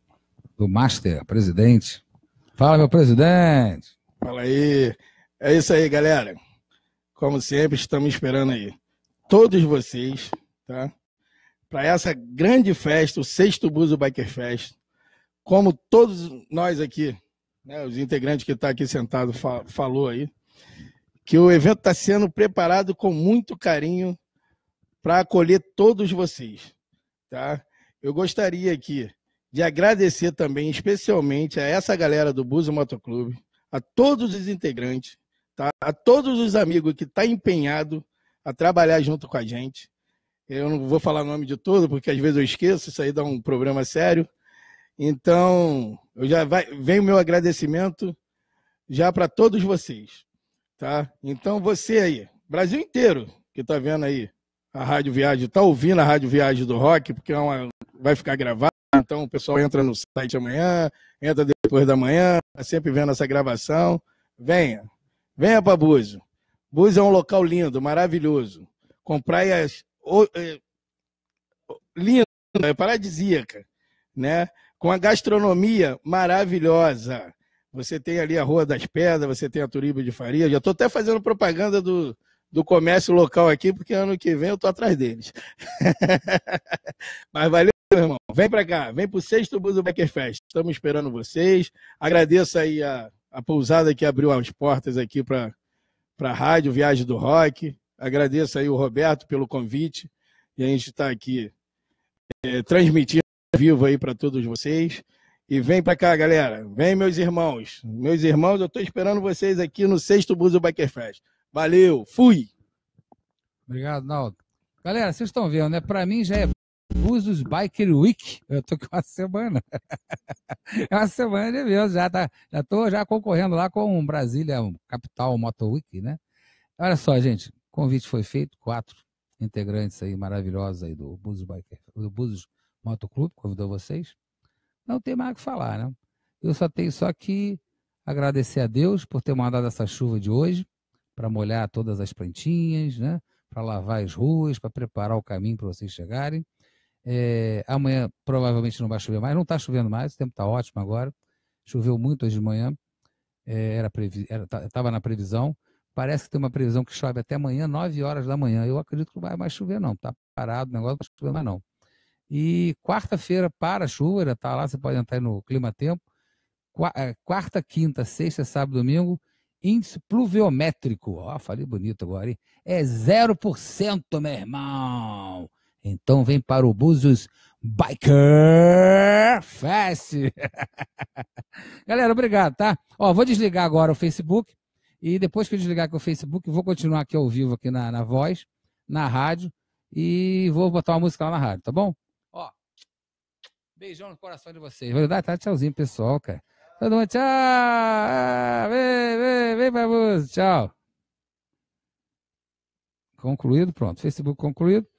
do Master, presidente Fala, meu presidente. Fala aí. É isso aí, galera. Como sempre, estamos esperando aí todos vocês, tá? Para essa grande festa, o sexto Buzo Biker Fest. Como todos nós aqui, né, os integrantes que estão tá aqui sentado fal falou aí, que o evento está sendo preparado com muito carinho para acolher todos vocês, tá? Eu gostaria aqui de agradecer também especialmente a essa galera do Buso Motoclube, a todos os integrantes, tá? a todos os amigos que estão tá empenhado a trabalhar junto com a gente. Eu não vou falar o nome de todos porque às vezes eu esqueço, isso aí dá um problema sério. Então, eu já vai, vem o meu agradecimento já para todos vocês, tá? Então, você aí, Brasil inteiro que está vendo aí a Rádio Viagem, está ouvindo a Rádio Viagem do Rock, porque é uma, vai ficar gravado então o pessoal entra no site amanhã, entra depois da manhã, tá sempre vendo essa gravação. Venha, venha para Búzio. Búzio é um local lindo, maravilhoso, com praias é, lindas, é paradisíaca, né? Com a gastronomia maravilhosa. Você tem ali a Rua das Pedras, você tem a Turiba de Faria. Já estou até fazendo propaganda do, do comércio local aqui, porque ano que vem eu estou atrás deles. Mas valeu meu irmão. Vem para cá, vem pro sexto Buzo Becker Fest. Estamos esperando vocês. Agradeço aí a, a pousada que abriu as portas aqui para a rádio Viagem do Rock. Agradeço aí o Roberto pelo convite. E a gente está aqui é, transmitindo vivo aí para todos vocês. E vem para cá, galera. Vem, meus irmãos. Meus irmãos, eu estou esperando vocês aqui no sexto Buzo Biker Fest. Valeu, fui! Obrigado, Naldo. Galera, vocês estão vendo, né? Para mim já é Búzios Biker Week. Eu tô com uma semana. é uma semana de evento, já, tá, já tô já concorrendo lá com Brasília Capital Moto Week, né? Olha só, gente, convite foi feito, quatro integrantes aí maravilhosos aí do Búzios Biker, do Búzios Motoclube, convidou vocês. Não tem mais o que falar, né? Eu só tenho só que agradecer a Deus por ter mandado essa chuva de hoje para molhar todas as plantinhas, né? Para lavar as ruas, para preparar o caminho para vocês chegarem. É, amanhã provavelmente não vai chover mais, não está chovendo mais, o tempo está ótimo agora. Choveu muito hoje de manhã, é, era estava tá, na previsão. Parece que tem uma previsão que chove até amanhã, 9 horas da manhã. Eu acredito que não vai mais chover, não. Está parado o negócio, não vai chover mais, não. E quarta-feira para a chuva, já está lá, você pode entrar no Clima Tempo. É, quarta, quinta, sexta, sábado, domingo, índice pluviométrico. Ó, falei bonito agora, hein? É 0%, meu irmão. Então vem para o Búzios Biker Fest. Galera, obrigado, tá? Ó, vou desligar agora o Facebook e depois que eu desligar aqui o Facebook, vou continuar aqui ao vivo aqui na, na voz, na rádio e vou botar uma música lá na rádio, tá bom? Ó, beijão no coração de vocês. Vou dar tá? tchauzinho, pessoal, cara. Todo mundo, tchau! Ah, vem, vem, vem pra música, tchau! Concluído, pronto. Facebook concluído.